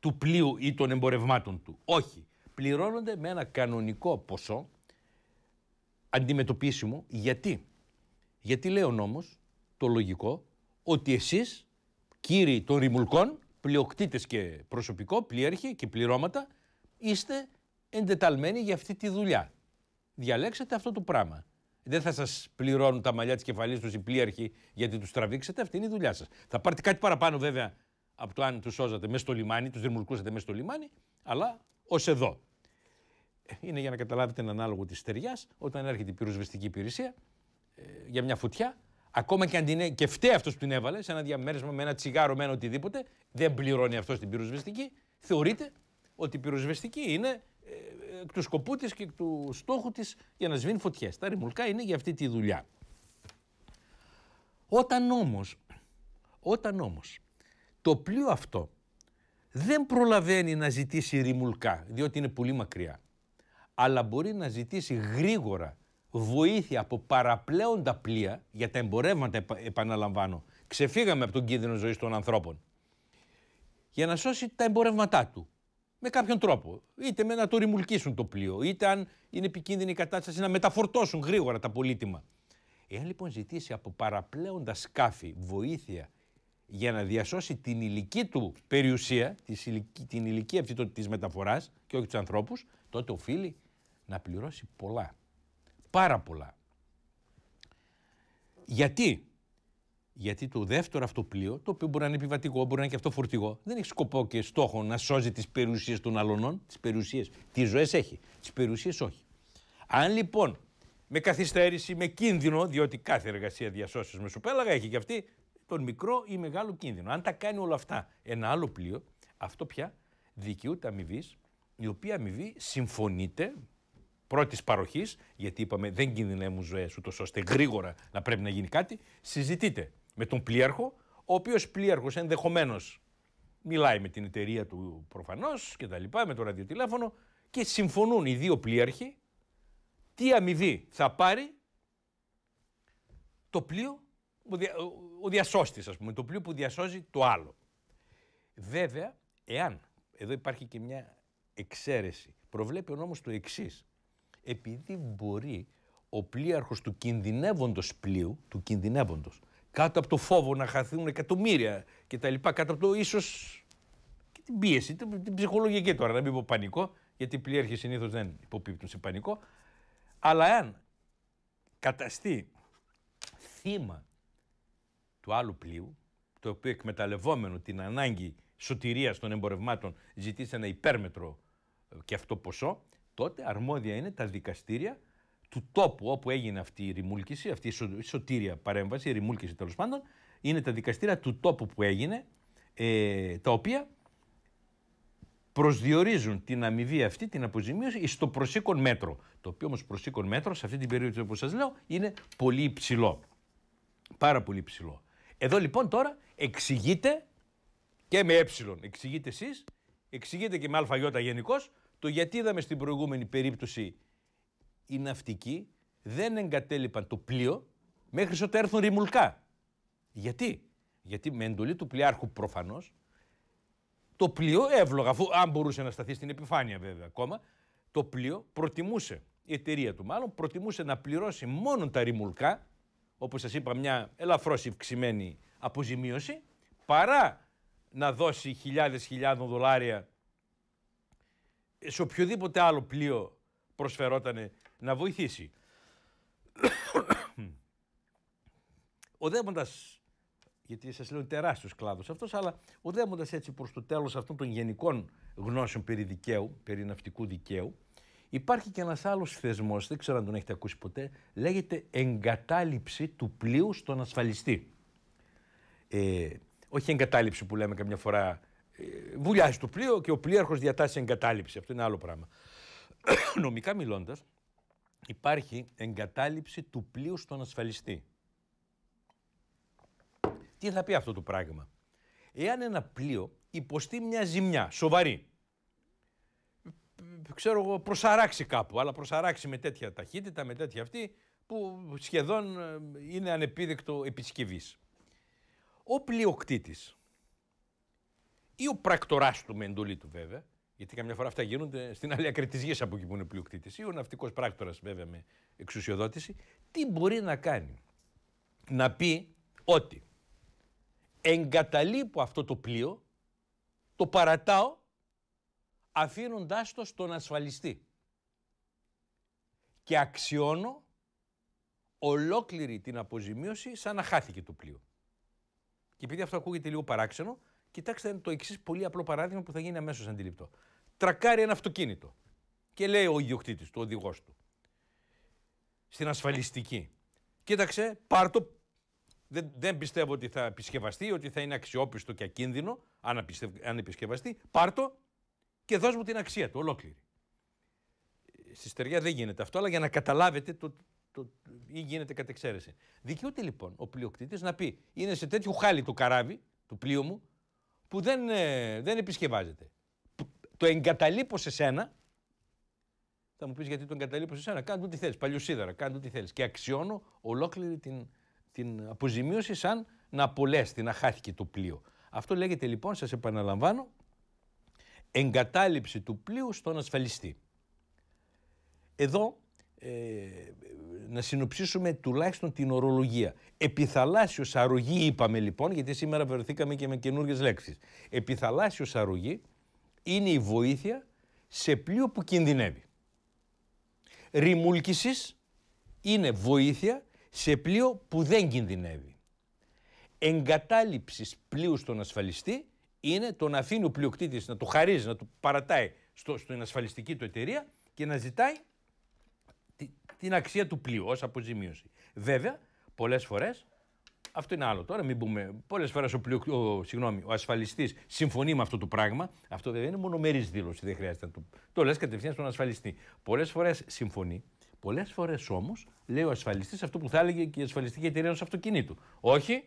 του πλοίου ή των εμπορευμάτων του. Όχι. Πληρώνονται με ένα κανονικό ποσό αντιμετωπίσιμο. Γιατί. Γιατί λέει ο νόμος, το λογικό, ότι εσείς κύριοι των ρημουλκών, πλειοκτήτες και προσωπικό, πλήρχοι και πληρώματα, είστε εντεταλμένοι για αυτή τη δουλειά. Διαλέξατε αυτό το πράγμα. Δεν θα σας πληρώνουν τα μαλλιά της κεφαλής τους οι πλοίαρχοι γιατί τους τραβήξετε. Αυτή είναι η δουλειά σας. Θα πάρετε κάτι παραπάνω βέβαια από το αν τους σώζατε μέσα στο λιμάνι, τους δημιουργούσατε μέσα στο λιμάνι, αλλά ως εδώ. Είναι για να καταλάβετε έναν ανάλογο τη ταιριά, όταν έρχεται η πυροσβεστική υπηρεσία ε, για μια φωτιά. Ακόμα και αν την ε, και φταίει αυτός που την έβαλε, σε ένα διαμέρισμα με ένα τσιγάρο, με ένα οτιδήποτε, δεν πληρώνει αυτός την πυροσβεστική. Θεωρείται ότι η πυροσβεστική είναι ε, εκ του σκοπού της και εκ του στόχου της για να σβήνει φωτιές. Τα ρημουλκά είναι για αυτή τη δουλειά. Όταν όμως, όταν όμως το πλοίο αυτό δεν προλαβαίνει να ζητήσει ρημουλκά, διότι είναι πολύ μακριά, αλλά μπορεί να ζητήσει γρήγορα βοήθεια από παραπλέοντα πλοία για τα εμπορεύματα, επαναλαμβάνω. Ξεφύγαμε από τον κίνδυνο ζωής των ανθρώπων. Για να σώσει τα εμπορεύματά του με κάποιον τρόπο. Είτε με να το ρημουλκίσουν το πλοίο, είτε αν είναι επικίνδυνη η κατάσταση να μεταφορτώσουν γρήγορα τα πολύτιμα. Εάν λοιπόν ζητήσει από παραπλέοντα σκάφη βοήθεια για να διασώσει την υλική του περιουσία, την ηλική αυτή της μεταφοράς και όχι τους ανθρώπους, τότε οφείλει να πληρώσει πολλά. Πάρα πολλά. Γιατί γιατί το δεύτερο αυτό πλοίο, το οποίο μπορεί να είναι επιβατικό, μπορεί να είναι και αυτό φορτηγό, δεν έχει σκοπό και στόχο να σώζει τις περιουσίες των αλωνών. Τις περιουσίες. Τι ζωές έχει. Τις περιουσίες όχι. Αν λοιπόν με καθυστέρηση, με κίνδυνο, διότι κάθε εργασία διασώσεω με σουπέλαγα έχει και αυτή τον μικρό ή μεγάλο κίνδυνο. Αν τα κάνει όλα αυτά ένα άλλο πλοίο, αυτό πια δικαιούται αμοιβή, η οποία αμοιβή συμφωνείται πρώτης παροχής, γιατί είπαμε δεν κινδυνεύουν ζωές, ούτως ώστε γρήγορα να πρέπει να γίνει κάτι, συζητείται με τον πλοίαρχο, ο οποίος πλοίαρχος ενδεχομένως μιλάει με την εταιρεία του προφανώς και τα λοιπά, με το ραδιοτηλέφωνο και συμφωνούν οι δύο πλοίαρχοι τι αμοιβή θα πάρει το πλοίο, ο, δια, ο πούμε, το πλοίο που διασώζει το άλλο. Βέβαια, εάν, εδώ υπάρχει και μια εξαίρεση, προβλέπει ο νόμος το εξής. Επειδή μπορεί ο πλοίαρχος του κινδυνεύοντος πλοίου, του κινδυνεύοντος, κάτω από το φόβο να χαθούν εκατομμύρια λοιπά, Κάτω από το ίσως και την πίεση, την ψυχολογική τώρα, να μην πω πανικό, γιατί οι πλοίαρχοι συνήθως δεν υποπίπτουν σε πανικό. Αλλά εάν καταστεί θύμα του άλλου πλοίου, το οποίο εκμεταλλευόμενο την ανάγκη σωτηρίας των εμπορευμάτων ζητήσει ένα υπέρμετρο ε, και αυτό ποσό, τότε αρμόδια είναι τα δικαστήρια του τόπου όπου έγινε αυτή η ρημούλκηση, αυτή η σωτήρια παρέμβαση, η ρημούλκηση τέλος πάντων, είναι τα δικαστήρια του τόπου που έγινε, ε, τα οποία προσδιορίζουν την αμοιβή αυτή, την αποζημίωση, στο προσήκον μέτρο. Το οποίο όμως προσήκον μέτρο σε αυτή την περίοδο που σας λέω είναι πολύ υψηλό. Πάρα πολύ υψηλό. Εδώ λοιπόν τώρα εξηγείτε και με ε, εξηγείτε εσείς, εξηγείτε και με αλφαγιώτα γενικώς το γιατί είδαμε στην προηγούμενη περίπτωση οι ναυτικοί δεν εγκατέλειπαν το πλοίο μέχρι όταν έρθουν ρημουλκά. Γιατί? Γιατί με εντολή του πλοιάρχου προφανώς, το πλοίο εύλογα, αφού αν μπορούσε να σταθεί στην επιφάνεια βέβαια ακόμα, το πλοίο προτιμούσε, η εταιρεία του μάλλον, προτιμούσε να πληρώσει μόνο τα ρημουλκά, όπως σας είπα μια ελαφρώς ευξημένη αποζημίωση, παρά να δώσει χιλιάδες χιλιάδων δολάρια σε οποιοδήποτε άλλο πλοίο προσφερόταν να βοηθήσει. Ο Οδεύοντας, γιατί σας λέω τεράστιος κλάδος αυτός, αλλά ο Δέμοντας έτσι προς το τέλος αυτών των γενικών γνώσεων περί δικαίου, περί ναυτικού δικαίου, υπάρχει και ένας άλλος θεσμός, δεν ξέρω αν τον έχετε ακούσει ποτέ, λέγεται εγκατάλειψη του πλοίου στον ασφαλιστή. Ε, όχι εγκατάλειψη που λέμε καμιά φορά. Ε, βουλιάζει το πλοίο και ο πλοίαρχος διατάσσει εγκατάλειψη. Αυτό είναι άλλο πράγμα. Νομικά μιλώντας, υπάρχει εγκατάλειψη του πλοίου στον ασφαλιστή. Τι θα πει αυτό το πράγμα. Εάν ένα πλοίο υποστεί μια ζημιά σοβαρή, ξέρω εγώ, προσαράξει κάπου, αλλά προσαράξει με τέτοια ταχύτητα, με τέτοια αυτή, που σχεδόν ε, είναι ανεπίδεκτο επισκευής. Ο πλειοκτήτης ή ο πρακτοράς του με εντολή του βέβαια, γιατί καμιά φορά αυτά γίνονται στην άλλη άκρη της γης από εκεί που είναι πλειοκτήτης ή ο ναυτικός πράκτορας, βέβαια, με εξουσιοδότηση. Τι μπορεί να κάνει, Να πει ότι εγκαταλείπω αυτό το πλοίο, το παρατάω, αφήνοντα το στον ασφαλιστή. Και αξιώνω ολόκληρη την αποζημίωση σαν να χάθηκε το πλοίο. Και επειδή αυτό ακούγεται λίγο παράξενο, Κοιτάξτε το εξής πολύ απλό παράδειγμα που θα γίνει αμέσως αντιληπτό. Τρακάρει ένα αυτοκίνητο και λέει ο ιδιοκτήτης του, ο οδηγός του, στην ασφαλιστική. Κοίταξε, πάρτο. Δεν, δεν πιστεύω ότι θα επισκευαστεί, ότι θα είναι αξιόπιστο και ακίνδυνο, αν, απιστευ... αν επισκευαστεί. Πάρτο και δώσ' μου την αξία του ολόκληρη. Στη στεριά δεν γίνεται αυτό, αλλά για να καταλάβετε το, το, ή γίνεται κατ' εξαίρεση. Δικαιούται λοιπόν ο πλειοκτήτης να πει: Είναι σε τέτοιο χάλι το καράβι του πλοίου μου που δεν, ε, δεν επισκευάζεται. Το εγκαταλείπω σε σένα. Θα μου πεις γιατί το εγκαταλείπω σε σένα. Κάντε ό,τι θέλει. Παλιοσίδερα, κάντε ό,τι θέλεις. Και αξιώνω ολόκληρη την, την αποζημίωση σαν να απολέστη, να χάθηκε το πλοίο. Αυτό λέγεται λοιπόν, σας επαναλαμβάνω, εγκατάλειψη του πλοίου στον ασφαλιστή. Εδώ ε, να συνοψίσουμε τουλάχιστον την ορολογία. Επιθαλάσσιος αρρωγή είπαμε λοιπόν, γιατί σήμερα βρεθήκαμε και με καινούργιες λέξεις. Επιθαλάσσιος αρρωγή είναι η βοήθεια σε πλοίο που κινδυνεύει. Ρημούλκησης είναι βοήθεια σε πλοίο που δεν κινδυνεύει. Εγκατάλειψης πλοίου στον ασφαλιστή είναι το να αφήνει ο πλειοκτήτης να το χαρίζει, να το παρατάει στο, στην ασφαλιστική του εταιρεία και να ζητάει την αξία του πλοίους ω αποζημίωση. Βέβαια, πολλές φορές, Αυτό είναι άλλο τώρα, μην πούμε. Πολλές φορές ο, πλοιο, συγγνώμη, ο ασφαλιστής συμφωνεί με αυτό το πράγμα. Αυτό βέβαια είναι μονομερής δήλωση, δεν χρειάζεται να το. Το λες κατευθείαν στον ασφαλιστή. Πολλές φορές συμφωνεί. Πολλές φορές όμως λέει ο ασφαλιστής αυτό που θα έλεγε και η ασφαλιστική εταιρεία ενό αυτοκινήτου. Όχι,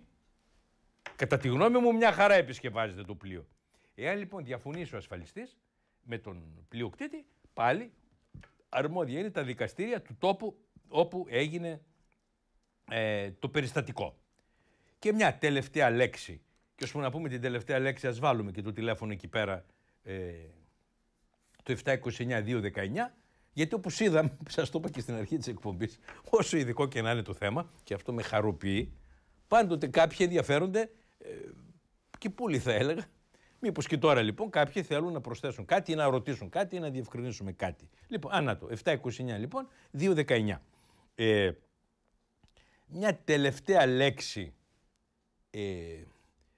κατά τη γνώμη μου, μια χαρά επισκευάζεται το πλοίο. Εάν λοιπόν διαφωνήσει ο ασφαλιστής με τον πλειοκτήτη, πάλι αρμόδια είναι τα δικαστήρια του τόπου όπου έγινε ε, το περιστατικό. Και μια τελευταία λέξη. Και όσο να πούμε την τελευταία λέξη, ας βάλουμε και το τηλέφωνο εκεί πέρα ε, το 729-219, γιατί όπως είδαμε, σας το είπα και στην αρχή της εκπομπής, όσο ειδικό και να είναι το θέμα, και αυτό με χαροποιεί, πάντοτε κάποιοι ενδιαφέρονται ε, και πολύ θα έλεγα, Μήπως και τώρα λοιπόν κάποιοι θέλουν να προσθέσουν κάτι ή να ρωτήσουν κάτι ή να διευκρινίσουμε κάτι. Λοιπόν, ανά 729 λοιπόν, 219. Ε, μια τελευταία λέξη ε,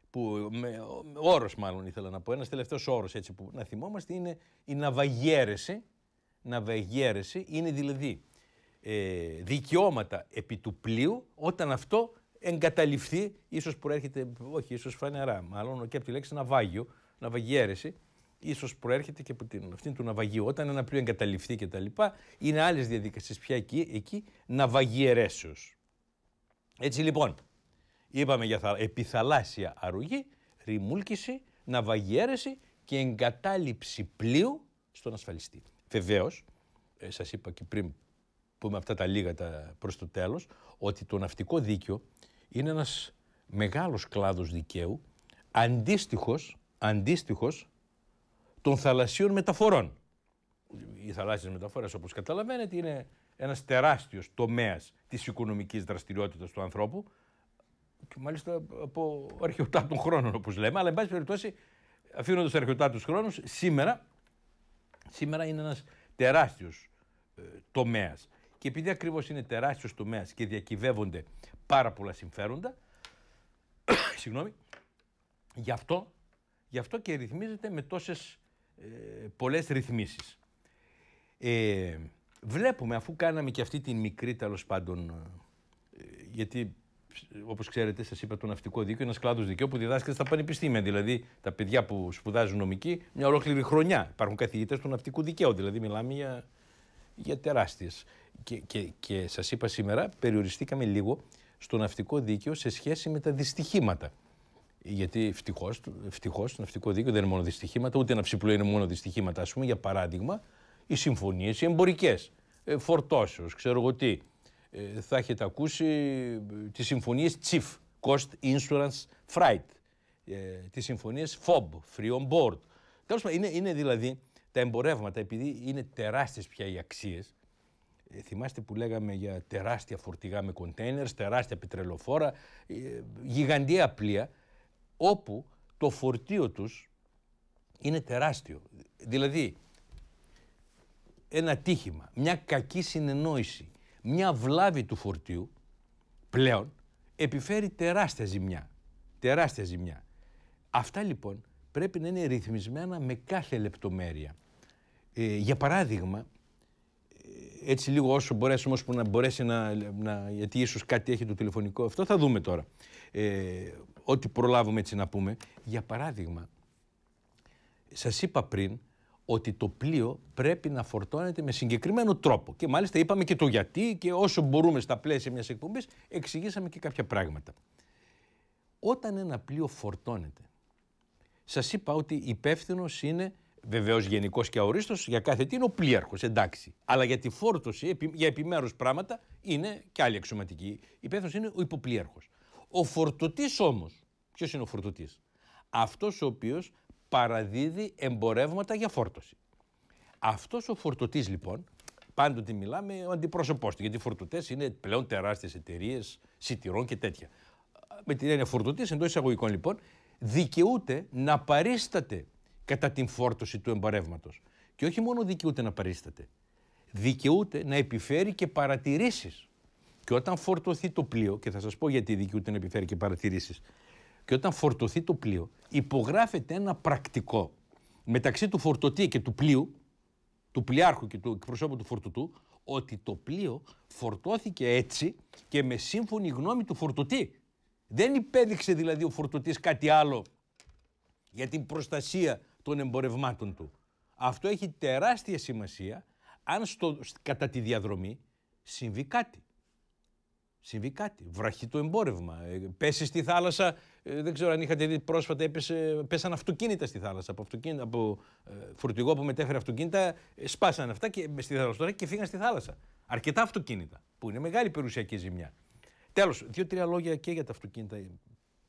που με, όρος μάλλον ήθελα να πω, ένας τελευταίος όρος έτσι που να θυμόμαστε είναι η ναυαγέρεση. Ναυαγέρεση είναι δηλαδή ε, δικαιώματα επί του πλοίου όταν αυτό εγκαταληφθεί, ίσως προέρχεται, όχι ίσως φανερά, μάλλον και από τη λέξη ναυάγιο, ναυαγιέρεση, ίσως προέρχεται και από την, αυτήν του ναυαγίου. Όταν ένα πλοίο εγκαταληφθεί κτλ., είναι άλλες διαδικασίες πια εκεί, εκεί ναυαγιερέσεω. Έτσι λοιπόν, είπαμε για θα, επιθαλάσσια αρρωγή, ρημούλκηση, ναυαγιέρεση και εγκατάλειψη πλοίου στον ασφαλιστή. Βεβαίως, ε, σας είπα και πριν πούμε αυτά τα λίγα τα το τέλος, ότι το ναυτικό δίκαιο είναι ένας μεγάλος κλάδος δικαίου αντίστοιχος, αντίστοιχος των θαλασσίων μεταφορών. Οι θαλάσσιες μεταφορές όπως καταλαβαίνετε είναι ένας τεράστιος τομέας της οικονομικής δραστηριότητας του ανθρώπου και μάλιστα από αρχαιοτά των χρόνων όπως λέμε, αλλά εν πάση περιπτώσει αφήνοντας αρχαιοτά τους χρόνους σήμερα, σήμερα είναι ένας τεράστιος ε, τομέας. Και επειδή ακριβώς είναι τεράστιος τομέας και διακυβεύονται πάρα πολλά συμφέροντα. Συγγνώμη. Γι' αυτό, γι αυτό και ρυθμίζεται με τόσες ε, πολλές ρυθμίσεις. Ε, βλέπουμε, αφού κάναμε και αυτή την μικρή τέλος πάντων, ε, γιατί όπως ξέρετε σας είπα το ναυτικό δίκαιο είναι ένας κλάδος δικαίου που διδάσκεται στα πανεπιστήμια, δηλαδή τα παιδιά που σπουδάζουν νομική μια ολόκληρη χρονιά. Υπάρχουν καθηγητές του ναυτικού δικαίου, δηλαδή μιλάμε για, για τεράστιες. Και, και, και σας είπα σήμερα, περιοριστήκαμε λίγο στο ναυτικό δίκαιο σε σχέση με τα δυστυχήματα. Γιατί ευτυχώς το ναυτικό δίκαιο δεν είναι μόνο δυστυχήματα, ούτε ένα ψιπλό είναι μόνο δυστυχήματα. Ας πούμε, για παράδειγμα, οι συμφωνίες οι εμπορικές. Ε, Φορτώσεως, ξέρω εγώ τι. Ε, θα έχετε ακούσει ε, τις συμφωνίες CHIF, Cost Insurance Freight. τις συμφωνίες FOB, Free On Board. Τέλος είναι, είναι δηλαδή τα εμπορεύματα, επειδή είναι τεράστιες πια οι αξίες, ε, θυμάστε που λέγαμε για τεράστια φορτηγά με κοντέινερ, τεράστια πετρελοφόρα, ε, γιγαντία πλοία, όπου το φορτίο τους είναι τεράστιο. Δηλαδή, ένα τύχημα, μια κακή συνεννόηση, μια βλάβη του φορτίου, πλέον, επιφέρει τεράστια ζημιά. Τεράστια ζημιά. Αυτά λοιπόν πρέπει να είναι ρυθμισμένα με κάθε λεπτομέρεια. Ε, για παράδειγμα, έτσι λίγο όσο μπορέσει όμως που να μπορέσει να, να γιατί ίσως κάτι έχει το τηλεφωνικό αυτό θα δούμε τώρα ε, ό,τι προλάβουμε έτσι να πούμε για παράδειγμα σας είπα πριν ότι το πλοίο πρέπει να φορτώνεται με συγκεκριμένο τρόπο. Και μάλιστα είπαμε και το γιατί και όσο μπορούμε στα πλαίσια μιας εκπομπής εξηγήσαμε και κάποια πράγματα. Όταν ένα πλοίο φορτώνεται, σας είπα ότι υπεύθυνος είναι Βεβαίως γενικός και ορίστο για κάθε τι είναι ο πλήρχο. εντάξει. Αλλά για τη φόρτωση, για επιμέρους πράγματα, είναι και άλλοι Η Υπεύθυνο είναι ο υποπλήρχο. Ο φορτωτής όμως, ποιος είναι ο φορτωτής, αυτός ο οποίος παραδίδει εμπορεύματα για φόρτωση. Αυτός ο φορτωτής λοιπόν, πάντοτε μιλάμε ο αντιπρόσωπός του, γιατί οι φορτωτές είναι πλέον τεράστιες εταιρείες σιτηρών και τέτοια. Με την έννοια φορτωτής, εντός εισαγωγικών λοιπόν, δικαιούται να παρίσταται κατά την φόρτωση του εμπορεύματος. Και όχι μόνο δικαιούται να παρίσταται, δικαιούται να επιφέρει και παρατηρήσεις. Και όταν φορτωθεί το πλοίο, και θα σας πω γιατί δικαιούται να επιφέρει και παρατηρήσεις, και όταν φορτωθεί το πλοίο, υπογράφεται ένα πρακτικό μεταξύ του φορτωτή και του πλοίου, του πλοιάρχου και του εκπροσώπου του φορτωτού, ότι το πλοίο φορτώθηκε έτσι και με σύμφωνη γνώμη του φορτωτή. Δεν υπέδειξε δηλαδή ο φορτωτής κάτι άλλο για την προστασία των εμπορευμάτων του. Αυτό έχει τεράστια σημασία αν στο, κατά τη διαδρομή συμβεί κάτι. Συμβεί κάτι. Βραχεί το εμπόρευμα. Ε, Πέσει στη θάλασσα. Ε, δεν ξέρω αν είχατε δει πρόσφατα, έπεσε, πέσαν αυτοκίνητα στη θάλασσα. Από, αυτοκίνητα, από ε, φορτηγό που μετέφερε αυτοκίνητα, σπάσαν αυτά και, στη θάλασσα και φύγαν στη θάλασσα. Αρκετά αυτοκίνητα, που είναι μεγάλη περιουσιακή ζημιά. Τέλος, δύο-τρία λόγια και για τα αυτοκίνητα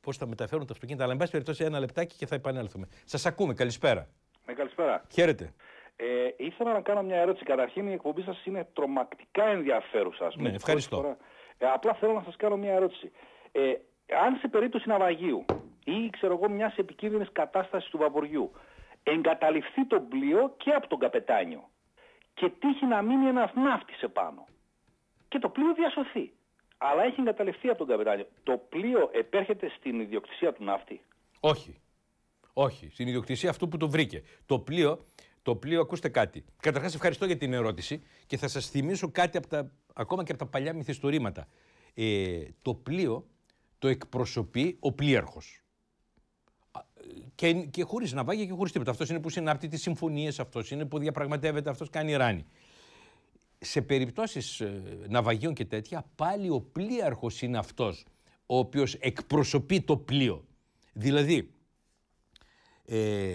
πώς θα μεταφέρουν τα αυτοκίνητα. Αλλά, εν πάση περιπτώσει, ένα λεπτάκι και θα επανέλθουμε. Σας ακούμε. Καλησπέρα. Με καλησπέρα. Χαίρετε. Ε, ήθελα να κάνω μια ερώτηση. Καταρχήν, η εκπομπή σας είναι τρομακτικά ενδιαφέρουσα. Ναι, ευχαριστώ. Ε, απλά θέλω να σας κάνω μια ερώτηση. Ε, αν σε περίπτωση ναυαγίου ή ξέρω εγώ μιας επικίνδυνης κατάστασης του βαποριού εγκαταληφθεί το πλοίο και από τον καπετάνιο και τύχει να μείνει ένας ναύτης επάνω και το πλοίο διασωθεί αλλά έχει εγκαταλειφθεί από τον καπετάνιο. Το πλοίο επέρχεται στην ιδιοκτησία του ναύτη. Όχι. Όχι. Στην ιδιοκτησία αυτού που το βρήκε. Το πλοίο, το πλοίο ακούστε κάτι. Καταρχάς, ευχαριστώ για την ερώτηση και θα σας θυμίσω κάτι από τα, ακόμα και από τα παλιά μυθιστορήματα. Ε, το πλοίο το εκπροσωπεί ο πλοίαρχος. Και, και χωρίς βάγει και χωρίς τίποτα. Αυτός είναι που συνάπτει τις συμφωνίες, αυτός είναι που διαπραγματεύεται, αυτός κάνει ράνι σε περιπτώσεις ε, ναυαγίων και τέτοια, πάλι ο πλοίαρχος είναι αυτός ο οποίος εκπροσωπεί το πλοίο. Δηλαδή, ε,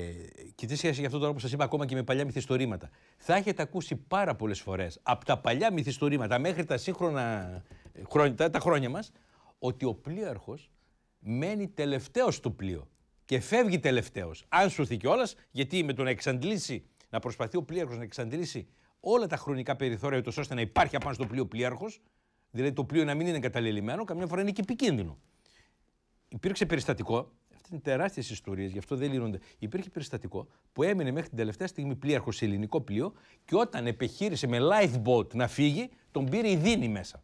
κοιτήστε για αυτό τώρα που σας είπα ακόμα και με παλιά μυθιστορήματα. Θα έχετε ακούσει πάρα πολλές φορές από τα παλιά μυθιστορήματα μέχρι τα σύγχρονα ε, χρόνια, τα, χρόνια μας ότι ο πλοίαρχος μένει τελευταίος στο πλοίο και φεύγει τελευταίος. Αν σου έρθει γιατί με το να εξαντλήσει, να προσπαθεί ο πλοίαρχος να εξαντλήσει όλα τα χρονικά περιθώρια, ούτως ώστε να υπάρχει απάνω στο πλοίο πλοίαρχος, δηλαδή το πλοίο να μην είναι εγκαταλελειμμένο, καμιά φορά είναι και επικίνδυνο. Υπήρξε περιστατικό, αυτή είναι τεράστιες ιστορίες, γι' αυτό δεν λύνονται. Υπήρχε περιστατικό που έμεινε μέχρι την τελευταία στιγμή πλοίαρχος σε ελληνικό πλοίο και όταν επιχείρησε με lifeboat να φύγει, τον πήρε η δίνη μέσα.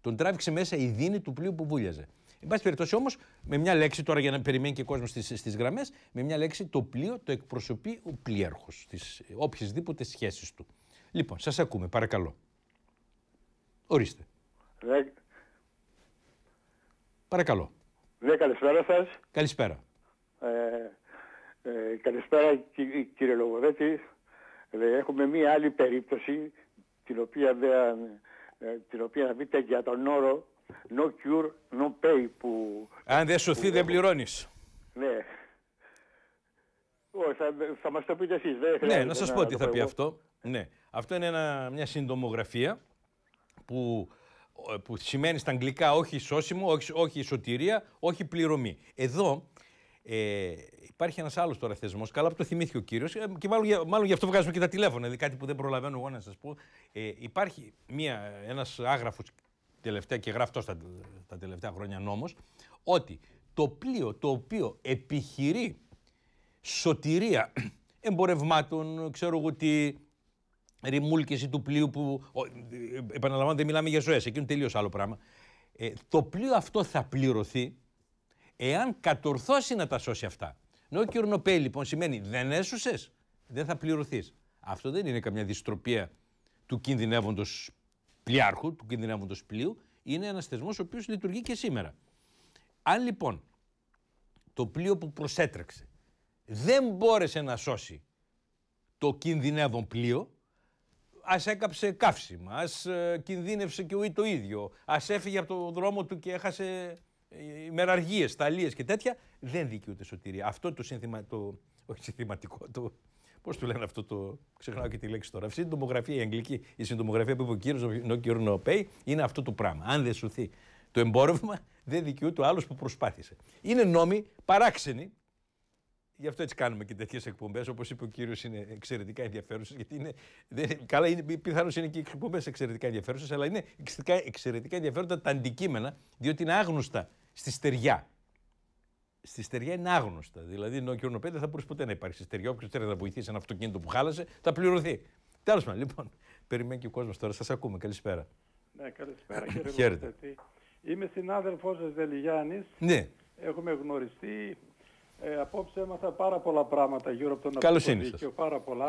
Τον τράβηξε μέσα η δίνη του πλοίου που βούλιαζε. Εν πάση περιπτώσει όμως, με μια λέξη τώρα για να περιμένει και ο κόσμος στις γραμμές, με μια λέξη το πλοίο το εκπροσωπεί ο πλοίαρχος στις οποιασδήποτε σχέσεις του. Λοιπόν, σας ακούμε, παρακαλώ. Ορίστε. Ναι. Παρακαλώ. Ναι, καλησπέρα σας. Καλησπέρα. Ε, ε καλησπέρα κυ, κύριε Λογοδέτη. Ε, έχουμε μία άλλη περίπτωση την οποία, δεν, ε, την οποία δείτε για τον όρο no cure, no pay που... Αν δεν σωθεί δεν πληρώνεις. Ναι. θα, θα μας το πείτε εσείς. ναι, να σας πω τι θα πει αυτό. Ναι. Αυτό είναι ένα, μια συντομογραφία που, που σημαίνει στα αγγλικά όχι σώσιμο, όχι, όχι σωτηρία, όχι πληρωμή. Εδώ ε, υπάρχει ένας άλλος τώρα θεσμός. Καλά που το θυμήθηκε ο κύριος. Ε, και μάλλον, μάλλον γι' αυτό βγάζουμε και τα τηλέφωνα. Δηλαδή κάτι που δεν προλαβαίνω εγώ να σας πω. Ε, υπάρχει ένας άγραφος τελευταία και γράφτος τα, τα τελευταία χρόνια νόμος ότι το πλοίο το οποίο επιχειρεί σωτηρία εμπορευμάτων, ξέρω εγώ τι, ρημούλκηση του πλοίου που. Επαναλαμβάνω, δεν μιλάμε για ζωές, εκείνο τελείως άλλο πράγμα. Ε, το πλοίο αυτό θα πληρωθεί εάν κατορθώσει να τα σώσει αυτά. Ενώ ο λοιπόν σημαίνει δεν έσουσες, δεν θα πληρωθείς. Αυτό δεν είναι καμιά δυστροπία του κινδυνεύοντος πλοιάρχου, του κινδυνεύοντος πλοίου. Είναι ένας θεσμός ο οποίος λειτουργεί και σήμερα. Αν λοιπόν το πλοίο που προσέτρεξε δεν μπόρεσε να σώσει το κινδυνεύον πλοίο, Ας έκαψε καύσιμα, ας ε, κινδύνευσε και ο το ίδιο, Ας έφυγε από τον δρόμο του και έχασε ε, ημεραργίες, ταλίες και τέτοια, δεν δικαιούται σωτηρία. Αυτό το σύνθημα, το, όχι συνθηματικό, το, Πώς του λένε αυτό το. Ξεχνάω και τη λέξη τώρα. Αυτή η συντομογραφία, η αγγλική, η συντομογραφία που είπε ο κύριος Νοπέι, είναι αυτό το πράγμα. Αν δεν σωθεί το εμπόρευμα, δεν δικαιούται ο άλλος που προσπάθησε. Είναι νόμοι παράξενοι Γι' αυτό έτσι κάνουμε και τέτοιες εκπομπές. Όπως είπε ο κύριος, είναι εξαιρετικά ενδιαφέρουσες. Γιατί είναι. Δεν, καλά, είναι, πιθανώς είναι και οι εκπομπές εξαιρετικά ενδιαφέρουσες, αλλά είναι εξαιρετικά, εξαιρετικά ενδιαφέροντα τα αντικείμενα, διότι είναι άγνωστα στη στεριά. Στη στεριά είναι άγνωστα. Δηλαδή, ενώ ο κ. δεν θα μπορούσε ποτέ να υπάρχεις στη στεριά. Όποιος θέλει να βοηθήσει ένα αυτοκίνητο που χάλασε, θα πληρωθεί. Τέλος πάντων, λοιπόν, περιμένει και ο κόσμος τώρα. Σας ακούμε. Καλησπέρα. Ναι, καλησπέρα κύριε Χαίρετε. Είμαι συνάδελφός σα Δελιγιάννης. Ναι. Έχουμε γνωριστεί ε, απόψε έμαθα πάρα πολλά πράγματα γύρω από τον Καλώς δίκαιο, πάρα πολλά.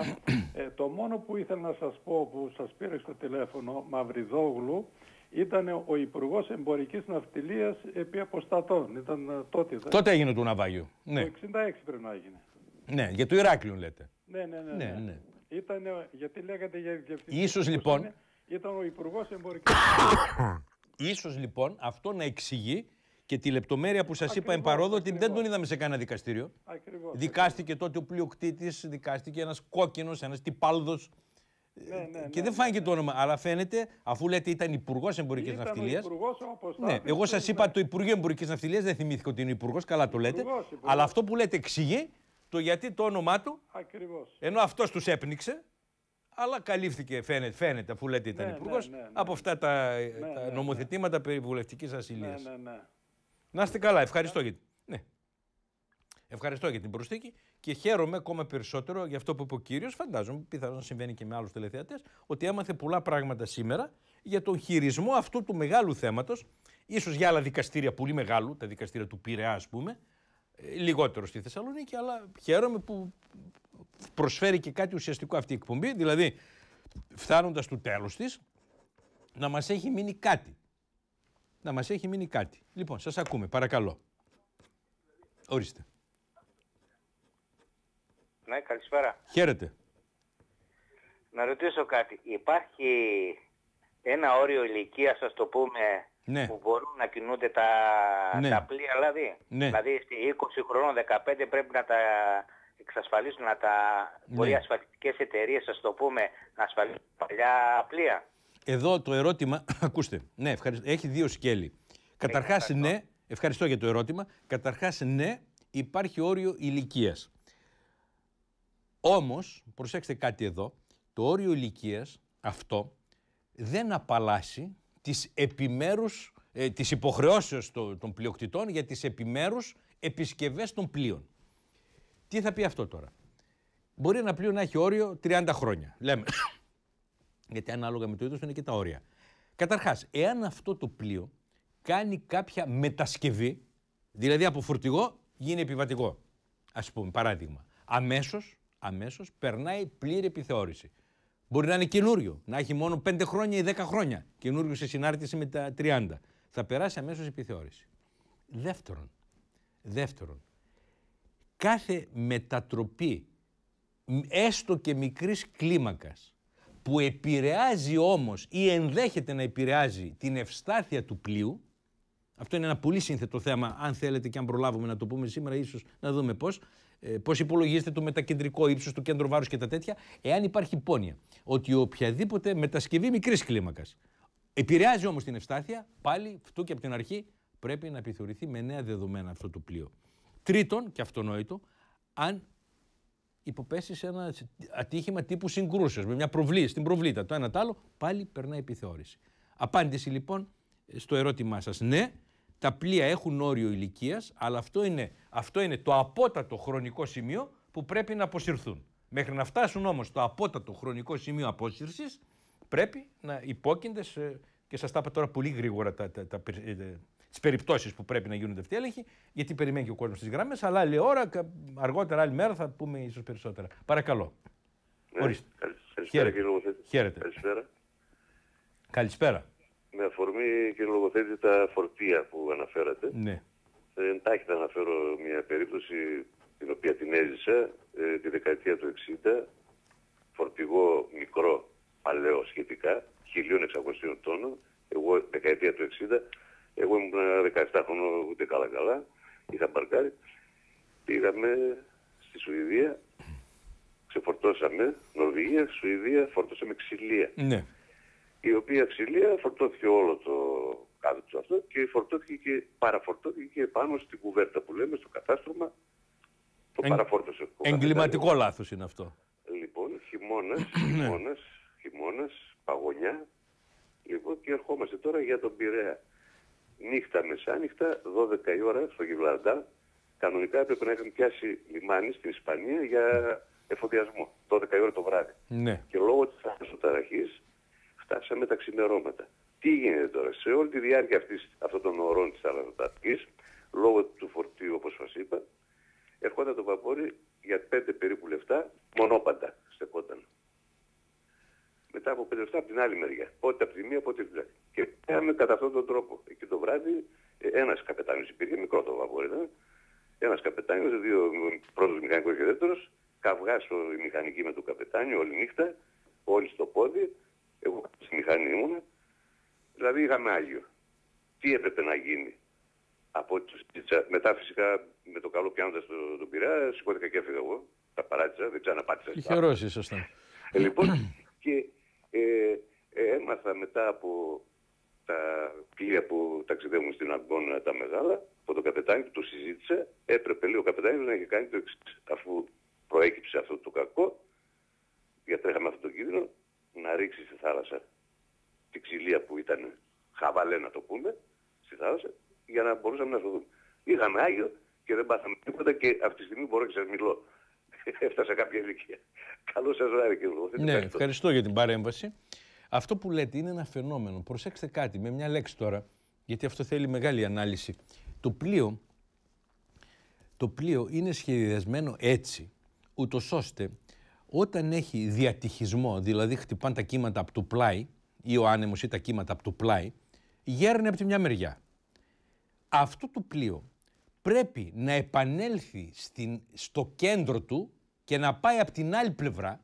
Ε, το μόνο που ήθελα να σας πω που σας πήρε στο τηλέφωνο Μαυριδόγλου ήταν ο Υπουργός Εμπορικής Ναυτιλίας επί αποστατών. Ήταν ε, τότε. Δε. Τότε έγινε το ναυάγιο. Ναι. Το 66 πρέπει να έγινε. Ναι, για το Ηράκλειο λέτε. Ναι, ναι, ναι. ναι. ναι, ναι. Ήταν, ε, γιατί λέγατε για διευθυντή. Ίσως λοιπόν... ήταν ο Υπουργός Εμπορικής Ίσως λοιπόν αυτό να εξηγεί και τη λεπτομέρεια που σας είπα εμπαρόδοτη δεν τον είδαμε σε κανένα δικαστήριο. Ακριβώς, δικάστηκε τότε ο πλειοκτήτης, δικάστηκε ένας κόκκινος, ένας τυπάλδος. Ναι, ναι, ε, ναι, και δεν φάνηκε το όνομα, αλλά φαίνεται, αφού λέτε ήταν Υπουργός Εμπορικής Ναυτιλία. Ναι, εγώ σα είπα το Υπουργείο Εμπορικής Ναυτιλίας, δεν θυμήθηκα ότι είναι Υπουργός, καλά το λέτε. Αλλά αυτό που λέτε εξηγεί το γιατί το όνομά του. Ενώ αυτός τους έπνιξε, αλλά καλύφθηκε, φαίνεται, φαίνεται αφού λέτε ήταν Υπουργό, από αυτά τα, νομοθετήματα περί βουλευτικής ασυλίας. ναι, ναι. Να είστε καλά. Ευχαριστώ για. Ναι. Ευχαριστώ για την προσθήκη και χαίρομαι ακόμα περισσότερο για αυτό που είπε ο κύριος. Φαντάζομαι, πιθανόν να συμβαίνει και με άλλους τηλεθεατές, ότι έμαθε πολλά πράγματα σήμερα για τον χειρισμό αυτού του μεγάλου θέματος. ίσως για άλλα δικαστήρια πολύ μεγάλου, τα δικαστήρια του Πειραιά, ας πούμε, ε, λιγότερο στη Θεσσαλονίκη, αλλά χαίρομαι που προσφέρει και κάτι ουσιαστικό αυτή η εκπομπή. Δηλαδή, φτάνοντας του τέλου της, να μας έχει μείνει κάτι να μας έχει μείνει κάτι. Λοιπόν, σας ακούμε, παρακαλώ. Ορίστε. Ναι, καλησπέρα. Χαίρετε. Να ρωτήσω κάτι. Υπάρχει ένα όριο ηλικίας, ας το πούμε, ναι. που μπορούν να κινούνται τα, ναι. τα πλοία, δηλαδή. Ναι. Δηλαδή, 20 χρόνων, 15 πρέπει να τα εξασφαλίσουν να τα ναι. μπορεί ασφαλιστικές εταιρείες, ας το πούμε, να ασφαλίσουν παλιά πλοία. Εδώ το ερώτημα, ακούστε, ναι, ευχαριστώ έχει δύο σκέλη. Καταρχάς ναι, ευχαριστώ για το ερώτημα, καταρχάς ναι, υπάρχει όριο ηλικίας. Όμως, προσέξτε κάτι εδώ, το όριο ηλικίας αυτό δεν απαλλάσσει τις επιμέρους, ε, τις υποχρεώσεις των πλειοκτητών για τις επιμέρους επισκευές των πλοίων. Τι θα πει αυτό τώρα. Μπορεί ένα πλοίο να έχει όριο 30 χρόνια. Λέμε, γιατί ανάλογα με το είδος είναι και τα όρια. Καταρχάς, εάν αυτό το πλοίο κάνει κάποια μετασκευή, δηλαδή από φορτηγό γίνει επιβατικό, ας πούμε, παράδειγμα, αμέσως αμέσως περνάει πλήρη επιθεώρηση. Μπορεί να είναι καινούριο, να έχει μόνο 5 χρόνια ή 10 χρόνια. Καινούριο σε συνάρτηση με τα 30. Θα περάσει αμέσως επιθεώρηση. Δεύτερον, δεύτερον, κάθε μετατροπή έστω και μικρής κλίμακας που επηρεάζει όμως ή ενδέχεται να επηρεάζει την ευστάθεια του πλοίου, αυτό είναι ένα πολύ σύνθετο θέμα, αν θέλετε και αν προλάβουμε να το πούμε σήμερα, ίσως να δούμε πώς, ε, πώς υπολογίζεται το μετακεντρικό ύψος, του κέντρο βάρους και τα τέτοια, εάν υπάρχει πόνοια, ότι οποιαδήποτε μετασκευή μικρής κλίμακας επηρεάζει όμως την ευστάθεια, πάλι φτού και από την αρχή πρέπει να επιθεωρηθεί με νέα δεδομένα αυτό το πλοίο. Τρίτον, και αυτονόητο, αν υποπέσει σε ένα ατύχημα τύπου συγκρούσεως, με μια προβλή, στην προβλήτα, το ένα το άλλο, πάλι περνάει επιθεώρηση. Απάντηση λοιπόν στο ερώτημά σας. Ναι, τα πλοία έχουν όριο ηλικίας, αλλά αυτό είναι, αυτό είναι το απότατο χρονικό σημείο που πρέπει να αποσυρθούν. Μέχρι να φτάσουν όμως το απότατο χρονικό σημείο απόσυρσης, πρέπει να υπόκεινται σε, και σας τα είπα τώρα πολύ γρήγορα τα, τα, τα, τις περιπτώσεις που πρέπει να γίνονται αυτοί οι έλεγχοι, γιατί περιμένει και ο κόσμος στις γραμμές. Αλλά άλλη ώρα, αργότερα, άλλη μέρα θα πούμε ίσως περισσότερα. Παρακαλώ. Ναι, Ορίστε. Καλησπέρα, κύριε Λογοθέτη. Χαίρετε. Καλησπέρα. Καλησπέρα. Με αφορμή, κύριε Λογοθέτη, τα φορτία που αναφέρατε. Ναι. Ε, εντάχει αναφέρω μια περίπτωση την οποία την έζησα ε, τη δεκαετία του 60. Φορτηγό μικρό, παλαιό σχετικά, 1600 τόνων, εγώ δεκαετία του εγώ ήμουν 17 χρόνια ούτε καλά καλά, είχα μπαρκάρει. Πήγαμε στη Σουηδία, ξεφορτώσαμε Νορβηγία, Σουηδία, φορτώσαμε ξυλία. Ναι. Η οποία ξυλία φορτώθηκε όλο το κάτω του αυτό και φορτώθηκε και παραφορτώθηκε και πάνω στην κουβέρτα που λέμε, στο κατάστρωμα. Το Εγ... παραφόρτωσε. Εγκληματικό λάθος είναι αυτό. Λοιπόν, χειμώνας, ναι. χειμώνας, παγωνιά. Λοιπόν, και ερχόμαστε τώρα για τον Πειραιά νύχτα μεσάνυχτα, 12 η ώρα, στο Γιβλαντά. κανονικά έπρεπε να έχουν πιάσει λιμάνι στην Ισπανία για εφοδιασμό, 12 η ώρα το βράδυ. Ναι. Και λόγω της ταραχής φτάσαμε τα ξημερώματα. Τι γίνεται τώρα, σε όλη τη διάρκεια αυτής, αυτών των ωρών της Αλανοτατικής, λόγω του φορτίου όπως σας είπα, ερχόταν το βαπόρι για 5 περίπου λεφτά μονόπαντα στεκόταν μετά από 5 από την άλλη μεριά. Πότε από τη μία, πότε από την άλλη. Και πέραμε κατά αυτόν τον τρόπο. Εκεί το βράδυ ε, ένας καπετάνιος υπήρχε, μικρό το βαβόρι ήταν, ναι. ένας καπετάνιος, δύο πρώτος μηχανικός και δεύτερος, καυγάς η μηχανική με τον καπετάνιο όλη νύχτα, όλοι στο πόδι, εγώ στη μηχανή ήμουνα, δηλαδή είχαμε άγιο. Τι έπρεπε να γίνει. Από, μετά φυσικά με το καλό πιάνοντας τον το πειρά, σηκώθηκα και έφυγα εγώ, τα παράτησα, δεν ξαναπάτησα. Είχε σωστά. Ε, λοιπόν, και ε, έμαθα μετά από τα πλοία που ταξιδεύουν στην Αγκόνα τα μεγάλα, από τον καπετάνι που το συζήτησε, έπρεπε λέει ο καπετάνι να έχει κάνει το εξής, αφού προέκυψε αυτό το κακό, γιατί είχαμε αυτό το κίνδυνο, να ρίξει στη θάλασσα τη ξυλία που ήταν χαβαλέ να το πούμε, στη θάλασσα, για να μπορούσαμε να σωθούμε. Είχαμε Άγιο και δεν πάθαμε τίποτα και αυτή τη στιγμή μπορώ και σας μιλώ. έφτασα κάποια ηλικία. Καλό σας βράδυ, κύριε Ναι, ευχαριστώ. για την παρέμβαση. Αυτό που λέτε είναι ένα φαινόμενο. Προσέξτε κάτι με μια λέξη τώρα, γιατί αυτό θέλει μεγάλη ανάλυση. Το πλοίο, το πλοίο είναι σχεδιασμένο έτσι, ούτως ώστε όταν έχει διατυχισμό, δηλαδή χτυπάνε τα κύματα από το πλάι, ή ο άνεμος ή τα κύματα από το πλάι, γέρνει από τη μια μεριά. Αυτό το πλοίο πρέπει να επανέλθει στην, στο κέντρο του και να πάει από την άλλη πλευρά,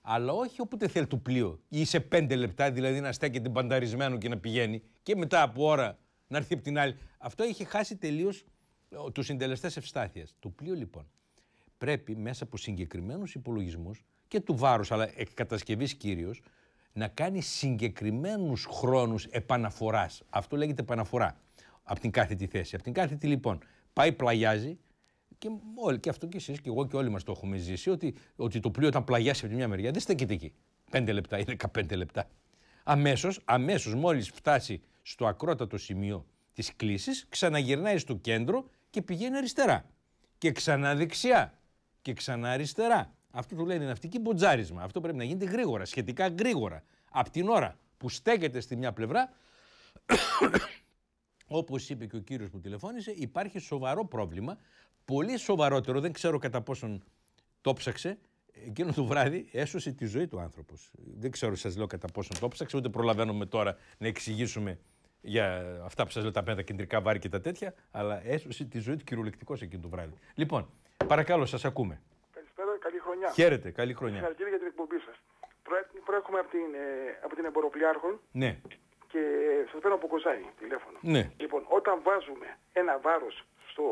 αλλά όχι όποτε θέλει το πλοίο ή σε πέντε λεπτά, δηλαδή να στέκεται πανταρισμένο και να πηγαίνει και μετά από ώρα να έρθει από την άλλη. Αυτό έχει χάσει τελείως τους συντελεστές ευστάθειας. Το πλοίο λοιπόν πρέπει μέσα από συγκεκριμένους υπολογισμούς και του βάρους, αλλά εκ κατασκευή κυρίως, να κάνει συγκεκριμένους χρόνους επαναφοράς. Αυτό λέγεται επαναφορά από την κάθετη θέση. Από την κάθετη λοιπόν πάει πλαγιάζει, και όλοι, και αυτό και εσείς και εγώ και όλοι μας το έχουμε ζήσει, ότι, ότι το πλοίο όταν πλαγιάσει από τη μια μεριά δεν στέκεται εκεί. Πέντε λεπτά ή δεκαπέντε λεπτά. Αμέσως, αμέσως, μόλις φτάσει στο ακρότατο σημείο της κλίσης, ξαναγυρνάει στο κέντρο και πηγαίνει αριστερά. Και ξανά δεξιά. Και ξανά αριστερά. Αυτό το λένε ναυτική μποτζάρισμα. Αυτό πρέπει να γίνεται γρήγορα, σχετικά γρήγορα. Από την ώρα που στέκεται στη μια πλευρά Όπως είπε και ο κύριος που τηλεφώνησε, υπάρχει σοβαρό πρόβλημα. Πολύ σοβαρότερο, δεν ξέρω κατά πόσον το ψάξε. Εκείνο το βράδυ έσωσε τη ζωή του άνθρωπος. Δεν ξέρω, σας λέω κατά πόσον το ψάξε, ούτε προλαβαίνουμε τώρα να εξηγήσουμε για αυτά που σας λέω τα πέντε κεντρικά βάρη και τα τέτοια. Αλλά έσωσε τη ζωή του κυριολεκτικώ εκείνο το βράδυ. Λοιπόν, παρακαλώ, σας ακούμε. Καλησπέρα, καλή χρονιά. Χαίρετε, καλή χρονιά. Συγχαρητήρια για την εκπομπή σας. Προέρχομαι από την, ε, από την Εμποροπλιάρχων. Ναι και σα παίρνω από κοζάνι τηλέφωνο. Ναι. Λοιπόν, όταν βάζουμε ένα βάρος στο,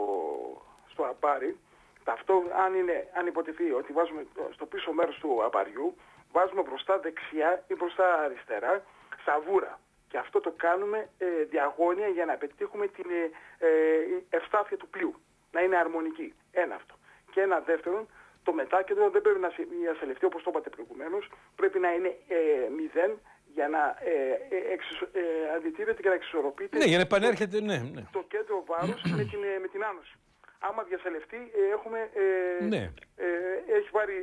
στο απάρι, αυτό αν, είναι, αν υποτεθεί ότι βάζουμε στο πίσω μέρος του απαριού, βάζουμε μπροστά δεξιά ή μπροστά αριστερά σαβούρα. Και αυτό το κάνουμε ε, διαγώνια για να πετύχουμε την ε, ε, ευστάθεια του πλοίου. Να είναι αρμονική. Ένα αυτό. Και ένα δεύτερο, το μετάκεντρο δεν πρέπει να ασελευτεί όπως το είπατε προηγουμένως. Πρέπει να είναι ε, μηδέν για να ε, ε, ε, αντιτίθεται και να εξισορροπείται ναι, για να ναι, ναι. το κέντρο βάρος με, την, ε, με την άνωση. Άμα διασελευτεί, έχουμε, ναι. έχει πάρει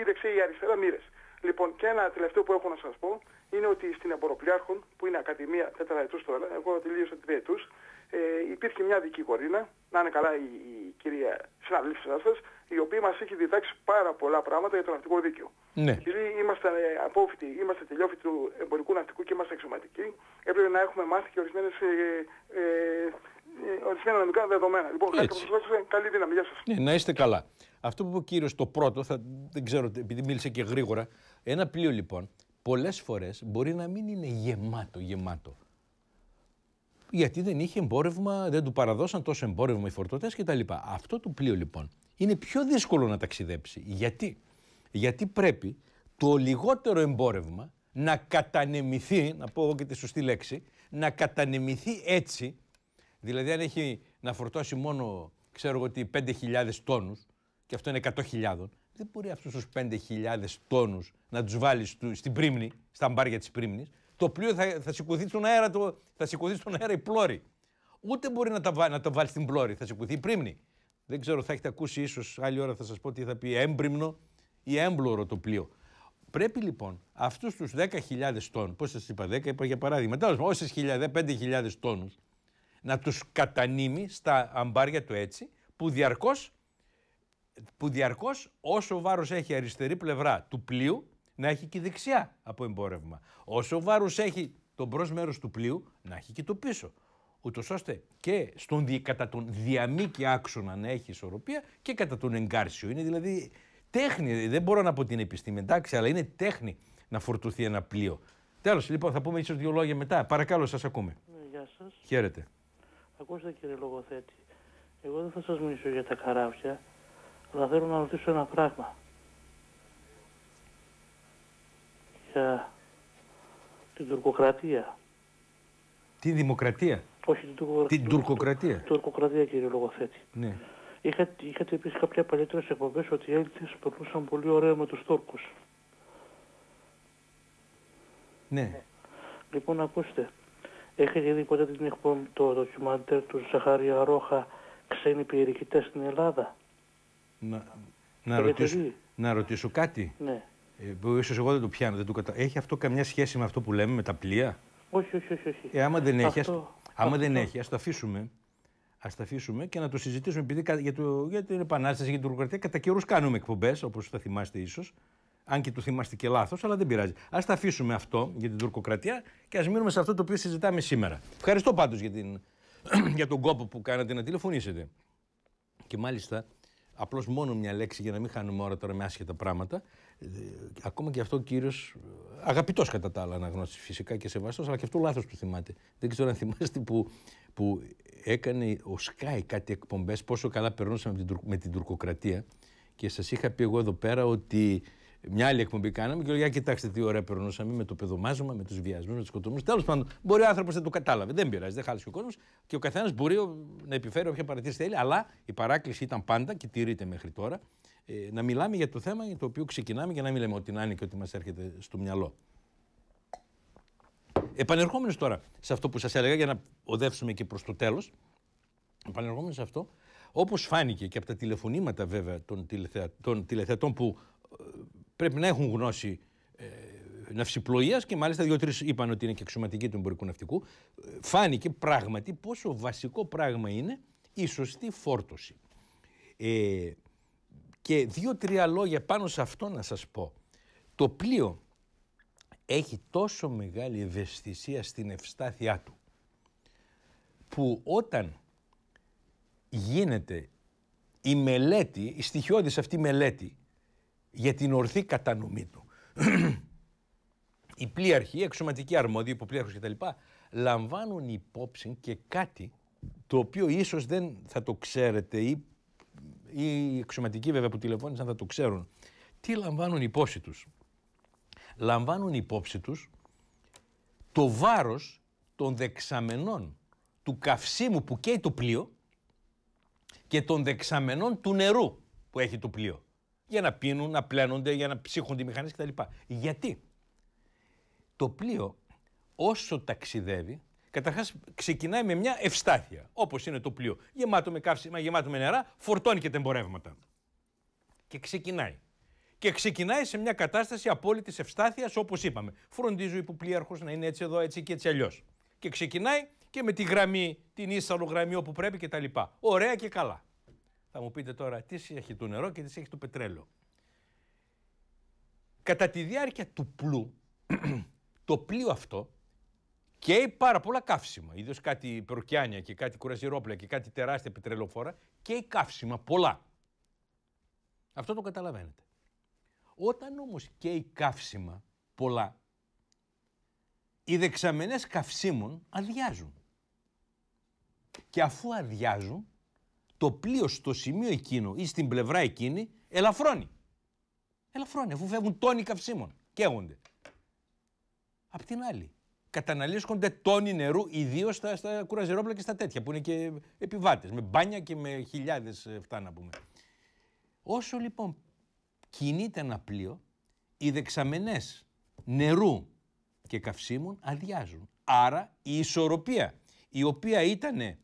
η δεξιά ή αριστερα μοίρες. Λοιπόν, και ένα τελευταίο που έχω να σας πω είναι ότι στην Εμποροπλιάρχων, που είναι Ακαδημία ετους τώρα, εγώ τελείωσα ετους, ε, υπήρχε μια δική κορίνα, να είναι καλά η, κυρία συναδέλφη σας, η οποία μας έχει διδάξει πάρα πολλά πράγματα για το ναυτικό δίκαιο. Ναι. Επειδή είμαστε απόφοιτοι, είμαστε τελειόφοιτοι του εμπορικού ναυτικού και είμαστε αξιωματικοί, έπρεπε να έχουμε μάθει και ορισμένες ε, ε, ε, ορισμένα νομικά δεδομένα. Λοιπόν, Έτσι. καλή δύναμη. Γεια σας. Ναι, να είστε καλά. Αυτό που είπε ο κύριος το πρώτο, θα, δεν ξέρω, επειδή μίλησε και γρήγορα. Ένα πλοίο λοιπόν, πολλές φορές μπορεί να μην είναι γεμάτο, γεμάτο γιατί δεν είχε εμπόρευμα, δεν του παραδώσαν τόσο εμπόρευμα οι φορτωτές κτλ. Αυτό το πλοίο λοιπόν είναι πιο δύσκολο να ταξιδέψει. Γιατί, γιατί πρέπει το λιγότερο εμπόρευμα να κατανεμηθεί, να πω εγώ και τη σωστή λέξη, να κατανεμηθεί έτσι, δηλαδή αν έχει να φορτώσει μόνο, ξέρω ότι 5.000 τόνους, και αυτό είναι 100.000, δεν μπορεί αυτούς τους 5.000 τόνους να τους βάλει στην πρίμνη, στα μπάρια της πρίμνης, το πλοίο θα, θα σηκωθεί στον αέρα, το, θα σηκωθεί στον αέρα η πλώρη. Ούτε μπορεί να, τα, να το βάλει στην πλώρη, θα σηκωθεί η πρίμνη. Δεν ξέρω, θα έχετε ακούσει ίσως άλλη ώρα θα σας πω τι θα πει έμπριμνο ή έμπλωρο το πλοίο. Πρέπει λοιπόν αυτούς τους 10.000 τόνου, πώς σας είπα, 10 είπα για παράδειγμα, τέλος όσε ε, χιλιάδες, 5.000 τόνους, να τους κατανείμει στα αμπάρια του έτσι, που διαρκώς που διαρκώς όσο βάρος έχει αριστερή πλευρά του πλοίου να έχει και δεξιά από εμπόρευμα. Όσο βάρος έχει το μπρος μέρος του πλοίου, να έχει και το πίσω. Ούτως ώστε και στον, κατά τον διαμήκη άξονα να έχει ισορροπία και κατά τον εγκάρσιο. Είναι δηλαδή τέχνη, δεν μπορώ να πω την επιστήμη, εντάξει, αλλά είναι τέχνη να φορτωθεί ένα πλοίο. Τέλος, λοιπόν, θα πούμε ίσως δύο λόγια μετά. Παρακαλώ, σας ακούμε. Ναι, γεια σας. Χαίρετε. Ακούστε, κύριε Λογοθέτη. Εγώ δεν θα σας μιλήσω για τα καράβια, αλλά θέλω να ρωτήσω ένα πράγμα. για την τουρκοκρατία. Την δημοκρατία. Όχι την τουρκοκρατία. Την τουρκοκρατία. Την τουρκοκρατία κύριε Λογοθέτη. Ναι. Είχα, είχατε πει κάποια παλιότερες εκπομπές ότι οι Έλληνες περνούσαν πολύ ωραία με τους Τούρκους. Ναι. Λοιπόν, ακούστε. Έχετε δει ποτέ την εκπομπή, το ντοκιμαντέρ του Ζαχάρια Ρόχα ξένοι στην Ελλάδα. Να, να, ρωτήσω, να ρωτήσω κάτι. Ναι. Ε, ίσως εγώ δεν το πιάνω, δεν το Έχει αυτό καμιά σχέση με αυτό που λέμε, με τα πλοία. Όχι, όχι, όχι. όχι. Ε, δεν έχει, αυτό... το αφήσουμε. Ας τα αφήσουμε και να το συζητήσουμε. Επειδή για, το, για την επανάσταση, για την τουρκοκρατία. κατά καιρούς κάνουμε εκπομπές, όπως θα θυμάστε ίσως. Αν και το θυμάστε και λάθος, αλλά δεν πειράζει. Ας τα αφήσουμε αυτό για την τουρκοκρατία και ας μείνουμε σε αυτό το οποίο συζητάμε σήμερα. Ευχαριστώ πάντως για, την... για τον κόπο που κάνατε να τηλεφωνήσετε. Και μάλιστα, απλώς μόνο μια λέξη για να μην χάνουμε ώρα τώρα με άσχετα πράγματα ακόμα και αυτό ο κύριος, αγαπητός κατά τα άλλα αναγνώστης φυσικά και σεβαστός, αλλά και αυτό λάθος που θυμάται. Δεν ξέρω αν θυμάστε που, που έκανε ο Σκάι κάτι εκπομπές, πόσο καλά περνούσαμε με την, με την τουρκοκρατία. Και σας είχα πει εγώ εδώ πέρα ότι μια άλλη εκπομπή κάναμε και λέω: Κοιτάξτε τι ωραία περνούσαμε με το πεδομάζωμα, με τους βιασμούς, με τους σκοτωμού. Τέλος πάντων, μπορεί ο άνθρωπος να το κατάλαβε. Δεν πειράζει, δεν χάλασε ο κόσμος και ο καθένας μπορεί να επιφέρει όποια παρατήρηση θέλει. Αλλά η παράκληση ήταν πάντα και τηρείται μέχρι τώρα ε, να μιλάμε για το θέμα για το οποίο ξεκινάμε και να μην λέμε ότι να είναι και ότι μας έρχεται στο μυαλό. Επανερχόμενος τώρα σε αυτό που σας έλεγα για να οδεύσουμε και προς το τέλος, επανερχόμενος σε αυτό, όπως φάνηκε και από τα τηλεφωνήματα βέβαια των, τηλεθεα... των τηλεθεατών που ε, πρέπει να έχουν γνώση ε, ναυσιπλοείας και μάλιστα δύο-τρει είπαν ότι είναι και εξωματικοί του εμπορικού ναυτικού. Ε, φάνηκε πράγματι πόσο βασικό πράγμα είναι η σωστή φόρτωση. Ε, και δύο-τρία λόγια πάνω σε αυτό να σας πω. Το πλοίο έχει τόσο μεγάλη ευαισθησία στην ευστάθειά του που όταν γίνεται η μελέτη, η στοιχειώδης αυτή μελέτη για την ορθή κατανομή του οι πλοίαρχοι, οι εξωματικοί αρμόδιοι, υποπλοίαρχους κτλ. λαμβάνουν υπόψη και κάτι το οποίο ίσως δεν θα το ξέρετε ή οι εξωματικοί βέβαια που τηλεφώνησαν θα το ξέρουν. Τι λαμβάνουν υπόψη τους. Λαμβάνουν υπόψη τους το βάρος των δεξαμενών του καυσίμου που καίει το πλοίο και των δεξαμενών του νερού που έχει το πλοίο. Για να πίνουν, να πλένονται, για να ψύχουν οι μηχανές κτλ. Γιατί το πλοίο όσο ταξιδεύει Καταρχάς, ξεκινάει με μια ευστάθεια, όπως είναι το πλοίο. Γεμάτο με καύσιμα, γεμάτο με νερά, φορτώνει και τα εμπορεύματα. Και ξεκινάει. Και ξεκινάει σε μια κατάσταση απόλυτης ευστάθειας, όπως είπαμε. Φροντίζω ο υποπλήρχο να είναι έτσι εδώ, έτσι και έτσι αλλιώς. Και ξεκινάει και με τη γραμμή, την ίσαλο γραμμή όπου πρέπει κτλ. Ωραία και καλά. Θα μου πείτε τώρα τι έχει το νερό και τι έχει το πετρέλαιο. Κατά τη διάρκεια του πλού, το πλοίο αυτό και πάρα πολλά καύσιμα. Είδε κάτι προκιάνια και κάτι κουραζιρόπλα και κάτι τεράστια πετρελοφόρα. Και καύσιμα πολλά. Αυτό το καταλαβαίνετε. Όταν όμως και καύσιμα πολλά, οι δεξαμενές καυσίμων αδειάζουν. Και αφού αδειάζουν, το πλοίο στο σημείο εκείνο ή στην πλευρά εκείνη ελαφρώνει. Ελαφρώνει, αφού φεύγουν τόνοι καυσίμων. Καίγονται. Απ' την άλλη, καταναλύσκονται τόνοι νερού, ιδίως στα, στα κουραζερόπλα και στα τέτοια που είναι και επιβάτες, με μπάνια και με χιλιάδες ε, φτάνα πούμε. Όσο λοιπόν κινείται ένα πλοίο, οι δεξαμενές νερού και καυσίμων αδειάζουν. Άρα η ισορροπία η οποία ήταν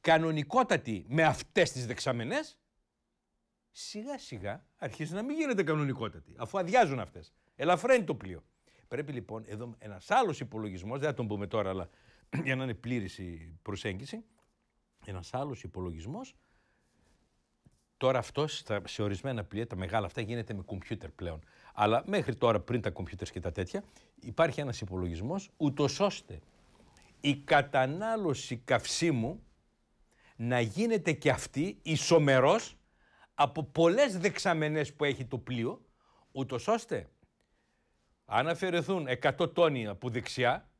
κανονικότατη με αυτές τις δεξαμενές, σιγά σιγά αρχίζει να μην γίνεται κανονικότατη, αφού αδειάζουν αυτές. Ελαφραίνει το πλοίο. Πρέπει λοιπόν εδώ ένας άλλος υπολογισμός, δεν θα τον πούμε τώρα, αλλά για να είναι πλήρης η προσέγγιση, ένας άλλος υπολογισμός. Τώρα αυτό σε ορισμένα πλοία, τα μεγάλα αυτά, γίνεται με κομπιούτερ πλέον. Αλλά μέχρι τώρα, πριν τα κομπιούτερ και τα τέτοια, υπάρχει ένας υπολογισμός, ούτως ώστε η κατανάλωση καυσίμου να γίνεται και αυτή ισομερός από πολλές δεξαμενές που έχει το πλοίο, ούτως ώστε αν αφαιρεθούν 100 τόνοι από δεξιά,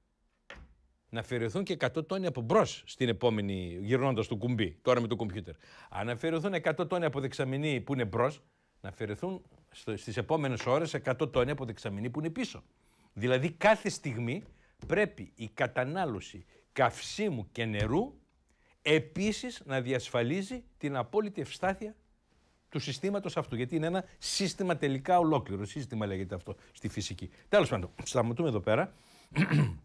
να αφαιρεθούν και 100 τόνοι από μπρος στην επόμενη, γυρνώντας το κουμπί, τώρα με το κομπιούτερ. Αν αφαιρεθούν 100 τόνοι από δεξαμενή που είναι μπρος, να αφαιρεθούν στις επόμενες ώρες 100 τόνοι από δεξαμενή που είναι πίσω. Δηλαδή κάθε στιγμή πρέπει η κατανάλωση καυσίμου και νερού επίσης να διασφαλίζει την απόλυτη ευστάθεια του συστήματος αυτού. Γιατί είναι ένα σύστημα τελικά ολόκληρο. Σύστημα λέγεται αυτό στη φυσική. Τέλος πάντων, σταματούμε εδώ πέρα.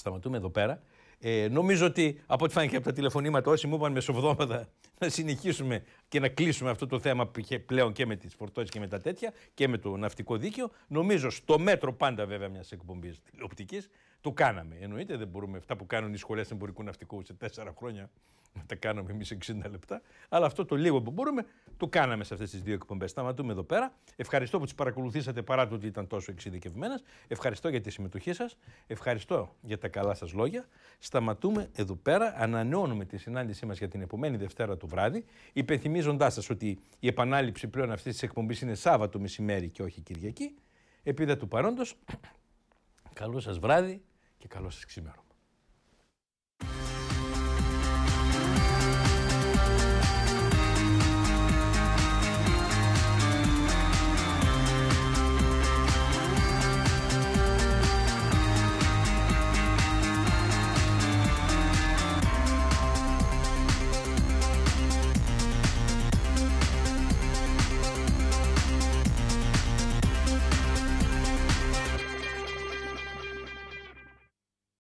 σταματούμε εδώ πέρα. Ε, νομίζω ότι από ό,τι φάνηκε από τα τηλεφωνήματα, όσοι μου είπαν μεσοβδόματα να συνεχίσουμε και να κλείσουμε αυτό το θέμα που είχε πλέον και με τις φορτώσεις και με τα τέτοια και με το ναυτικό δίκαιο, νομίζω στο μέτρο πάντα βέβαια μιας εκπομπής τηλεοπτικής το κάναμε. Εννοείται δεν μπορούμε αυτά που κάνουν οι σχολές εμπορικού ναυτικού σε τέσσερα χρόνια τα κάναμε εμεί 60 λεπτά. Αλλά αυτό το λίγο που μπορούμε το κάναμε σε αυτές τις δύο εκπομπές. Σταματούμε εδώ πέρα. Ευχαριστώ που τις παρακολουθήσατε παρά το ότι ήταν τόσο εξειδικευμένες. Ευχαριστώ για τη συμμετοχή σας. Ευχαριστώ για τα καλά σας λόγια. Σταματούμε εδώ πέρα. Ανανεώνουμε τη συνάντησή μας για την επομένη Δευτέρα του βράδυ. Υπενθυμίζοντάς σας ότι η επανάληψη πλέον αυτής της εκπομπής είναι Σάββατο μεσημέρι και όχι Κυριακή. Επίδα του παρόντος, καλό σας βράδυ και καλό σας ξημέρωμα.